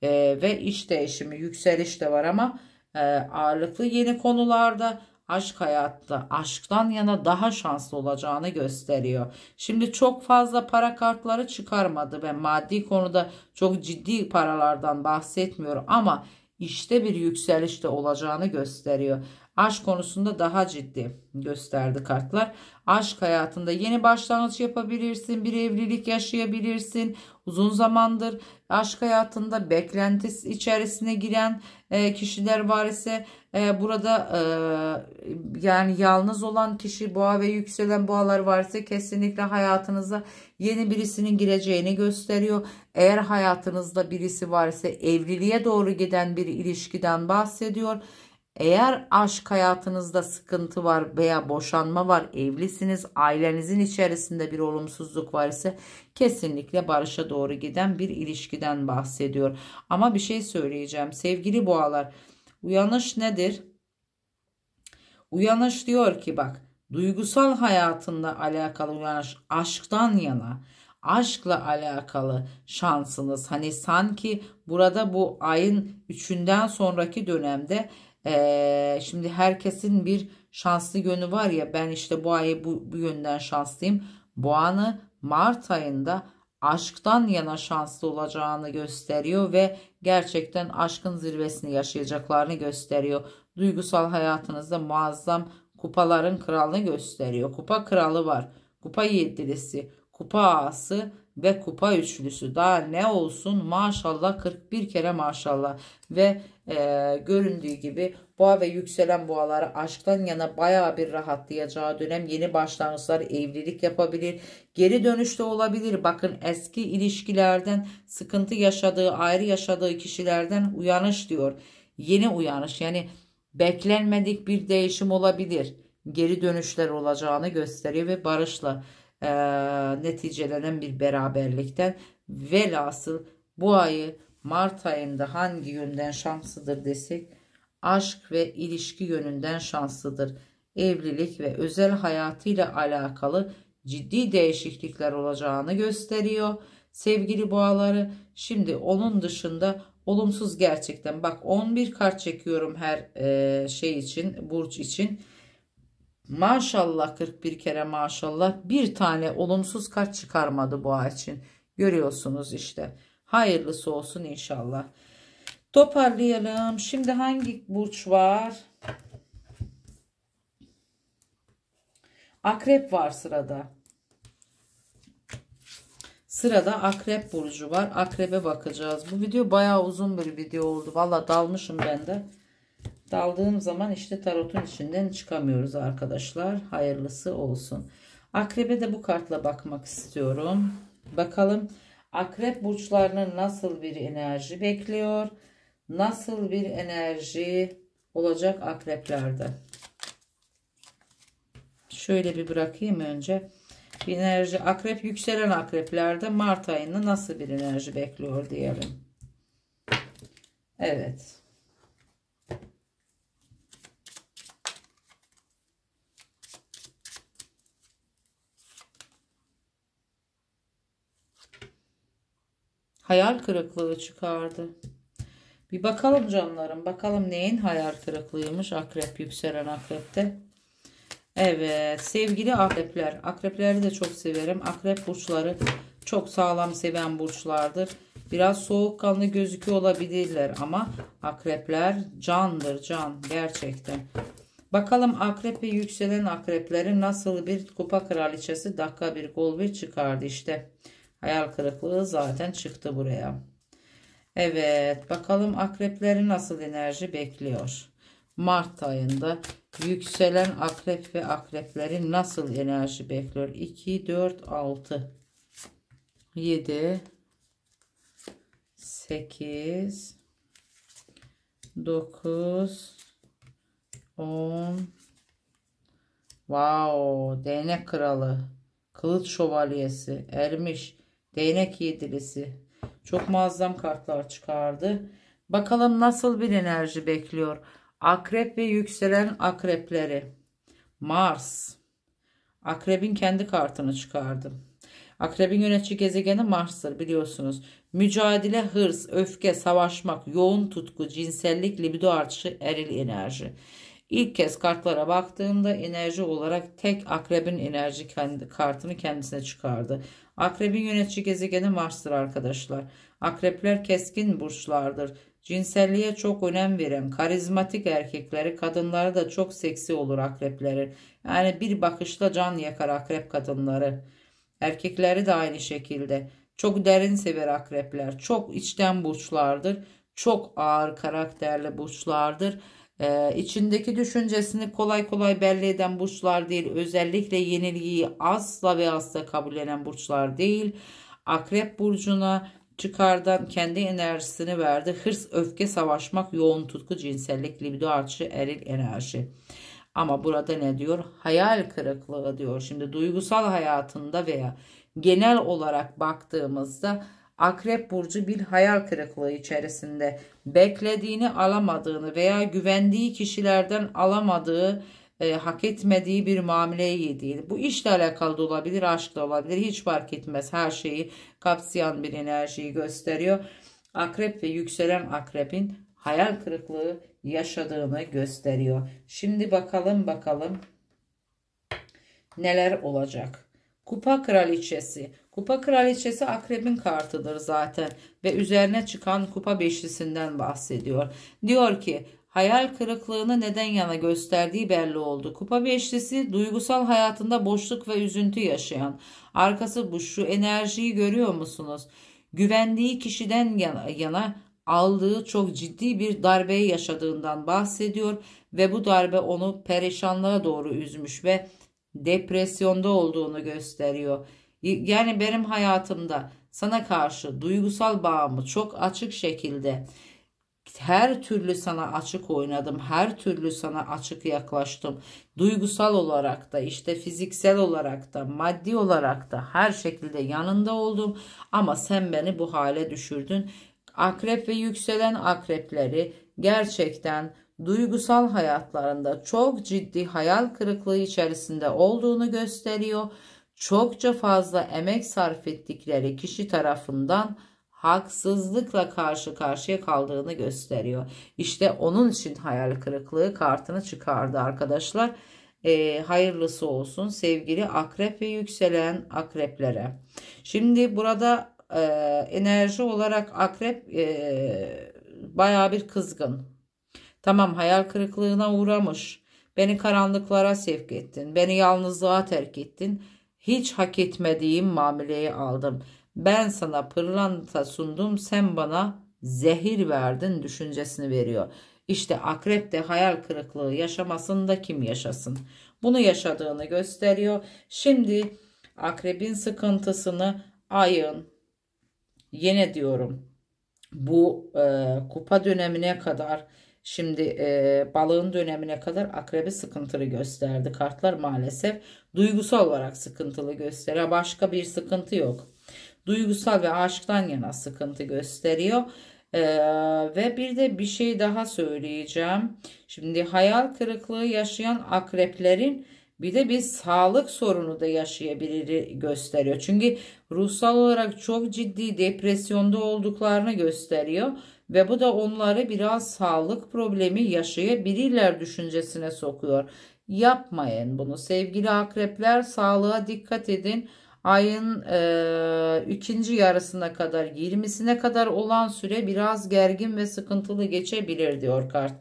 e, ve iş değişimi yükseliş de var ama e, ağırlıklı yeni konularda aşk hayatta aşktan yana daha şanslı olacağını gösteriyor. Şimdi çok fazla para kartları çıkarmadı ve maddi konuda çok ciddi paralardan bahsetmiyor ama işte bir yükselişte olacağını gösteriyor. Aşk konusunda daha ciddi gösterdi kartlar. Aşk hayatında yeni başlangıç yapabilirsin, bir evlilik yaşayabilirsin. Uzun zamandır aşk hayatında beklentisi içerisine giren e, kişiler var ise e, burada e, yani yalnız olan kişi boğa ve yükselen boğalar var ise kesinlikle hayatınıza yeni birisinin gireceğini gösteriyor. Eğer hayatınızda birisi var ise evliliğe doğru giden bir ilişkiden bahsediyor. Eğer aşk hayatınızda sıkıntı var veya boşanma var, evlisiniz, ailenizin içerisinde bir olumsuzluk var ise kesinlikle barışa doğru giden bir ilişkiden bahsediyor. Ama bir şey söyleyeceğim sevgili boğalar. Uyanış nedir? Uyanış diyor ki bak duygusal hayatında alakalı uyanış aşktan yana aşkla alakalı şansınız. Hani sanki burada bu ayın üçünden sonraki dönemde ee, şimdi herkesin bir şanslı yönü var ya ben işte bu ayı bu, bu yönden şanslıyım. Boğanı Mart ayında aşktan yana şanslı olacağını gösteriyor ve gerçekten aşkın zirvesini yaşayacaklarını gösteriyor. Duygusal hayatınızda muazzam kupaların kralını gösteriyor. Kupa kralı var, kupa yedilisi, kupa ağası ve kupa üçlüsü. Daha ne olsun maşallah 41 kere maşallah ve e, göründüğü gibi boğa ve yükselen boğaları aşktan yana baya bir rahatlayacağı dönem yeni başlangıçlar evlilik yapabilir. Geri dönüşte olabilir. Bakın eski ilişkilerden sıkıntı yaşadığı ayrı yaşadığı kişilerden uyanış diyor. Yeni uyanış yani beklenmedik bir değişim olabilir. Geri dönüşler olacağını gösteriyor ve barışla e, neticelenen bir beraberlikten velhasıl bu ayı Mart ayında hangi yönden şanslıdır desek aşk ve ilişki yönünden şanslıdır. Evlilik ve özel hayatıyla alakalı ciddi değişiklikler olacağını gösteriyor. Sevgili boğaları şimdi onun dışında olumsuz gerçekten bak 11 kart çekiyorum her e, şey için burç için. Maşallah 41 kere maşallah bir tane olumsuz kart çıkarmadı boğa için. Görüyorsunuz işte. Hayırlısı olsun inşallah. Toparlayalım. Şimdi hangi burç var? Akrep var sırada. Sırada akrep burcu var. Akrebe bakacağız. Bu video bayağı uzun bir video oldu. Valla dalmışım ben de. Daldığım zaman işte tarotun içinden çıkamıyoruz arkadaşlar. Hayırlısı olsun. Akrebe de bu kartla bakmak istiyorum. Bakalım. Akrep burçlarının nasıl bir enerji bekliyor? Nasıl bir enerji olacak akreplerde? Şöyle bir bırakayım önce. Bir enerji akrep yükselen akreplerde Mart ayında nasıl bir enerji bekliyor diyelim. Evet. hayal kırıklığı çıkardı. Bir bakalım canlarım. Bakalım neyin hayal kırıklığıymış akrep yükselen akrepte. Evet sevgili akrepler. Akrepleri de çok severim. Akrep burçları çok sağlam seven burçlardır. Biraz soğukkanlı gözüküyor olabilirler ama akrepler candır can gerçekten. Bakalım akrep yükselen akrepleri nasıl bir kupa kraliçesi dakika bir gol bir çıkardı işte. Hayal kırıklığı zaten çıktı buraya. Evet bakalım akrepleri nasıl enerji bekliyor. Mart ayında yükselen akrep ve akrepleri nasıl enerji bekliyor? 2, 4, 6, 7, 8, 9, 10. Wow, değnek kralı, kılıç şövalyesi ermiş. Değnek yedilisi. Çok muazzam kartlar çıkardı. Bakalım nasıl bir enerji bekliyor. Akrep ve yükselen akrepleri. Mars. Akrebin kendi kartını çıkardım. Akrebin yönetici gezegeni Mars'tır biliyorsunuz. Mücadele, hırs, öfke, savaşmak, yoğun tutku, cinsellik, libido artışı, eril enerji. İlk kez kartlara baktığımda enerji olarak tek akrebin enerji kendi, kartını kendisine çıkardı. Akrebin yönetici gezegeni Mars'tır arkadaşlar. Akrepler keskin burçlardır. Cinselliğe çok önem veren karizmatik erkekleri kadınları da çok seksi olur akrepleri. Yani bir bakışla can yakar akrep kadınları. Erkekleri de aynı şekilde. Çok derin sever akrepler. Çok içten burçlardır. Çok ağır karakterli burçlardır ee, içindeki düşüncesini kolay kolay belli eden burçlar değil. Özellikle yenilgiyi asla ve asla kabullenen burçlar değil. Akrep burcuna çıkardan kendi enerjisini verdi. Hırs, öfke, savaşmak, yoğun tutku, cinsellik, libido artışı, eril enerji. Ama burada ne diyor? Hayal kırıklığı diyor. Şimdi duygusal hayatında veya genel olarak baktığımızda Akrep Burcu bir hayal kırıklığı içerisinde beklediğini alamadığını veya güvendiği kişilerden alamadığı e, hak etmediği bir muameleyi yediğini bu işle alakalı da olabilir aşkla olabilir hiç fark etmez her şeyi kapsayan bir enerjiyi gösteriyor. Akrep ve yükselen akrepin hayal kırıklığı yaşadığını gösteriyor. Şimdi bakalım bakalım neler olacak. Kupa kraliçesi Kupa kraliçesi akrebin kartıdır zaten ve üzerine çıkan kupa beşlisinden bahsediyor. Diyor ki hayal kırıklığını neden yana gösterdiği belli oldu. Kupa beşlisi duygusal hayatında boşluk ve üzüntü yaşayan. Arkası bu şu enerjiyi görüyor musunuz? Güvendiği kişiden yana, yana aldığı çok ciddi bir darbeyi yaşadığından bahsediyor ve bu darbe onu perişanlığa doğru üzmüş ve depresyonda olduğunu gösteriyor. Yani benim hayatımda sana karşı duygusal bağımı çok açık şekilde her türlü sana açık oynadım. Her türlü sana açık yaklaştım. Duygusal olarak da işte fiziksel olarak da maddi olarak da her şekilde yanında oldum. Ama sen beni bu hale düşürdün. Akrep ve yükselen akrepleri gerçekten duygusal hayatlarında çok ciddi hayal kırıklığı içerisinde olduğunu gösteriyor çokça fazla emek sarf ettikleri kişi tarafından haksızlıkla karşı karşıya kaldığını gösteriyor. İşte onun için hayal kırıklığı kartını çıkardı arkadaşlar. E, hayırlısı olsun sevgili akrep ve yükselen akreplere. Şimdi burada e, enerji olarak akrep e, baya bir kızgın. Tamam hayal kırıklığına uğramış. Beni karanlıklara sevk ettin. Beni yalnızlığa terk ettin hiç hak etmediğim muameleyi aldım. Ben sana pırlanta sundum, sen bana zehir verdin düşüncesini veriyor. İşte akrep de hayal kırıklığı yaşamasın da kim yaşasın. Bunu yaşadığını gösteriyor. Şimdi akrebin sıkıntısını ayın yine diyorum bu e, kupa dönemine kadar Şimdi e, balığın dönemine kadar akrebi sıkıntılı gösterdi. Kartlar maalesef duygusal olarak sıkıntılı gösteriyor. Başka bir sıkıntı yok. Duygusal ve aşktan yana sıkıntı gösteriyor. Ee, ve bir de bir şey daha söyleyeceğim. Şimdi hayal kırıklığı yaşayan akreplerin bir de bir sağlık sorunu da yaşayabilir gösteriyor. Çünkü ruhsal olarak çok ciddi depresyonda olduklarını gösteriyor ve bu da onları biraz sağlık problemi yaşayabilirler düşüncesine sokuyor. Yapmayın bunu sevgili akrepler sağlığa dikkat edin. Ayın e, ikinci yarısına kadar 20'sine kadar olan süre biraz gergin ve sıkıntılı geçebilir diyor kart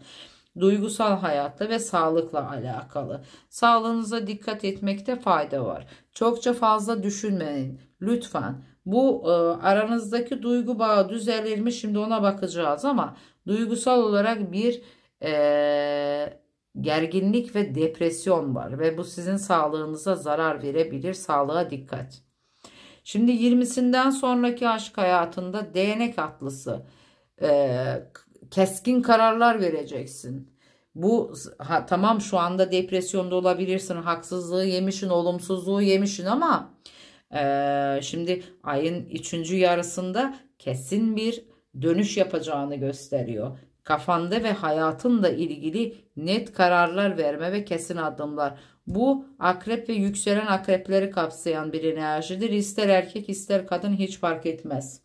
duygusal hayatta ve sağlıkla alakalı. Sağlığınıza dikkat etmekte fayda var. Çokça fazla düşünmeyin lütfen bu e, aranızdaki duygu bağı düzelir mi? Şimdi ona bakacağız ama duygusal olarak bir e, gerginlik ve depresyon var ve bu sizin sağlığınıza zarar verebilir. Sağlığa dikkat. Şimdi 20'sinden sonraki aşk hayatında değnek atlısı e, keskin kararlar vereceksin. Bu ha, tamam şu anda depresyonda olabilirsin, haksızlığı yemişin, olumsuzluğu yemişin ama ee, şimdi ayın üçüncü yarısında kesin bir dönüş yapacağını gösteriyor. Kafanda ve hayatınla ilgili net kararlar verme ve kesin adımlar. Bu akrep ve yükselen akrepleri kapsayan bir enerjidir. İster erkek ister kadın hiç fark etmez.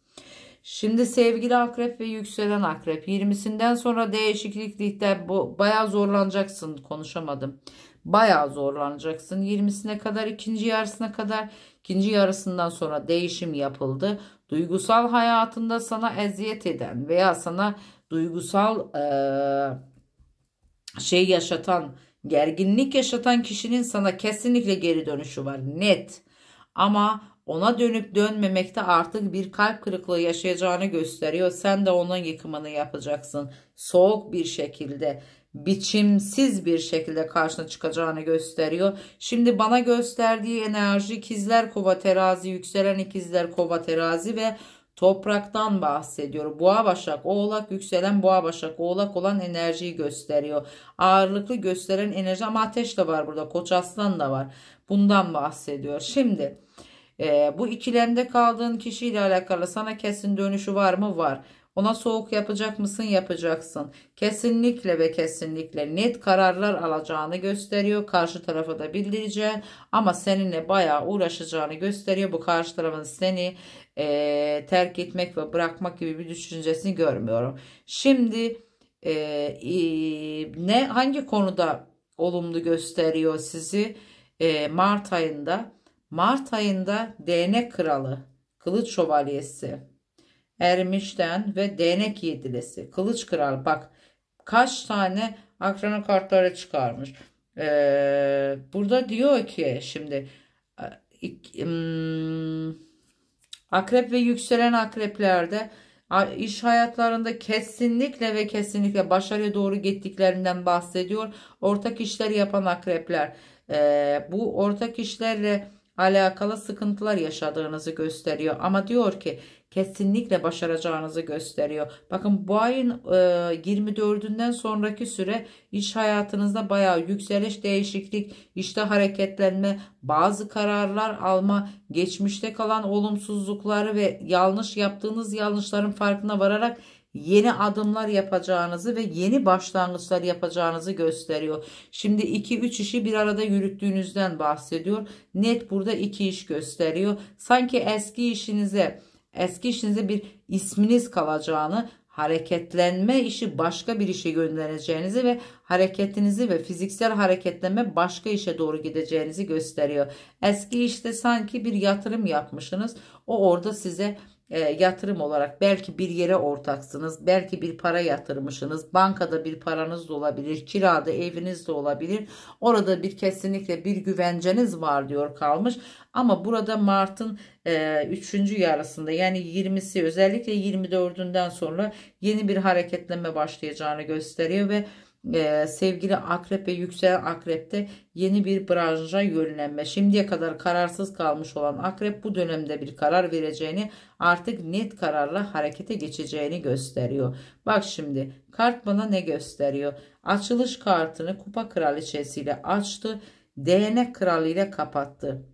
Şimdi sevgili akrep ve yükselen akrep 20'sinden sonra Bu baya zorlanacaksın konuşamadım. Baya zorlanacaksın 20'sine kadar ikinci yarısına kadar İkinci yarısından sonra değişim yapıldı. Duygusal hayatında sana eziyet eden veya sana duygusal e, şey yaşatan, gerginlik yaşatan kişinin sana kesinlikle geri dönüşü var. Net. Ama ona dönüp dönmemekte artık bir kalp kırıklığı yaşayacağını gösteriyor. Sen de onun yıkımını yapacaksın. Soğuk bir şekilde biçimsiz bir şekilde karşına çıkacağını gösteriyor. Şimdi bana gösterdiği enerji ikizler kova terazi, yükselen ikizler kova terazi ve topraktan bahsediyor. Boğa başak oğlak yükselen boğa başak oğlak olan enerjiyi gösteriyor. Ağırlıklı gösteren enerji ama ateş de var burada koç aslan da var. Bundan bahsediyor. Şimdi e, bu ikilemde kaldığın kişiyle alakalı sana kesin dönüşü var mı? Var. Ona soğuk yapacak mısın? Yapacaksın. Kesinlikle ve kesinlikle net kararlar alacağını gösteriyor. Karşı tarafa da bildireceğin ama seninle bayağı uğraşacağını gösteriyor. Bu karşı tarafın seni e, terk etmek ve bırakmak gibi bir düşüncesini görmüyorum. Şimdi e, e, ne hangi konuda olumlu gösteriyor sizi? E, Mart ayında Mart ayında değnek kralı, kılıç şövalyesi, Ermiş'ten ve Değnek Yedilesi. Kılıç Kral bak kaç tane akrana kartları çıkarmış. Ee, burada diyor ki şimdi e, akrep ve yükselen akreplerde iş hayatlarında kesinlikle ve kesinlikle başarıya doğru gittiklerinden bahsediyor. Ortak işler yapan akrepler e, bu ortak işlerle alakalı sıkıntılar yaşadığınızı gösteriyor. Ama diyor ki kesinlikle başaracağınızı gösteriyor. Bakın bu ayın e, 24'ünden sonraki süre iş hayatınızda bayağı yükseliş, değişiklik, işte hareketlenme, bazı kararlar alma, geçmişte kalan olumsuzlukları ve yanlış yaptığınız yanlışların farkına vararak yeni adımlar yapacağınızı ve yeni başlangıçlar yapacağınızı gösteriyor. Şimdi 2-3 işi bir arada yürüttüğünüzden bahsediyor. Net burada 2 iş gösteriyor. Sanki eski işinize eski işinize bir isminiz kalacağını, hareketlenme işi başka bir işe göndereceğinizi ve hareketinizi ve fiziksel hareketlenme başka işe doğru gideceğinizi gösteriyor. Eski işte sanki bir yatırım yapmışsınız. O orada size e, yatırım olarak belki bir yere ortaksınız. Belki bir para yatırmışsınız. Bankada bir paranız da olabilir. Kirada eviniz de olabilir. Orada bir kesinlikle bir güvenceniz var diyor kalmış. Ama burada Mart'ın e, üçüncü yarısında yani 20'si özellikle 24'ünden sonra yeni bir hareketleme başlayacağını gösteriyor ve e, sevgili akrep ve yükselen akrepte yeni bir branşa yönlenme. Şimdiye kadar kararsız kalmış olan akrep bu dönemde bir karar vereceğini artık net kararla harekete geçeceğini gösteriyor. Bak şimdi kart bana ne gösteriyor? Açılış kartını kupa kraliçesiyle açtı. Değnek kralı ile kapattı.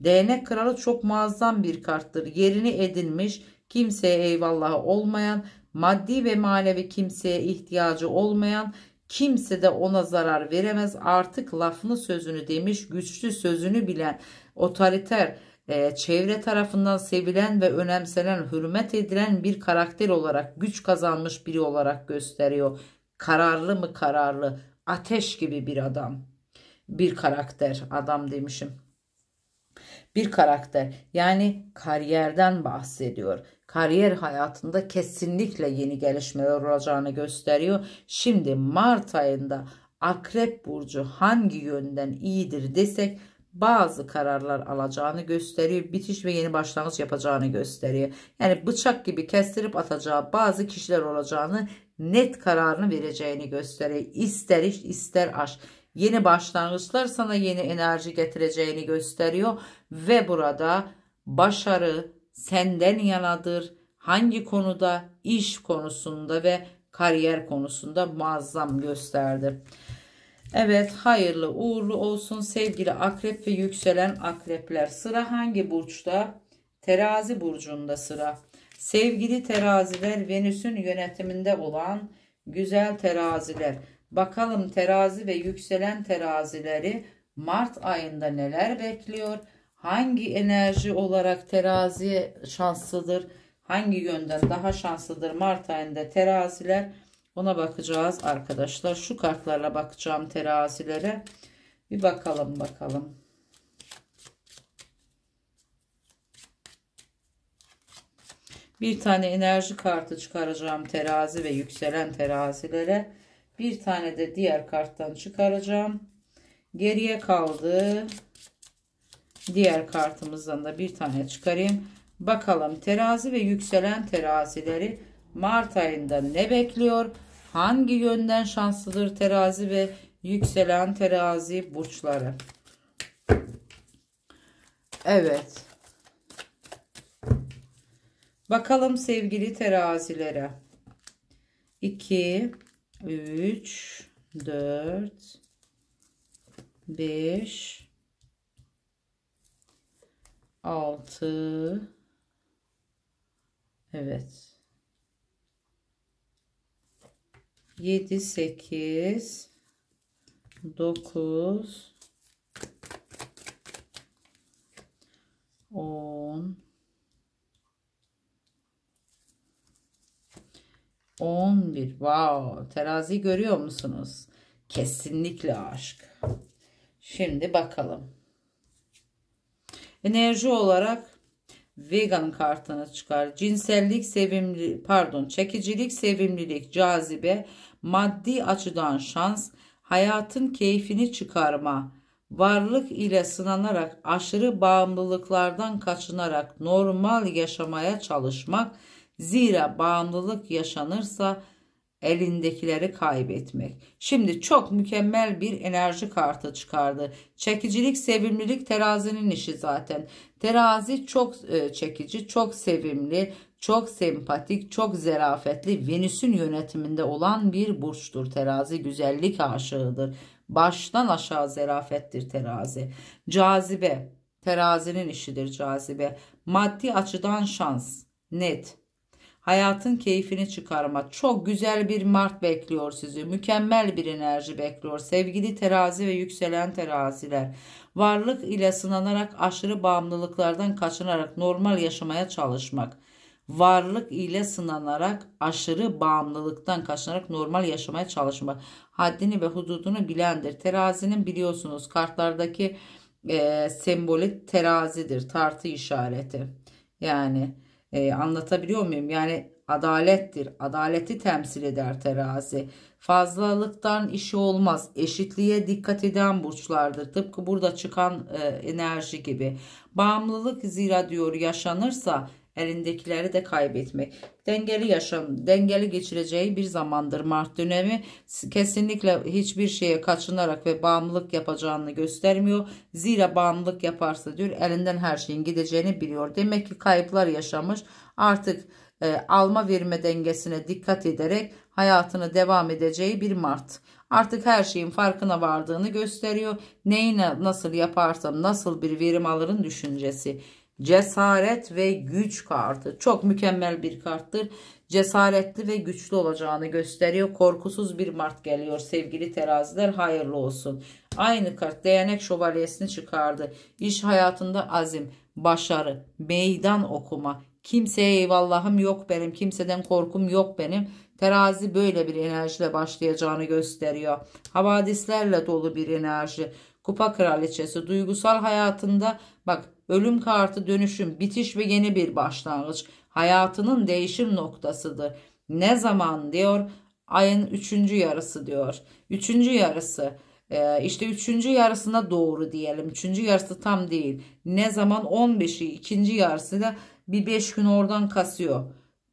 Değnek kralı çok muazzam bir karttır. Yerini edinmiş, kimseye eyvallah olmayan, maddi ve manevi kimseye ihtiyacı olmayan kimse de ona zarar veremez artık lafını sözünü demiş güçlü sözünü bilen otoriter e, çevre tarafından sevilen ve önemsenen hürmet edilen bir karakter olarak güç kazanmış biri olarak gösteriyor kararlı mı kararlı ateş gibi bir adam bir karakter adam demişim bir karakter yani kariyerden bahsediyor kariyer hayatında kesinlikle yeni gelişmeler olacağını gösteriyor. Şimdi Mart ayında Akrep Burcu hangi yönden iyidir desek bazı kararlar alacağını gösteriyor. Bitiş ve yeni başlangıç yapacağını gösteriyor. Yani bıçak gibi kestirip atacağı bazı kişiler olacağını net kararını vereceğini gösteriyor. İster iş ister aş. Yeni başlangıçlar sana yeni enerji getireceğini gösteriyor. Ve burada başarı, senden yanadır. Hangi konuda? iş konusunda ve kariyer konusunda muazzam gösterdi. Evet hayırlı uğurlu olsun sevgili akrep ve yükselen akrepler. Sıra hangi burçta? Terazi burcunda sıra. Sevgili teraziler Venüs'ün yönetiminde olan güzel teraziler. Bakalım terazi ve yükselen terazileri Mart ayında neler bekliyor? hangi enerji olarak terazi şanslıdır? Hangi yönden daha şanslıdır Mart ayında teraziler? Ona bakacağız arkadaşlar. Şu kartlarla bakacağım terazilere. Bir bakalım bakalım. Bir tane enerji kartı çıkaracağım terazi ve yükselen terazilere. Bir tane de diğer karttan çıkaracağım. Geriye kaldı. Diğer kartımızdan da bir tane çıkarayım. Bakalım terazi ve yükselen terazileri Mart ayında ne bekliyor? Hangi yönden şanslıdır terazi ve yükselen terazi burçları? Evet. Bakalım sevgili terazilere. 2, 3, 4, 5, 6 Evet 7 8 9 10 11 wow terazi görüyor musunuz kesinlikle aşk şimdi bakalım Enerji olarak vegan kartını çıkar. Cinsellik, sevimli, pardon, çekicilik, sevimlilik, cazibe, maddi açıdan şans, hayatın keyfini çıkarma, varlık ile sınanarak, aşırı bağımlılıklardan kaçınarak normal yaşamaya çalışmak. Zira bağımlılık yaşanırsa elindekileri kaybetmek. Şimdi çok mükemmel bir enerji kartı çıkardı. Çekicilik, sevimlilik terazinin işi zaten. Terazi çok e, çekici, çok sevimli, çok sempatik, çok zerafetli, Venüs'ün yönetiminde olan bir burçtur terazi. Güzellik aşığıdır. Baştan aşağı zerafettir terazi. Cazibe, terazinin işidir cazibe. Maddi açıdan şans, net, Hayatın keyfini çıkarma. Çok güzel bir Mart bekliyor sizi. Mükemmel bir enerji bekliyor. Sevgili terazi ve yükselen teraziler. Varlık ile sınanarak aşırı bağımlılıklardan kaçınarak normal yaşamaya çalışmak. Varlık ile sınanarak aşırı bağımlılıktan kaçınarak normal yaşamaya çalışmak. Haddini ve hududunu bilendir. Terazinin biliyorsunuz kartlardaki e, sembolü terazidir. Tartı işareti. Yani e, anlatabiliyor muyum? Yani adalettir. Adaleti temsil eder terazi. Fazlalıktan işi olmaz. Eşitliğe dikkat eden burçlardır. Tıpkı burada çıkan e, enerji gibi. Bağımlılık zira diyor yaşanırsa elindekileri de kaybetmek. Dengeli yaşam, dengeli geçireceği bir zamandır Mart dönemi. Kesinlikle hiçbir şeye kaçınarak ve bağımlılık yapacağını göstermiyor. Zira bağımlılık yaparsa diyor elinden her şeyin gideceğini biliyor. Demek ki kayıplar yaşamış. Artık e, alma verme dengesine dikkat ederek hayatını devam edeceği bir Mart. Artık her şeyin farkına vardığını gösteriyor. Neyi nasıl yaparsam nasıl bir verim alırın düşüncesi. Cesaret ve güç kartı. Çok mükemmel bir karttır. Cesaretli ve güçlü olacağını gösteriyor. Korkusuz bir Mart geliyor sevgili teraziler. Hayırlı olsun. Aynı kart değnek şövalyesini çıkardı. İş hayatında azim, başarı, meydan okuma. Kimseye eyvallahım yok benim. Kimseden korkum yok benim. Terazi böyle bir enerjiyle başlayacağını gösteriyor. Havadislerle dolu bir enerji. Kupa kraliçesi duygusal hayatında bak Ölüm kartı dönüşüm, bitiş ve yeni bir başlangıç. Hayatının değişim noktasıdır. Ne zaman diyor? Ayın üçüncü yarısı diyor. Üçüncü yarısı. Ee, işte üçüncü yarısına doğru diyelim. Üçüncü yarısı tam değil. Ne zaman 15'i ikinci yarısı da bir beş gün oradan kasıyor.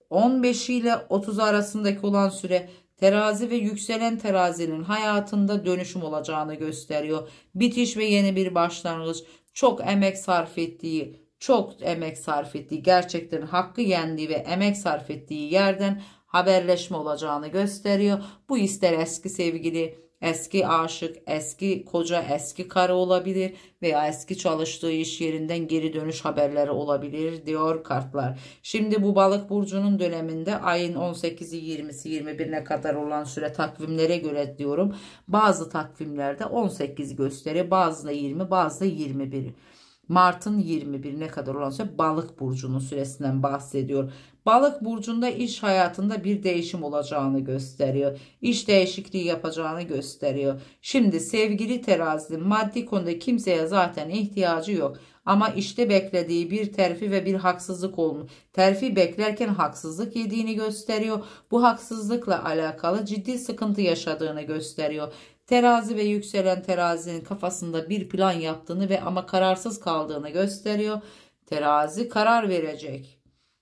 15 ile 30 arasındaki olan süre terazi ve yükselen terazinin hayatında dönüşüm olacağını gösteriyor. Bitiş ve yeni bir başlangıç çok emek sarf ettiği, çok emek sarf ettiği, gerçekten hakkı yendiği ve emek sarf ettiği yerden haberleşme olacağını gösteriyor. Bu ister eski sevgili Eski aşık, eski koca, eski karı olabilir veya eski çalıştığı iş yerinden geri dönüş haberleri olabilir diyor kartlar. Şimdi bu balık burcunun döneminde ayın 18'i 20'si 21'ine kadar olan süre takvimlere göre diyorum. Bazı takvimlerde 18 gösteri, bazı da 20, bazı da 21. Mart'ın 21'ine kadar olan süre balık burcunun süresinden bahsediyor. Balık burcunda iş hayatında bir değişim olacağını gösteriyor. İş değişikliği yapacağını gösteriyor. Şimdi sevgili terazi maddi konuda kimseye zaten ihtiyacı yok. Ama işte beklediği bir terfi ve bir haksızlık olmuş. Terfi beklerken haksızlık yediğini gösteriyor. Bu haksızlıkla alakalı ciddi sıkıntı yaşadığını gösteriyor. Terazi ve yükselen terazinin kafasında bir plan yaptığını ve ama kararsız kaldığını gösteriyor. Terazi karar verecek.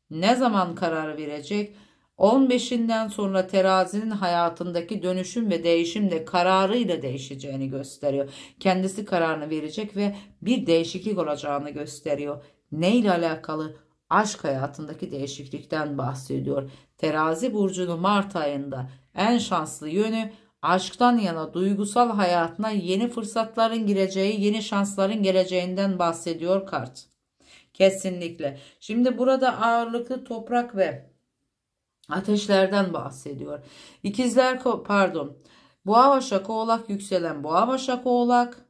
Ne zaman karar verecek? 15'inden sonra terazinin hayatındaki dönüşüm ve değişimle kararıyla değişeceğini gösteriyor. Kendisi kararını verecek ve bir değişiklik olacağını gösteriyor. Ne ile alakalı? Aşk hayatındaki değişiklikten bahsediyor. Terazi burcunu Mart ayında en şanslı yönü aşktan yana duygusal hayatına yeni fırsatların gireceği, yeni şansların geleceğinden bahsediyor kart. Kesinlikle. Şimdi burada ağırlıklı toprak ve ateşlerden bahsediyor. İkizler pardon. Boğa Başak Oğlak yükselen Boğa Başak Oğlak.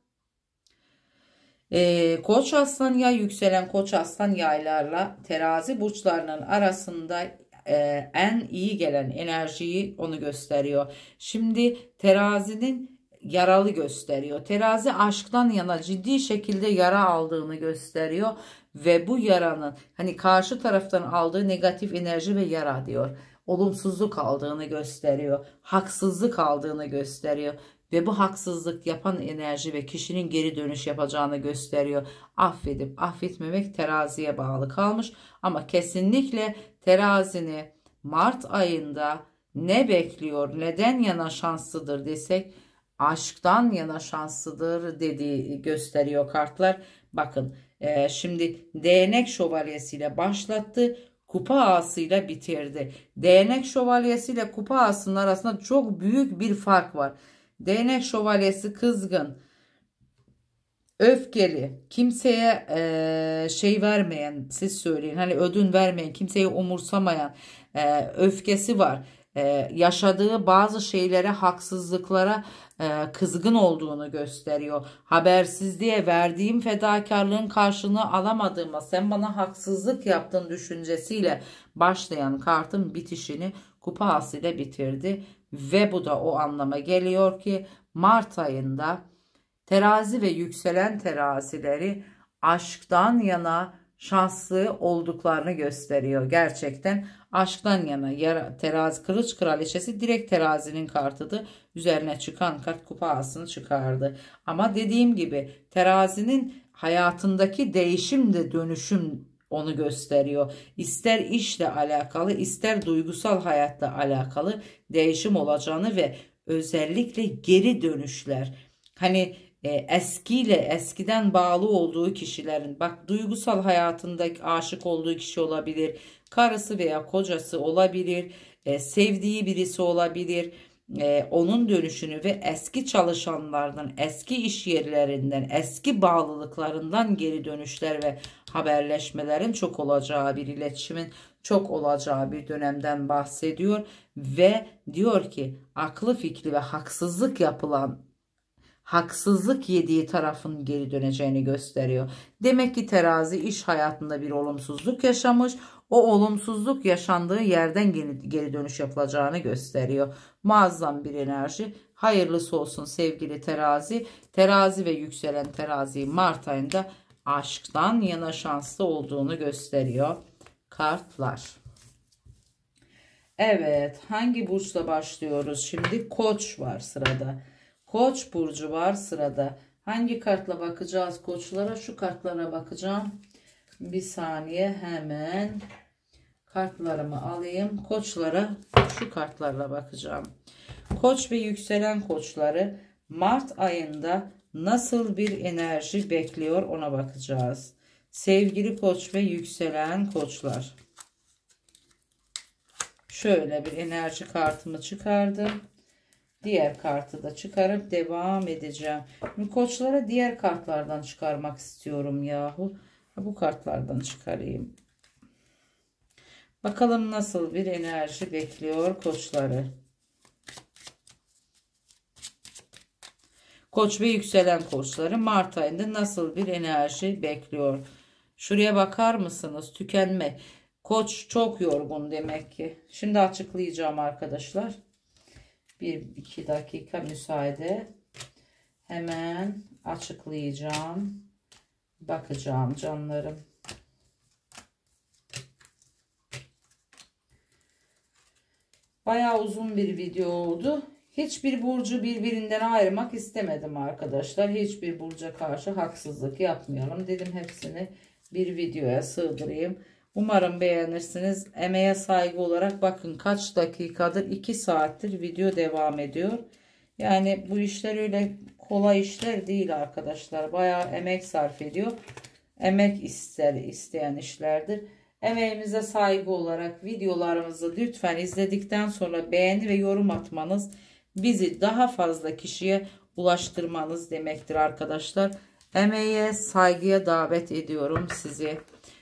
E, ee, Koç Aslan ya yükselen Koç Aslan Yaylarla terazi burçlarının arasında ee, en iyi gelen enerjiyi onu gösteriyor. Şimdi terazinin yaralı gösteriyor. Terazi aşktan yana ciddi şekilde yara aldığını gösteriyor ve bu yaranın hani karşı taraftan aldığı negatif enerji ve yara diyor olumsuzluk aldığını gösteriyor. Haksızlık aldığını gösteriyor ve bu haksızlık yapan enerji ve kişinin geri dönüş yapacağını gösteriyor. Affedip affetmemek teraziye bağlı kalmış ama kesinlikle terazini Mart ayında ne bekliyor, neden yana şanslıdır desek aşktan yana şanslıdır dediği gösteriyor kartlar. Bakın e, şimdi değnek şövalyesiyle başlattı kupa ağasıyla bitirdi. Değnek şövalyesiyle kupa ağasının arasında çok büyük bir fark var. DNA şövalyesi kızgın, öfkeli, kimseye e, şey vermeyen, siz söyleyin hani ödün vermeyen, kimseyi umursamayan e, öfkesi var. Ee, yaşadığı bazı şeylere haksızlıklara e, kızgın olduğunu gösteriyor. Habersizliğe verdiğim fedakarlığın karşılığını alamadığıma sen bana haksızlık yaptın düşüncesiyle başlayan kartın bitişini kupa hasıyla bitirdi ve bu da o anlama geliyor ki Mart ayında terazi ve yükselen terazileri aşktan yana şanslı olduklarını gösteriyor. Gerçekten aşktan yana yara, terazi kılıç kraliçesi direkt terazinin kartıdı. Üzerine çıkan kart kupasını çıkardı. Ama dediğim gibi terazinin hayatındaki değişim de dönüşüm onu gösteriyor. İster işle alakalı, ister duygusal hayatla alakalı değişim olacağını ve özellikle geri dönüşler. Hani e, eskiyle eskiden bağlı olduğu kişilerin bak duygusal hayatında aşık olduğu kişi olabilir. Karısı veya kocası olabilir. E, sevdiği birisi olabilir e, onun dönüşünü ve eski çalışanlardan, eski iş yerlerinden, eski bağlılıklarından geri dönüşler ve haberleşmelerin çok olacağı bir iletişimin çok olacağı bir dönemden bahsediyor ve diyor ki aklı fikri ve haksızlık yapılan haksızlık yediği tarafın geri döneceğini gösteriyor. Demek ki terazi iş hayatında bir olumsuzluk yaşamış o olumsuzluk yaşandığı yerden geri, geri dönüş yapılacağını gösteriyor. Muazzam bir enerji. Hayırlısı olsun sevgili terazi. Terazi ve yükselen terazi Mart ayında aşktan yana şanslı olduğunu gösteriyor kartlar. Evet hangi burçla başlıyoruz? Şimdi koç var sırada. Koç burcu var sırada. Hangi kartla bakacağız koçlara? Şu kartlara bakacağım. Bir saniye hemen kartlarımı alayım. Koçlara şu kartlarla bakacağım. Koç ve yükselen koçları Mart ayında nasıl bir enerji bekliyor ona bakacağız. Sevgili koç ve yükselen koçlar. Şöyle bir enerji kartımı çıkardım. Diğer kartı da çıkarıp devam edeceğim. koçlara diğer kartlardan çıkarmak istiyorum yahu. Bu kartlardan çıkarayım. Bakalım nasıl bir enerji bekliyor koçları. Koç ve yükselen koçları Mart ayında nasıl bir enerji bekliyor? Şuraya bakar mısınız? Tükenme. Koç çok yorgun demek ki. Şimdi açıklayacağım arkadaşlar. Bir iki dakika müsaade. Hemen açıklayacağım. Bakacağım canlarım. Bayağı uzun bir video oldu. Hiçbir burcu birbirinden ayırmak istemedim arkadaşlar. Hiçbir burca karşı haksızlık yapmayalım. Dedim hepsini bir videoya sığdırayım. Umarım beğenirsiniz. Emeğe saygı olarak bakın kaç dakikadır 2 saattir video devam ediyor. Yani bu işler öyle kolay işler değil arkadaşlar. Bayağı emek sarf ediyor. Emek ister isteyen işlerdir. Emeğimize saygı olarak videolarımızı lütfen izledikten sonra beğeni ve yorum atmanız bizi daha fazla kişiye ulaştırmanız demektir arkadaşlar. Emeğe saygıya davet ediyorum sizi.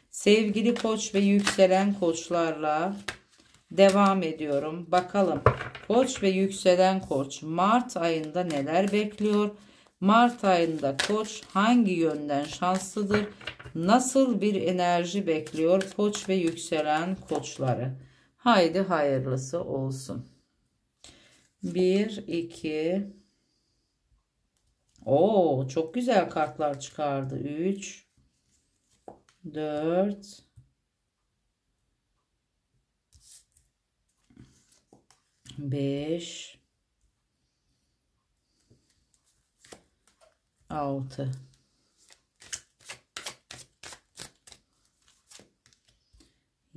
Sevgili koç ve yükselen koçlarla devam ediyorum. Bakalım koç ve yükselen koç Mart ayında neler bekliyor? Mart ayında koç hangi yönden şanslıdır? nasıl bir enerji bekliyor koç ve yükselen koçları? Haydi hayırlısı olsun. 1, 2, Oo, çok güzel kartlar çıkardı. 3, 4, 5, 6.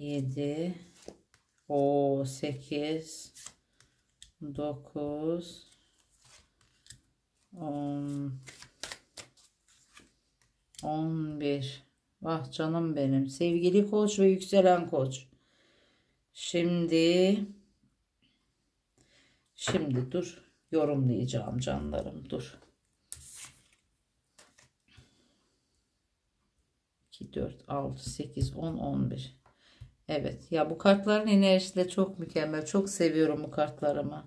7 o 8 9 10 11 Vah canım benim. Sevgili koç ve yükselen koç. Şimdi şimdi dur yorumlayacağım canlarım dur. 2 4 6 8 10 11 Evet ya bu kartların enerjisi de çok mükemmel. Çok seviyorum bu kartlarımı.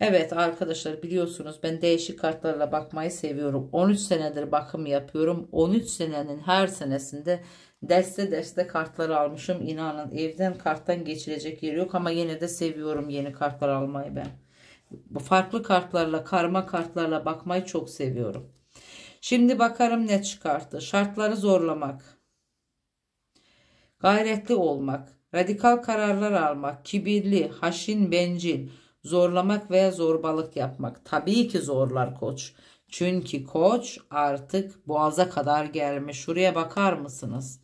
Evet arkadaşlar biliyorsunuz ben değişik kartlarla bakmayı seviyorum. 13 senedir bakım yapıyorum. 13 senenin her senesinde derste derste kartları almışım. İnanın evden karttan geçilecek yer yok ama yine de seviyorum yeni kartlar almayı ben. Farklı kartlarla karma kartlarla bakmayı çok seviyorum. Şimdi bakarım ne çıkarttı. Şartları zorlamak. Gayretli olmak, radikal kararlar almak, kibirli, haşin, bencil, zorlamak veya zorbalık yapmak. Tabii ki zorlar koç. Çünkü koç artık boğaza kadar gelmiş. Şuraya bakar mısınız?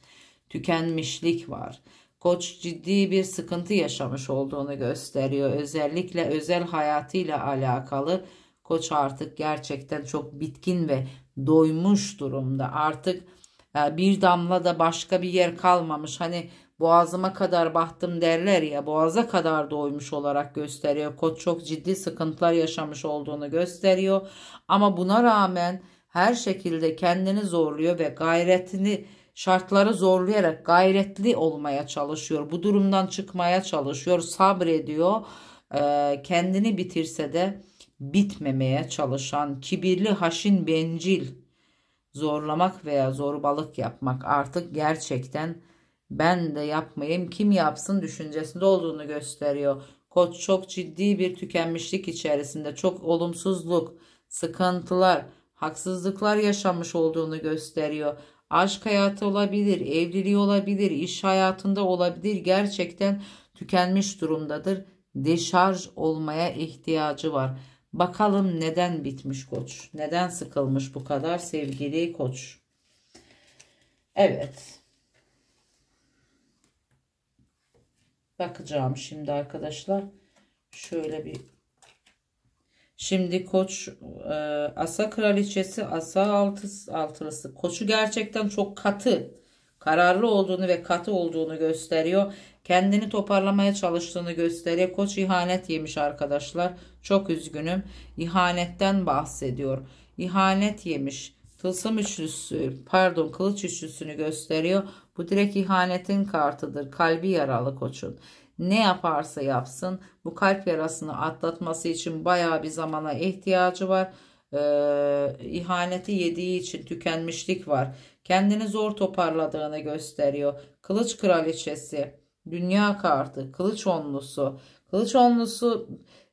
Tükenmişlik var. Koç ciddi bir sıkıntı yaşamış olduğunu gösteriyor. Özellikle özel hayatıyla alakalı koç artık gerçekten çok bitkin ve doymuş durumda. Artık ee, bir damla da başka bir yer kalmamış. Hani boğazıma kadar baktım derler ya boğaza kadar doymuş olarak gösteriyor. Koç çok ciddi sıkıntılar yaşamış olduğunu gösteriyor. Ama buna rağmen her şekilde kendini zorluyor ve gayretini şartları zorlayarak gayretli olmaya çalışıyor. Bu durumdan çıkmaya çalışıyor, sabrediyor. Ee, kendini bitirse de bitmemeye çalışan kibirli, haşin, bencil zorlamak veya zorbalık yapmak artık gerçekten ben de yapmayayım kim yapsın düşüncesinde olduğunu gösteriyor. Koç çok ciddi bir tükenmişlik içerisinde çok olumsuzluk, sıkıntılar, haksızlıklar yaşamış olduğunu gösteriyor. Aşk hayatı olabilir, evliliği olabilir, iş hayatında olabilir gerçekten tükenmiş durumdadır. Deşarj olmaya ihtiyacı var. Bakalım neden bitmiş koç? Neden sıkılmış bu kadar sevgili koç? Evet. Bakacağım şimdi arkadaşlar. Şöyle bir. Şimdi koç e, asa kraliçesi asa altıs, altılısı. Koçu gerçekten çok katı kararlı olduğunu ve katı olduğunu gösteriyor. Kendini toparlamaya çalıştığını gösteriyor. Koç ihanet yemiş arkadaşlar. Çok üzgünüm. İhanetten bahsediyor. İhanet yemiş. Tılsım üçlüsü pardon kılıç üçlüsünü gösteriyor. Bu direkt ihanetin kartıdır. Kalbi yaralı koçun ne yaparsa yapsın bu kalp yarasını atlatması için baya bir zamana ihtiyacı var. Ee, ihaneti yediği için tükenmişlik var. Kendini zor toparladığını gösteriyor. Kılıç kraliçesi Dünya kartı, kılıç onlusu. Kılıç onlusu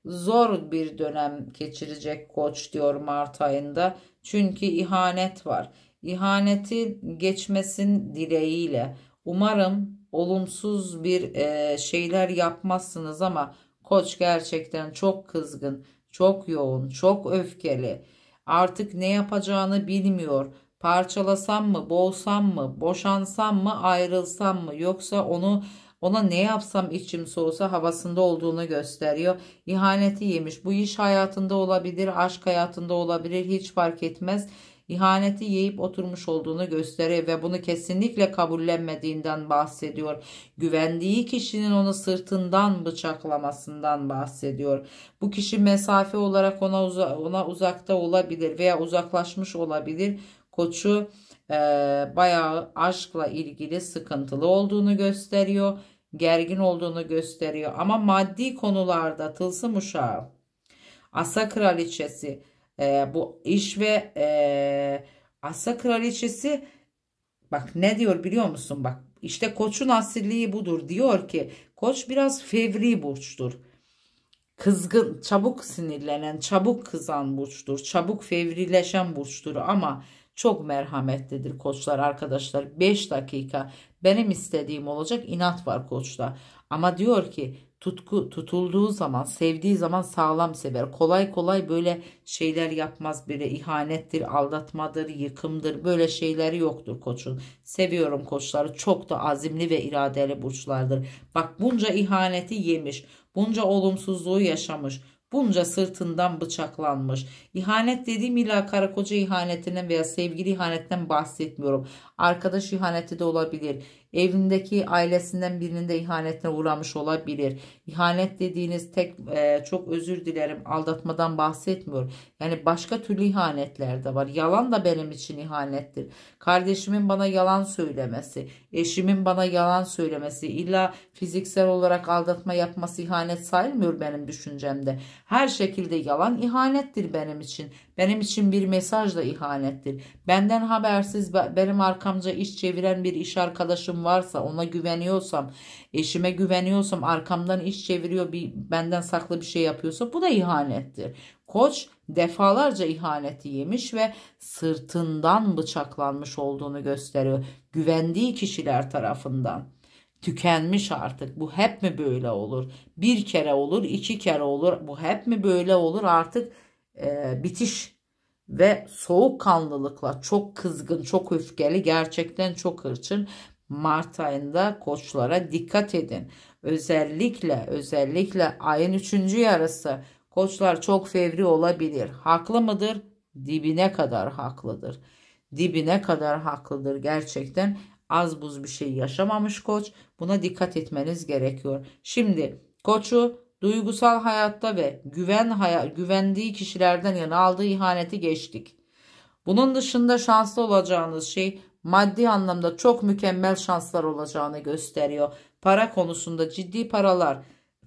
zor bir dönem geçirecek koç diyor Mart ayında. Çünkü ihanet var. İhaneti geçmesin dileğiyle. Umarım olumsuz bir e, şeyler yapmazsınız ama koç gerçekten çok kızgın, çok yoğun, çok öfkeli. Artık ne yapacağını bilmiyor. Parçalasam mı, boğsam mı, boşansam mı, ayrılsam mı yoksa onu ona ne yapsam içim soğusa havasında olduğunu gösteriyor. İhaneti yemiş. Bu iş hayatında olabilir, aşk hayatında olabilir hiç fark etmez. İhaneti yiyip oturmuş olduğunu gösteriyor ve bunu kesinlikle kabullenmediğinden bahsediyor. Güvendiği kişinin onu sırtından bıçaklamasından bahsediyor. Bu kişi mesafe olarak ona, uza ona uzakta olabilir veya uzaklaşmış olabilir. Koçu e, bayağı aşkla ilgili sıkıntılı olduğunu gösteriyor gergin olduğunu gösteriyor. Ama maddi konularda tılsım uşağı, asa kraliçesi, e, bu iş ve e, asa kraliçesi bak ne diyor biliyor musun? Bak işte koçun asilliği budur. Diyor ki koç biraz fevri burçtur. Kızgın, çabuk sinirlenen, çabuk kızan burçtur. Çabuk fevrileşen burçtur ama çok merhametlidir koçlar arkadaşlar. 5 dakika benim istediğim olacak inat var koçta. Ama diyor ki tutku tutulduğu zaman, sevdiği zaman sağlam sever. Kolay kolay böyle şeyler yapmaz biri. İhanettir, aldatmadır, yıkımdır. Böyle şeyleri yoktur koçun. Seviyorum koçları. Çok da azimli ve iradeli burçlardır. Bak bunca ihaneti yemiş. Bunca olumsuzluğu yaşamış bunca sırtından bıçaklanmış. İhanet dediğim illa karı koca ihanetinden veya sevgili ihanetten bahsetmiyorum. Arkadaş ihaneti de olabilir. Evindeki ailesinden birinin de ihanetine uğramış olabilir. İhanet dediğiniz tek e, çok özür dilerim aldatmadan bahsetmiyor. Yani başka türlü ihanetler de var. Yalan da benim için ihanettir. Kardeşimin bana yalan söylemesi, eşimin bana yalan söylemesi, illa fiziksel olarak aldatma yapması ihanet sayılmıyor benim düşüncemde. Her şekilde yalan ihanettir benim için. Benim için bir mesaj da ihanettir. Benden habersiz benim arkamca iş çeviren bir iş arkadaşım varsa ona güveniyorsam eşime güveniyorsam arkamdan iş çeviriyor bir benden saklı bir şey yapıyorsa bu da ihanettir. Koç defalarca ihaneti yemiş ve sırtından bıçaklanmış olduğunu gösteriyor güvendiği kişiler tarafından tükenmiş artık. Bu hep mi böyle olur? Bir kere olur, iki kere olur. Bu hep mi böyle olur? Artık e, bitiş ve soğukkanlılıkla çok kızgın, çok öfkeli, gerçekten çok hırçın. Mart ayında koçlara dikkat edin. Özellikle özellikle ayın 3. yarısı koçlar çok fevri olabilir. Haklı mıdır? Dibine kadar haklıdır. Dibine kadar haklıdır gerçekten. Az buz bir şey yaşamamış koç. Buna dikkat etmeniz gerekiyor. Şimdi koçu duygusal hayatta ve güven haya güvendiği kişilerden yana aldığı ihaneti geçtik. Bunun dışında şanslı olacağınız şey maddi anlamda çok mükemmel şanslar olacağını gösteriyor. Para konusunda ciddi paralar,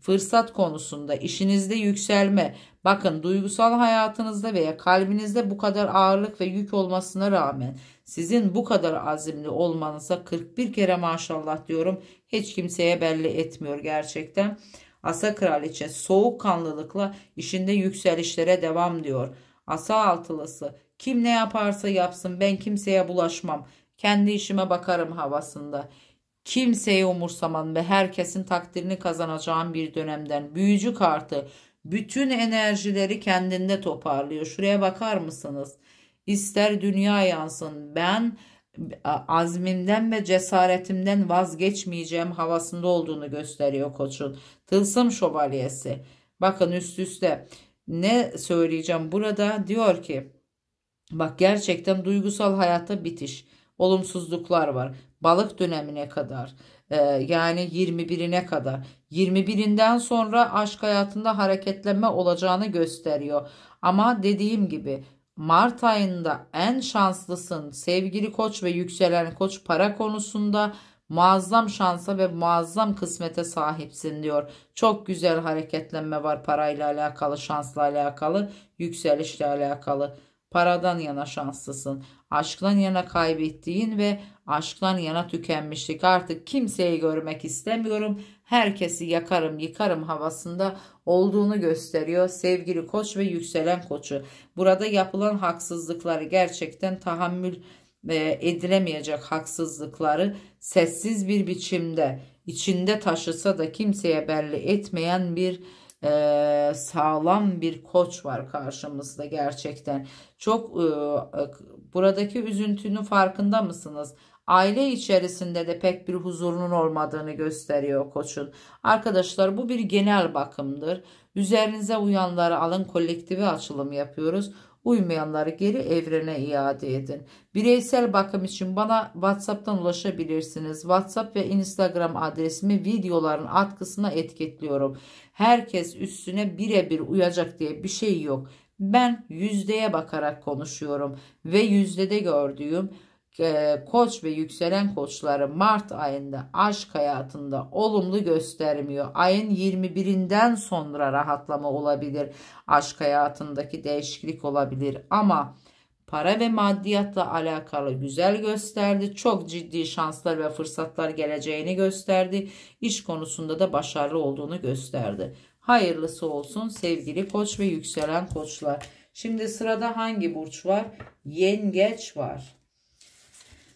fırsat konusunda, işinizde yükselme, bakın duygusal hayatınızda veya kalbinizde bu kadar ağırlık ve yük olmasına rağmen sizin bu kadar azimli olmanıza 41 kere maşallah diyorum. Hiç kimseye belli etmiyor gerçekten. Asa kraliçe soğukkanlılıkla işinde yükselişlere devam diyor. Asa altılısı kim ne yaparsa yapsın ben kimseye bulaşmam kendi işime bakarım havasında. Kimseyi umursaman ve herkesin takdirini kazanacağım bir dönemden büyücü kartı bütün enerjileri kendinde toparlıyor. Şuraya bakar mısınız? İster dünya yansın ben azmimden ve cesaretimden vazgeçmeyeceğim havasında olduğunu gösteriyor koçun. Tılsım şövalyesi. Bakın üst üste ne söyleyeceğim burada diyor ki bak gerçekten duygusal hayatta bitiş olumsuzluklar var. Balık dönemine kadar e, yani 21'ine kadar 21'inden sonra aşk hayatında hareketlenme olacağını gösteriyor. Ama dediğim gibi Mart ayında en şanslısın sevgili koç ve yükselen koç para konusunda muazzam şansa ve muazzam kısmete sahipsin diyor. Çok güzel hareketlenme var parayla alakalı, şansla alakalı, yükselişle alakalı. Paradan yana şanslısın aşktan yana kaybettiğin ve aşktan yana tükenmişlik. Artık kimseyi görmek istemiyorum. Herkesi yakarım, yıkarım havasında olduğunu gösteriyor sevgili koç ve yükselen koçu. Burada yapılan haksızlıkları gerçekten tahammül e, edilemeyecek haksızlıkları sessiz bir biçimde içinde taşısa da kimseye belli etmeyen bir e, sağlam bir koç var karşımızda gerçekten. Çok e, e, buradaki üzüntünün farkında mısınız? Aile içerisinde de pek bir huzurunun olmadığını gösteriyor koçun. Arkadaşlar bu bir genel bakımdır. Üzerinize uyanları alın kolektifi açılım yapıyoruz. Uymayanları geri evrene iade edin. Bireysel bakım için bana WhatsApp'tan ulaşabilirsiniz. WhatsApp ve Instagram adresimi videoların alt kısmına etiketliyorum herkes üstüne birebir uyacak diye bir şey yok. Ben yüzdeye bakarak konuşuyorum ve yüzdede gördüğüm e, koç ve yükselen koçları Mart ayında aşk hayatında olumlu göstermiyor. Ayın 21'inden sonra rahatlama olabilir. Aşk hayatındaki değişiklik olabilir ama para ve maddiyatla alakalı güzel gösterdi. Çok ciddi şanslar ve fırsatlar geleceğini gösterdi. İş konusunda da başarılı olduğunu gösterdi. Hayırlısı olsun sevgili koç ve yükselen koçlar. Şimdi sırada hangi burç var? Yengeç var.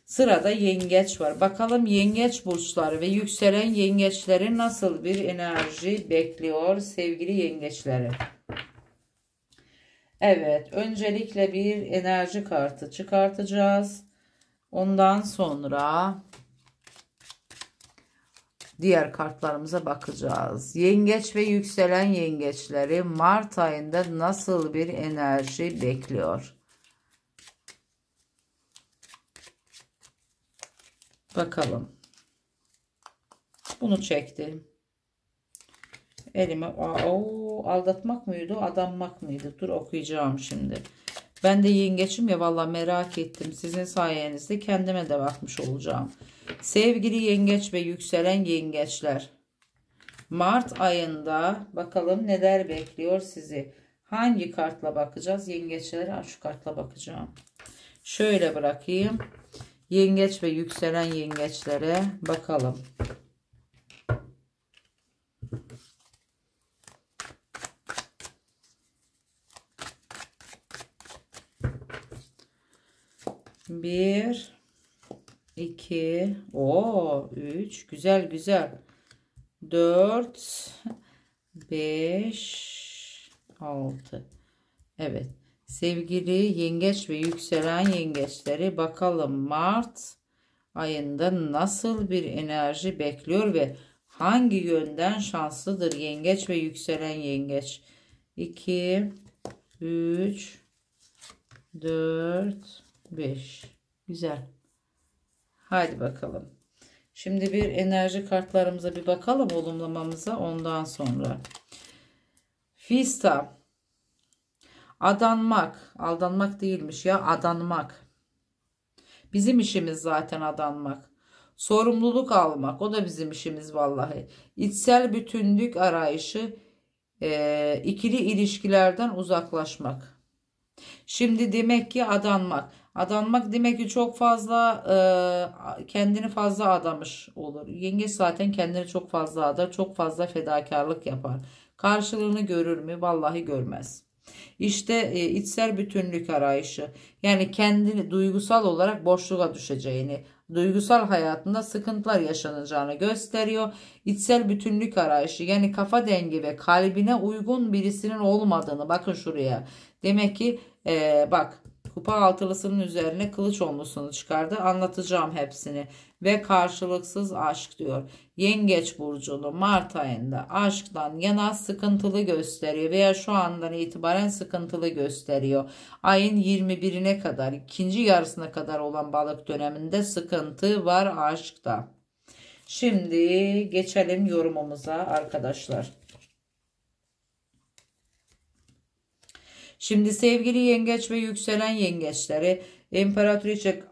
Sırada yengeç var. Bakalım yengeç burçları ve yükselen yengeçleri nasıl bir enerji bekliyor sevgili yengeçleri. Evet öncelikle bir enerji kartı çıkartacağız. Ondan sonra diğer kartlarımıza bakacağız. Yengeç ve yükselen yengeçleri Mart ayında nasıl bir enerji bekliyor? Bakalım. Bunu çektim. Elime o aldatmak mıydı adammak mıydı? Dur okuyacağım şimdi. Ben de yengeçim ya valla merak ettim. Sizin sayenizde kendime de bakmış olacağım. Sevgili yengeç ve yükselen yengeçler. Mart ayında bakalım neler bekliyor sizi. Hangi kartla bakacağız? Yengeçlere şu kartla bakacağım. Şöyle bırakayım. Yengeç ve yükselen yengeçlere bakalım. 1 2 o 3 güzel güzel 4 5 6 Evet sevgili yengeç ve yükselen yengeçleri bakalım Mart ayında nasıl bir enerji bekliyor ve hangi yönden şanslıdır yengeç ve yükselen yengeç 2 3 4 5. Güzel. Hadi bakalım. Şimdi bir enerji kartlarımıza bir bakalım olumlamamıza ondan sonra. Fista. Adanmak. Aldanmak değilmiş ya adanmak. Bizim işimiz zaten adanmak. Sorumluluk almak o da bizim işimiz vallahi. İçsel bütünlük arayışı e, ikili ilişkilerden uzaklaşmak. Şimdi demek ki adanmak. Adanmak demek ki çok fazla e, kendini fazla adamış olur. Yengeç zaten kendini çok fazla adar. Çok fazla fedakarlık yapar. Karşılığını görür mü? Vallahi görmez. İşte e, içsel bütünlük arayışı. Yani kendini duygusal olarak boşluğa düşeceğini, duygusal hayatında sıkıntılar yaşanacağını gösteriyor. İçsel bütünlük arayışı yani kafa dengi ve kalbine uygun birisinin olmadığını bakın şuraya. Demek ki e, bak Kupa altılısının üzerine kılıç omlusunu çıkardı. Anlatacağım hepsini. Ve karşılıksız aşk diyor. Yengeç burcunu Mart ayında aşktan yana sıkıntılı gösteriyor veya şu andan itibaren sıkıntılı gösteriyor. Ayın 21'ine kadar ikinci yarısına kadar olan balık döneminde sıkıntı var aşkta. Şimdi geçelim yorumumuza arkadaşlar. Şimdi sevgili yengeç ve yükselen yengeçleri imparatoriçe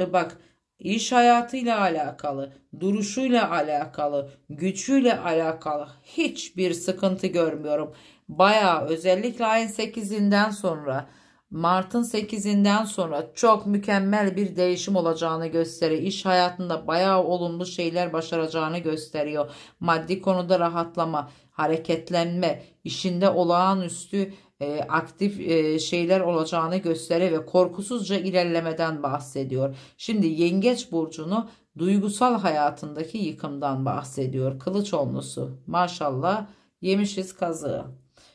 e, bak iş hayatıyla alakalı, duruşuyla alakalı, gücüyle alakalı hiçbir sıkıntı görmüyorum. Baya özellikle ayın 8'inden sonra Mart'ın 8'inden sonra çok mükemmel bir değişim olacağını gösteriyor. İş hayatında bayağı olumlu şeyler başaracağını gösteriyor. Maddi konuda rahatlama, hareketlenme, işinde olağanüstü e, aktif e, şeyler olacağını gösteriyor ve korkusuzca ilerlemeden bahsediyor. Şimdi yengeç burcunu duygusal hayatındaki yıkımdan bahsediyor. Kılıç onlusu maşallah yemişiz kazığı.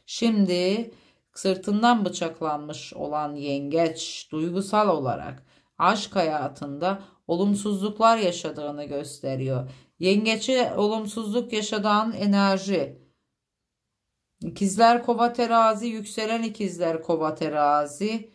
Şimdi sırtından bıçaklanmış olan yengeç duygusal olarak aşk hayatında olumsuzluklar yaşadığını gösteriyor. Yengeçe olumsuzluk yaşadan enerji İkizler kova terazi, yükselen ikizler kova terazi.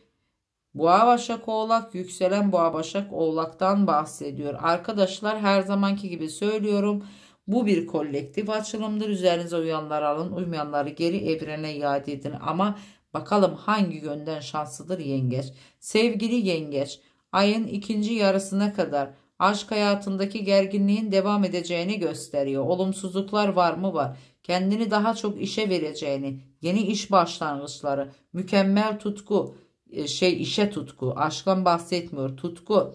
Boğa başak oğlak, yükselen boğa başak oğlaktan bahsediyor. Arkadaşlar her zamanki gibi söylüyorum. Bu bir kolektif açılımdır. Üzerinize uyanlar alın, uymayanları geri evrene iade edin. Ama bakalım hangi yönden şanslıdır yengeç. Sevgili yengeç, ayın ikinci yarısına kadar aşk hayatındaki gerginliğin devam edeceğini gösteriyor. Olumsuzluklar var mı var? kendini daha çok işe vereceğini, yeni iş başlangıçları, mükemmel tutku, e, şey işe tutku, aşktan bahsetmiyor, tutku,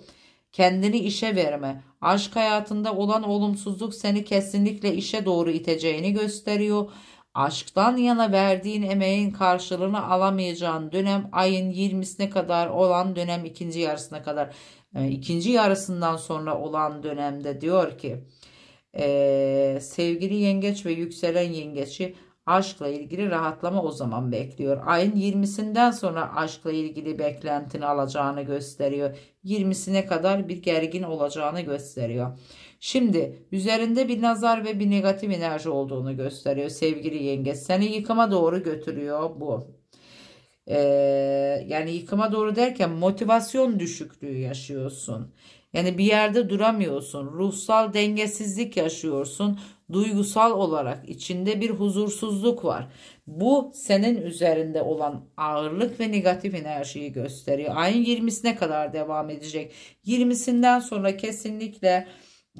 kendini işe verme, aşk hayatında olan olumsuzluk seni kesinlikle işe doğru iteceğini gösteriyor. Aşktan yana verdiğin emeğin karşılığını alamayacağın dönem ayın 20'sine kadar olan dönem ikinci yarısına kadar e, ikinci yarısından sonra olan dönemde diyor ki ee, sevgili yengeç ve yükselen yengeçi aşkla ilgili rahatlama o zaman bekliyor. Ayın 20'sinden sonra aşkla ilgili beklentini alacağını gösteriyor. 20'sine kadar bir gergin olacağını gösteriyor. Şimdi üzerinde bir nazar ve bir negatif enerji olduğunu gösteriyor sevgili yengeç. Seni yıkıma doğru götürüyor bu. Ee, yani yıkıma doğru derken motivasyon düşüklüğü yaşıyorsun. Yani bir yerde duramıyorsun. Ruhsal dengesizlik yaşıyorsun. Duygusal olarak içinde bir huzursuzluk var. Bu senin üzerinde olan ağırlık ve negatif enerjiyi gösteriyor. Ayın 20'sine kadar devam edecek. 20'sinden sonra kesinlikle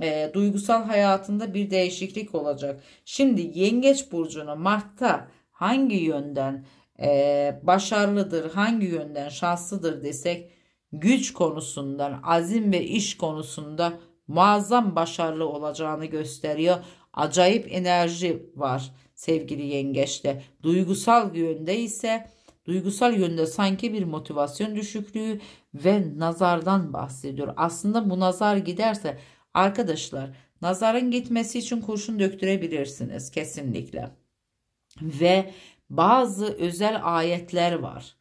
e, duygusal hayatında bir değişiklik olacak. Şimdi Yengeç Burcu'nu Mart'ta hangi yönden e, başarılıdır, hangi yönden şanslıdır desek güç konusunda, azim ve iş konusunda muazzam başarılı olacağını gösteriyor. Acayip enerji var sevgili yengeçte. Duygusal yönde ise duygusal yönde sanki bir motivasyon düşüklüğü ve nazardan bahsediyor. Aslında bu nazar giderse arkadaşlar nazarın gitmesi için kurşun döktürebilirsiniz kesinlikle. Ve bazı özel ayetler var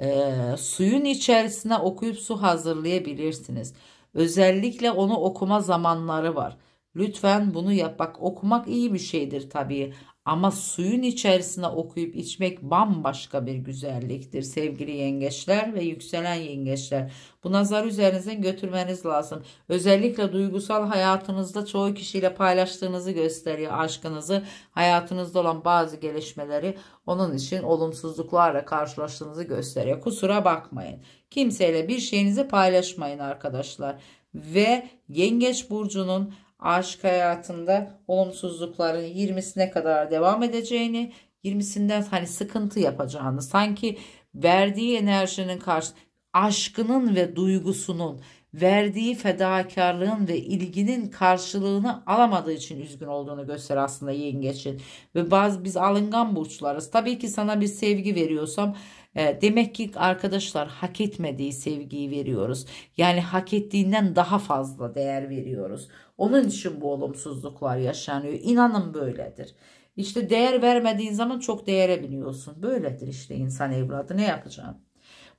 e, suyun içerisine okuyup su hazırlayabilirsiniz. Özellikle onu okuma zamanları var. Lütfen bunu yap. Bak okumak iyi bir şeydir tabii. Ama suyun içerisine okuyup içmek bambaşka bir güzelliktir sevgili yengeçler ve yükselen yengeçler. Bu nazar üzerinizden götürmeniz lazım. Özellikle duygusal hayatınızda çoğu kişiyle paylaştığınızı gösteriyor aşkınızı. Hayatınızda olan bazı gelişmeleri onun için olumsuzluklarla karşılaştığınızı gösteriyor. Kusura bakmayın. Kimseyle bir şeyinizi paylaşmayın arkadaşlar. Ve yengeç burcunun Aşk hayatında olumsuzlukların 20'sine kadar devam edeceğini 20'sinden hani sıkıntı yapacağını sanki verdiği enerjinin karşı aşkının ve duygusunun verdiği fedakarlığın ve ilginin karşılığını alamadığı için üzgün olduğunu gösterir aslında yengeçin. Ve bazı biz alıngan burçlarız. Tabii ki sana bir sevgi veriyorsam e, demek ki arkadaşlar hak etmediği sevgiyi veriyoruz. Yani hak ettiğinden daha fazla değer veriyoruz. Onun için bu olumsuzluklar yaşanıyor. İnanın böyledir. İşte değer vermediğin zaman çok değere biniyorsun. Böyledir işte insan evladı ne yapacağım?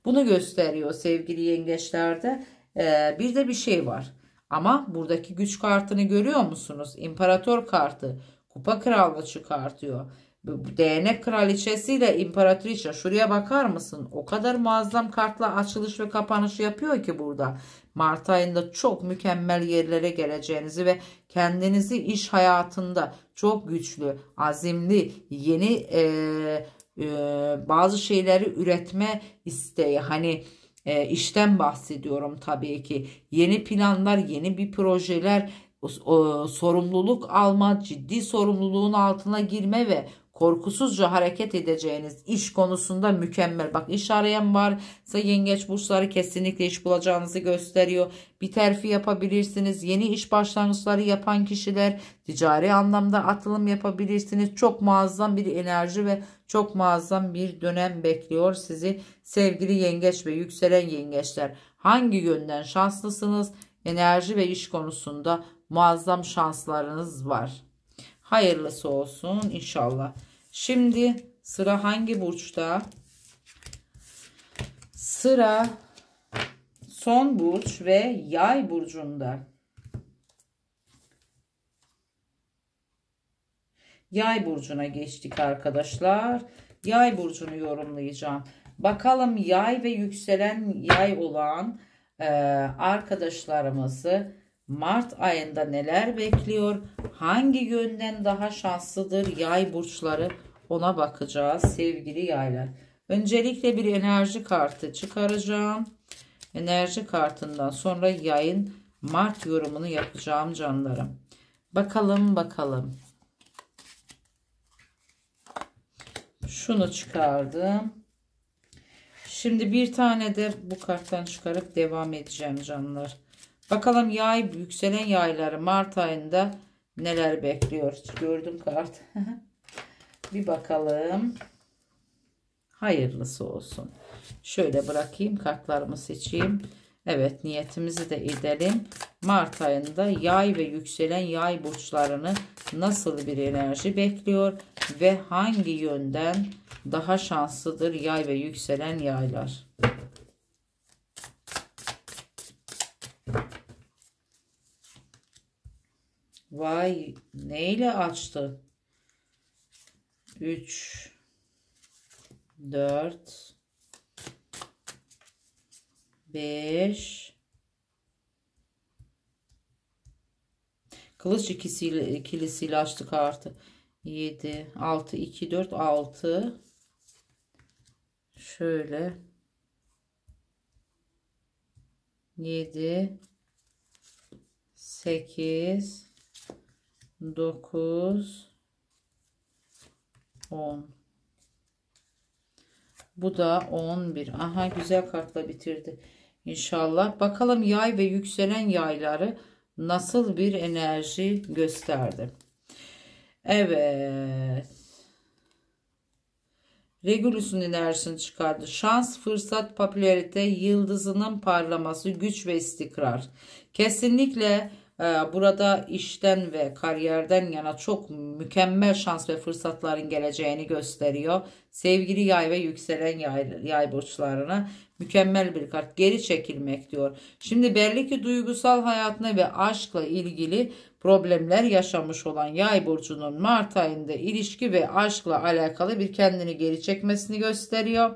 Bunu gösteriyor sevgili yengeçlerde. Ee, bir de bir şey var. Ama buradaki güç kartını görüyor musunuz? İmparator kartı, kupa kralını çıkartıyor değnek kraliçesiyle imparatriçe şuraya bakar mısın? O kadar muazzam kartla açılış ve kapanışı yapıyor ki burada. Mart ayında çok mükemmel yerlere geleceğinizi ve kendinizi iş hayatında çok güçlü, azimli, yeni e, e, bazı şeyleri üretme isteği hani e, işten bahsediyorum tabii ki yeni planlar yeni bir projeler sorumluluk alma ciddi sorumluluğun altına girme ve korkusuzca hareket edeceğiniz iş konusunda mükemmel. Bak iş arayan varsa yengeç burçları kesinlikle iş bulacağınızı gösteriyor. Bir terfi yapabilirsiniz. Yeni iş başlangıçları yapan kişiler ticari anlamda atılım yapabilirsiniz. Çok muazzam bir enerji ve çok muazzam bir dönem bekliyor sizi sevgili yengeç ve yükselen yengeçler. Hangi yönden şanslısınız? Enerji ve iş konusunda muazzam şanslarınız var. Hayırlısı olsun inşallah. Şimdi sıra hangi burçta? Sıra son burç ve yay burcunda. Yay burcuna geçtik arkadaşlar. Yay burcunu yorumlayacağım. Bakalım yay ve yükselen yay olan e, arkadaşlarımızı Mart ayında neler bekliyor? Hangi yönden daha şanslıdır yay burçları? Ona bakacağız sevgili yaylar. Öncelikle bir enerji kartı çıkaracağım. Enerji kartından sonra yayın Mart yorumunu yapacağım canlarım. Bakalım bakalım. Şunu çıkardım. Şimdi bir tane de bu karttan çıkarıp devam edeceğim canlar. Bakalım yay yükselen yayları Mart ayında neler bekliyor? Gördüm kart. [LAUGHS] bir bakalım. Hayırlısı olsun. Şöyle bırakayım kartlarımı seçeyim. Evet niyetimizi de edelim. Mart ayında yay ve yükselen yay burçlarını nasıl bir enerji bekliyor ve hangi yönden daha şanslıdır yay ve yükselen yaylar? Vay neyle açtı? 3 4 5 Kılıç ikisiyle, ikilisiyle açtık artı. 7 6 2 4 6 şöyle 7 8 9 10 bu da 11 aha güzel kartla bitirdi İnşallah bakalım yay ve yükselen yayları nasıl bir enerji gösterdi Evet Regulus'un enerjisini çıkardı. Şans, fırsat, popülarite, yıldızının parlaması, güç ve istikrar. Kesinlikle ee, burada işten ve kariyerden yana çok mükemmel şans ve fırsatların geleceğini gösteriyor. Sevgili yay ve yükselen yay, yay burçlarına mükemmel bir kart geri çekilmek diyor. Şimdi belli ki duygusal hayatına ve aşkla ilgili problemler yaşamış olan yay burcunun Mart ayında ilişki ve aşkla alakalı bir kendini geri çekmesini gösteriyor.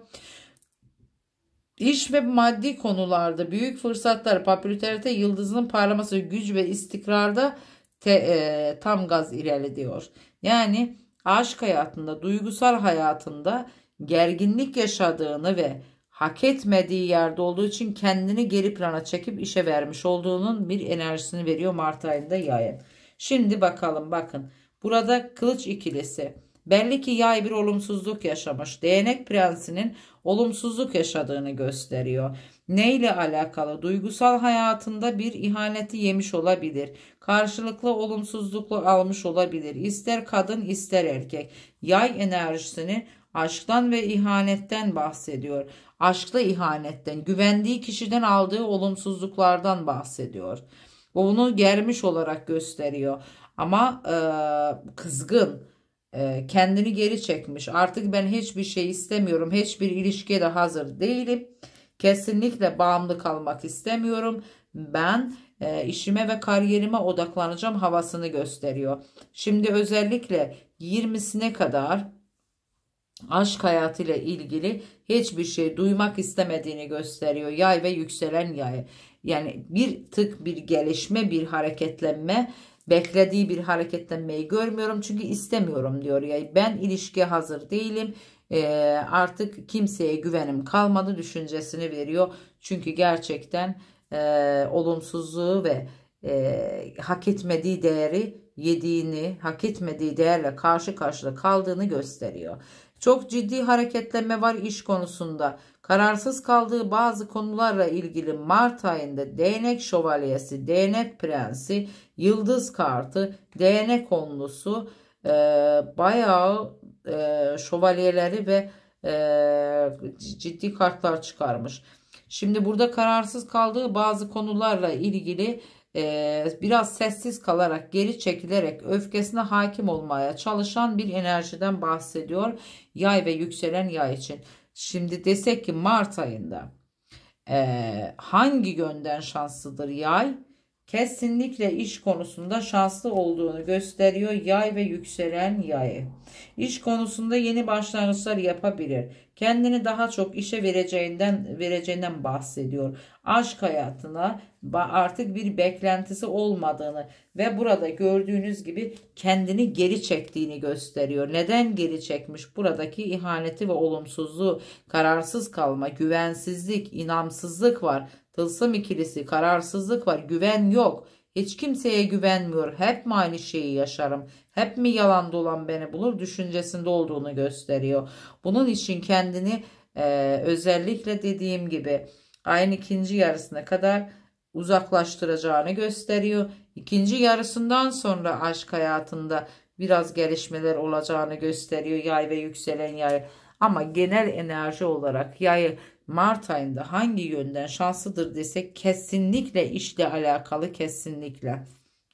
İş ve maddi konularda büyük fırsatlar, popülarite yıldızının parlaması, güç ve istikrarda te, e, tam gaz ilerliyor. Yani aşk hayatında, duygusal hayatında gerginlik yaşadığını ve hak etmediği yerde olduğu için kendini geri plana çekip işe vermiş olduğunun bir enerjisini veriyor Mart ayında yayın. Şimdi bakalım bakın. Burada kılıç ikilisi. Belli ki yay bir olumsuzluk yaşamış. Değnek prensinin olumsuzluk yaşadığını gösteriyor. Ne ile alakalı? Duygusal hayatında bir ihaneti yemiş olabilir. Karşılıklı olumsuzluklu almış olabilir. İster kadın ister erkek. Yay enerjisini aşktan ve ihanetten bahsediyor. Aşkla ihanetten, güvendiği kişiden aldığı olumsuzluklardan bahsediyor. Bunu germiş olarak gösteriyor. Ama e, kızgın e, kendini geri çekmiş. Artık ben hiçbir şey istemiyorum. Hiçbir ilişkiye de hazır değilim. Kesinlikle bağımlı kalmak istemiyorum. Ben e, işime ve kariyerime odaklanacağım havasını gösteriyor. Şimdi özellikle 20'sine kadar aşk hayatıyla ilgili hiçbir şey duymak istemediğini gösteriyor. Yay ve yükselen yay. Yani bir tık bir gelişme, bir hareketlenme beklediği bir hareketlenmeyi görmüyorum çünkü istemiyorum diyor ya yani ben ilişkiye hazır değilim e, artık kimseye güvenim kalmadı düşüncesini veriyor çünkü gerçekten e, olumsuzluğu ve e, hak etmediği değeri yediğini hak etmediği değerle karşı karşıya kaldığını gösteriyor çok ciddi hareketlenme var iş konusunda Kararsız kaldığı bazı konularla ilgili Mart ayında değnek şövalyesi, değnek prensi, yıldız kartı, değnek onlusu e, bayağı e, şövalyeleri ve e, ciddi kartlar çıkarmış. Şimdi burada kararsız kaldığı bazı konularla ilgili e, biraz sessiz kalarak geri çekilerek öfkesine hakim olmaya çalışan bir enerjiden bahsediyor yay ve yükselen yay için. Şimdi desek ki Mart ayında e, hangi yönden şanslıdır yay? kesinlikle iş konusunda şanslı olduğunu gösteriyor yay ve yükselen yayı. İş konusunda yeni başlangıçlar yapabilir. Kendini daha çok işe vereceğinden vereceğinden bahsediyor. Aşk hayatına artık bir beklentisi olmadığını ve burada gördüğünüz gibi kendini geri çektiğini gösteriyor. Neden geri çekmiş? Buradaki ihaneti ve olumsuzluğu, kararsız kalma, güvensizlik, inamsızlık var Tılsım ikilisi kararsızlık var güven yok. Hiç kimseye güvenmiyor. Hep mi aynı şeyi yaşarım? Hep mi yalan dolan beni bulur? Düşüncesinde olduğunu gösteriyor. Bunun için kendini e, özellikle dediğim gibi ayın ikinci yarısına kadar uzaklaştıracağını gösteriyor. İkinci yarısından sonra aşk hayatında biraz gelişmeler olacağını gösteriyor yay ve yükselen yay. Ama genel enerji olarak yay Mart ayında hangi yönden şanslıdır desek kesinlikle işle alakalı kesinlikle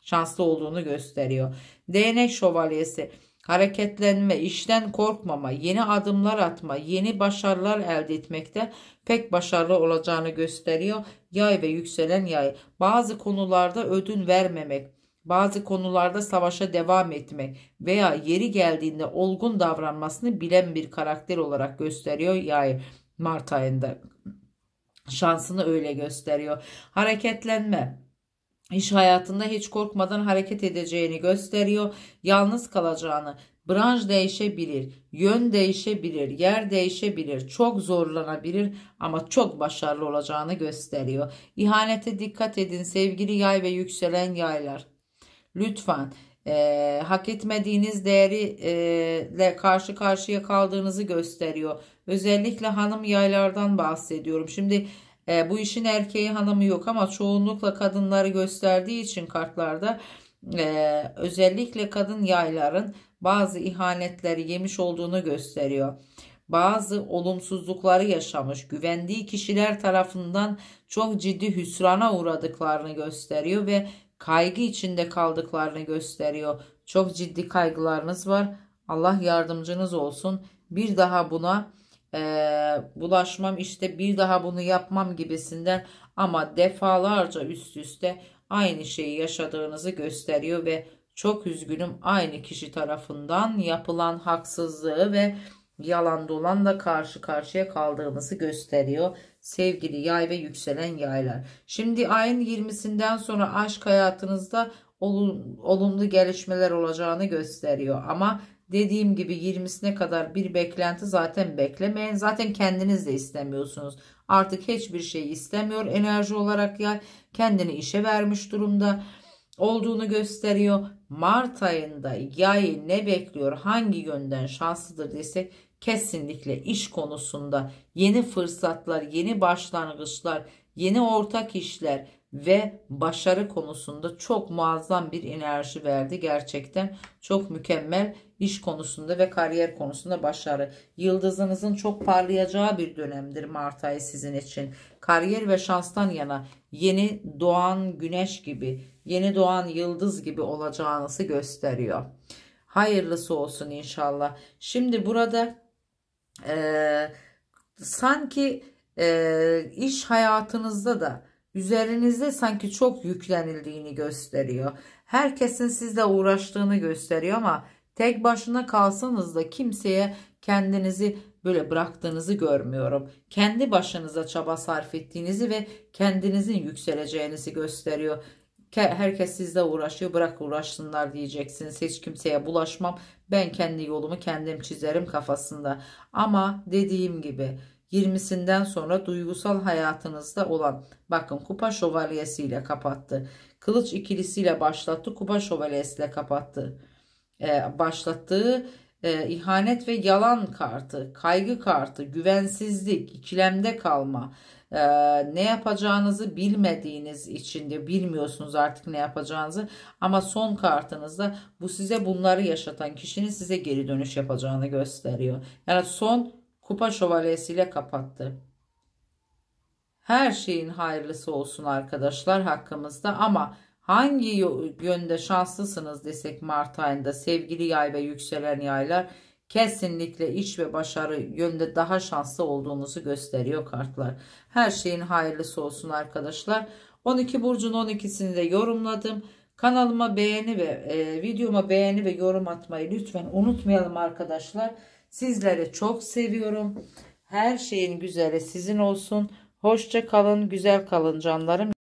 şanslı olduğunu gösteriyor. Değnek şövalyesi hareketlenme, işten korkmama, yeni adımlar atma, yeni başarılar elde etmekte pek başarılı olacağını gösteriyor. Yay ve yükselen yay bazı konularda ödün vermemek, bazı konularda savaşa devam etmek veya yeri geldiğinde olgun davranmasını bilen bir karakter olarak gösteriyor yay. Mart ayında şansını öyle gösteriyor. Hareketlenme iş hayatında hiç korkmadan hareket edeceğini gösteriyor. Yalnız kalacağını, branş değişebilir, yön değişebilir, yer değişebilir, çok zorlanabilir ama çok başarılı olacağını gösteriyor. İhanete dikkat edin sevgili yay ve yükselen yaylar. Lütfen e, hak etmediğiniz değeriyle e, karşı karşıya kaldığınızı gösteriyor. Özellikle hanım yaylardan bahsediyorum. Şimdi e, bu işin erkeği hanımı yok ama çoğunlukla kadınları gösterdiği için kartlarda e, özellikle kadın yayların bazı ihanetleri yemiş olduğunu gösteriyor. Bazı olumsuzlukları yaşamış, güvendiği kişiler tarafından çok ciddi hüsrana uğradıklarını gösteriyor ve kaygı içinde kaldıklarını gösteriyor. Çok ciddi kaygılarınız var. Allah yardımcınız olsun. Bir daha buna e, bulaşmam işte bir daha bunu yapmam gibisinden ama defalarca üst üste aynı şeyi yaşadığınızı gösteriyor ve çok üzgünüm aynı kişi tarafından yapılan haksızlığı ve yalan da karşı karşıya kaldığınızı gösteriyor. Sevgili yay ve yükselen yaylar. Şimdi ayın 20'sinden sonra aşk hayatınızda olumlu gelişmeler olacağını gösteriyor. Ama Dediğim gibi 20'sine kadar bir beklenti zaten beklemeyin. Zaten kendiniz de istemiyorsunuz. Artık hiçbir şey istemiyor. Enerji olarak ya kendini işe vermiş durumda olduğunu gösteriyor. Mart ayında yay ne bekliyor? Hangi yönden şanslıdır desek kesinlikle iş konusunda yeni fırsatlar, yeni başlangıçlar, yeni ortak işler ve başarı konusunda çok muazzam bir enerji verdi. Gerçekten çok mükemmel iş konusunda ve kariyer konusunda başarı. Yıldızınızın çok parlayacağı bir dönemdir Mart ayı sizin için. Kariyer ve şanstan yana yeni doğan güneş gibi, yeni doğan yıldız gibi olacağınızı gösteriyor. Hayırlısı olsun inşallah. Şimdi burada e, sanki e, iş hayatınızda da üzerinizde sanki çok yüklenildiğini gösteriyor. Herkesin sizle uğraştığını gösteriyor ama Tek başına kalsanız da kimseye kendinizi böyle bıraktığınızı görmüyorum. Kendi başınıza çaba sarf ettiğinizi ve kendinizin yükseleceğinizi gösteriyor. Herkes sizle uğraşıyor bırak uğraşsınlar diyeceksiniz. Hiç kimseye bulaşmam ben kendi yolumu kendim çizerim kafasında. Ama dediğim gibi 20'sinden sonra duygusal hayatınızda olan bakın kupa şövalyesiyle kapattı. Kılıç ikilisiyle başlattı kupa şövalyesiyle kapattı. E, başlattığı e, ihanet ve yalan kartı, kaygı kartı, güvensizlik, ikilemde kalma, e, ne yapacağınızı bilmediğiniz için de bilmiyorsunuz artık ne yapacağınızı ama son kartınızda bu size bunları yaşatan kişinin size geri dönüş yapacağını gösteriyor. Yani son kupa şövalyesiyle kapattı. Her şeyin hayırlısı olsun arkadaşlar hakkımızda ama Hangi yönde şanslısınız desek Mart ayında sevgili yay ve yükselen yaylar kesinlikle iş ve başarı yönde daha şanslı olduğunuzu gösteriyor kartlar. Her şeyin hayırlısı olsun arkadaşlar. 12 burcun 12'sini de yorumladım. Kanalıma beğeni ve e, videoma beğeni ve yorum atmayı lütfen unutmayalım arkadaşlar. Sizleri çok seviyorum. Her şeyin güzeli sizin olsun. Hoşça kalın, güzel kalın canlarım.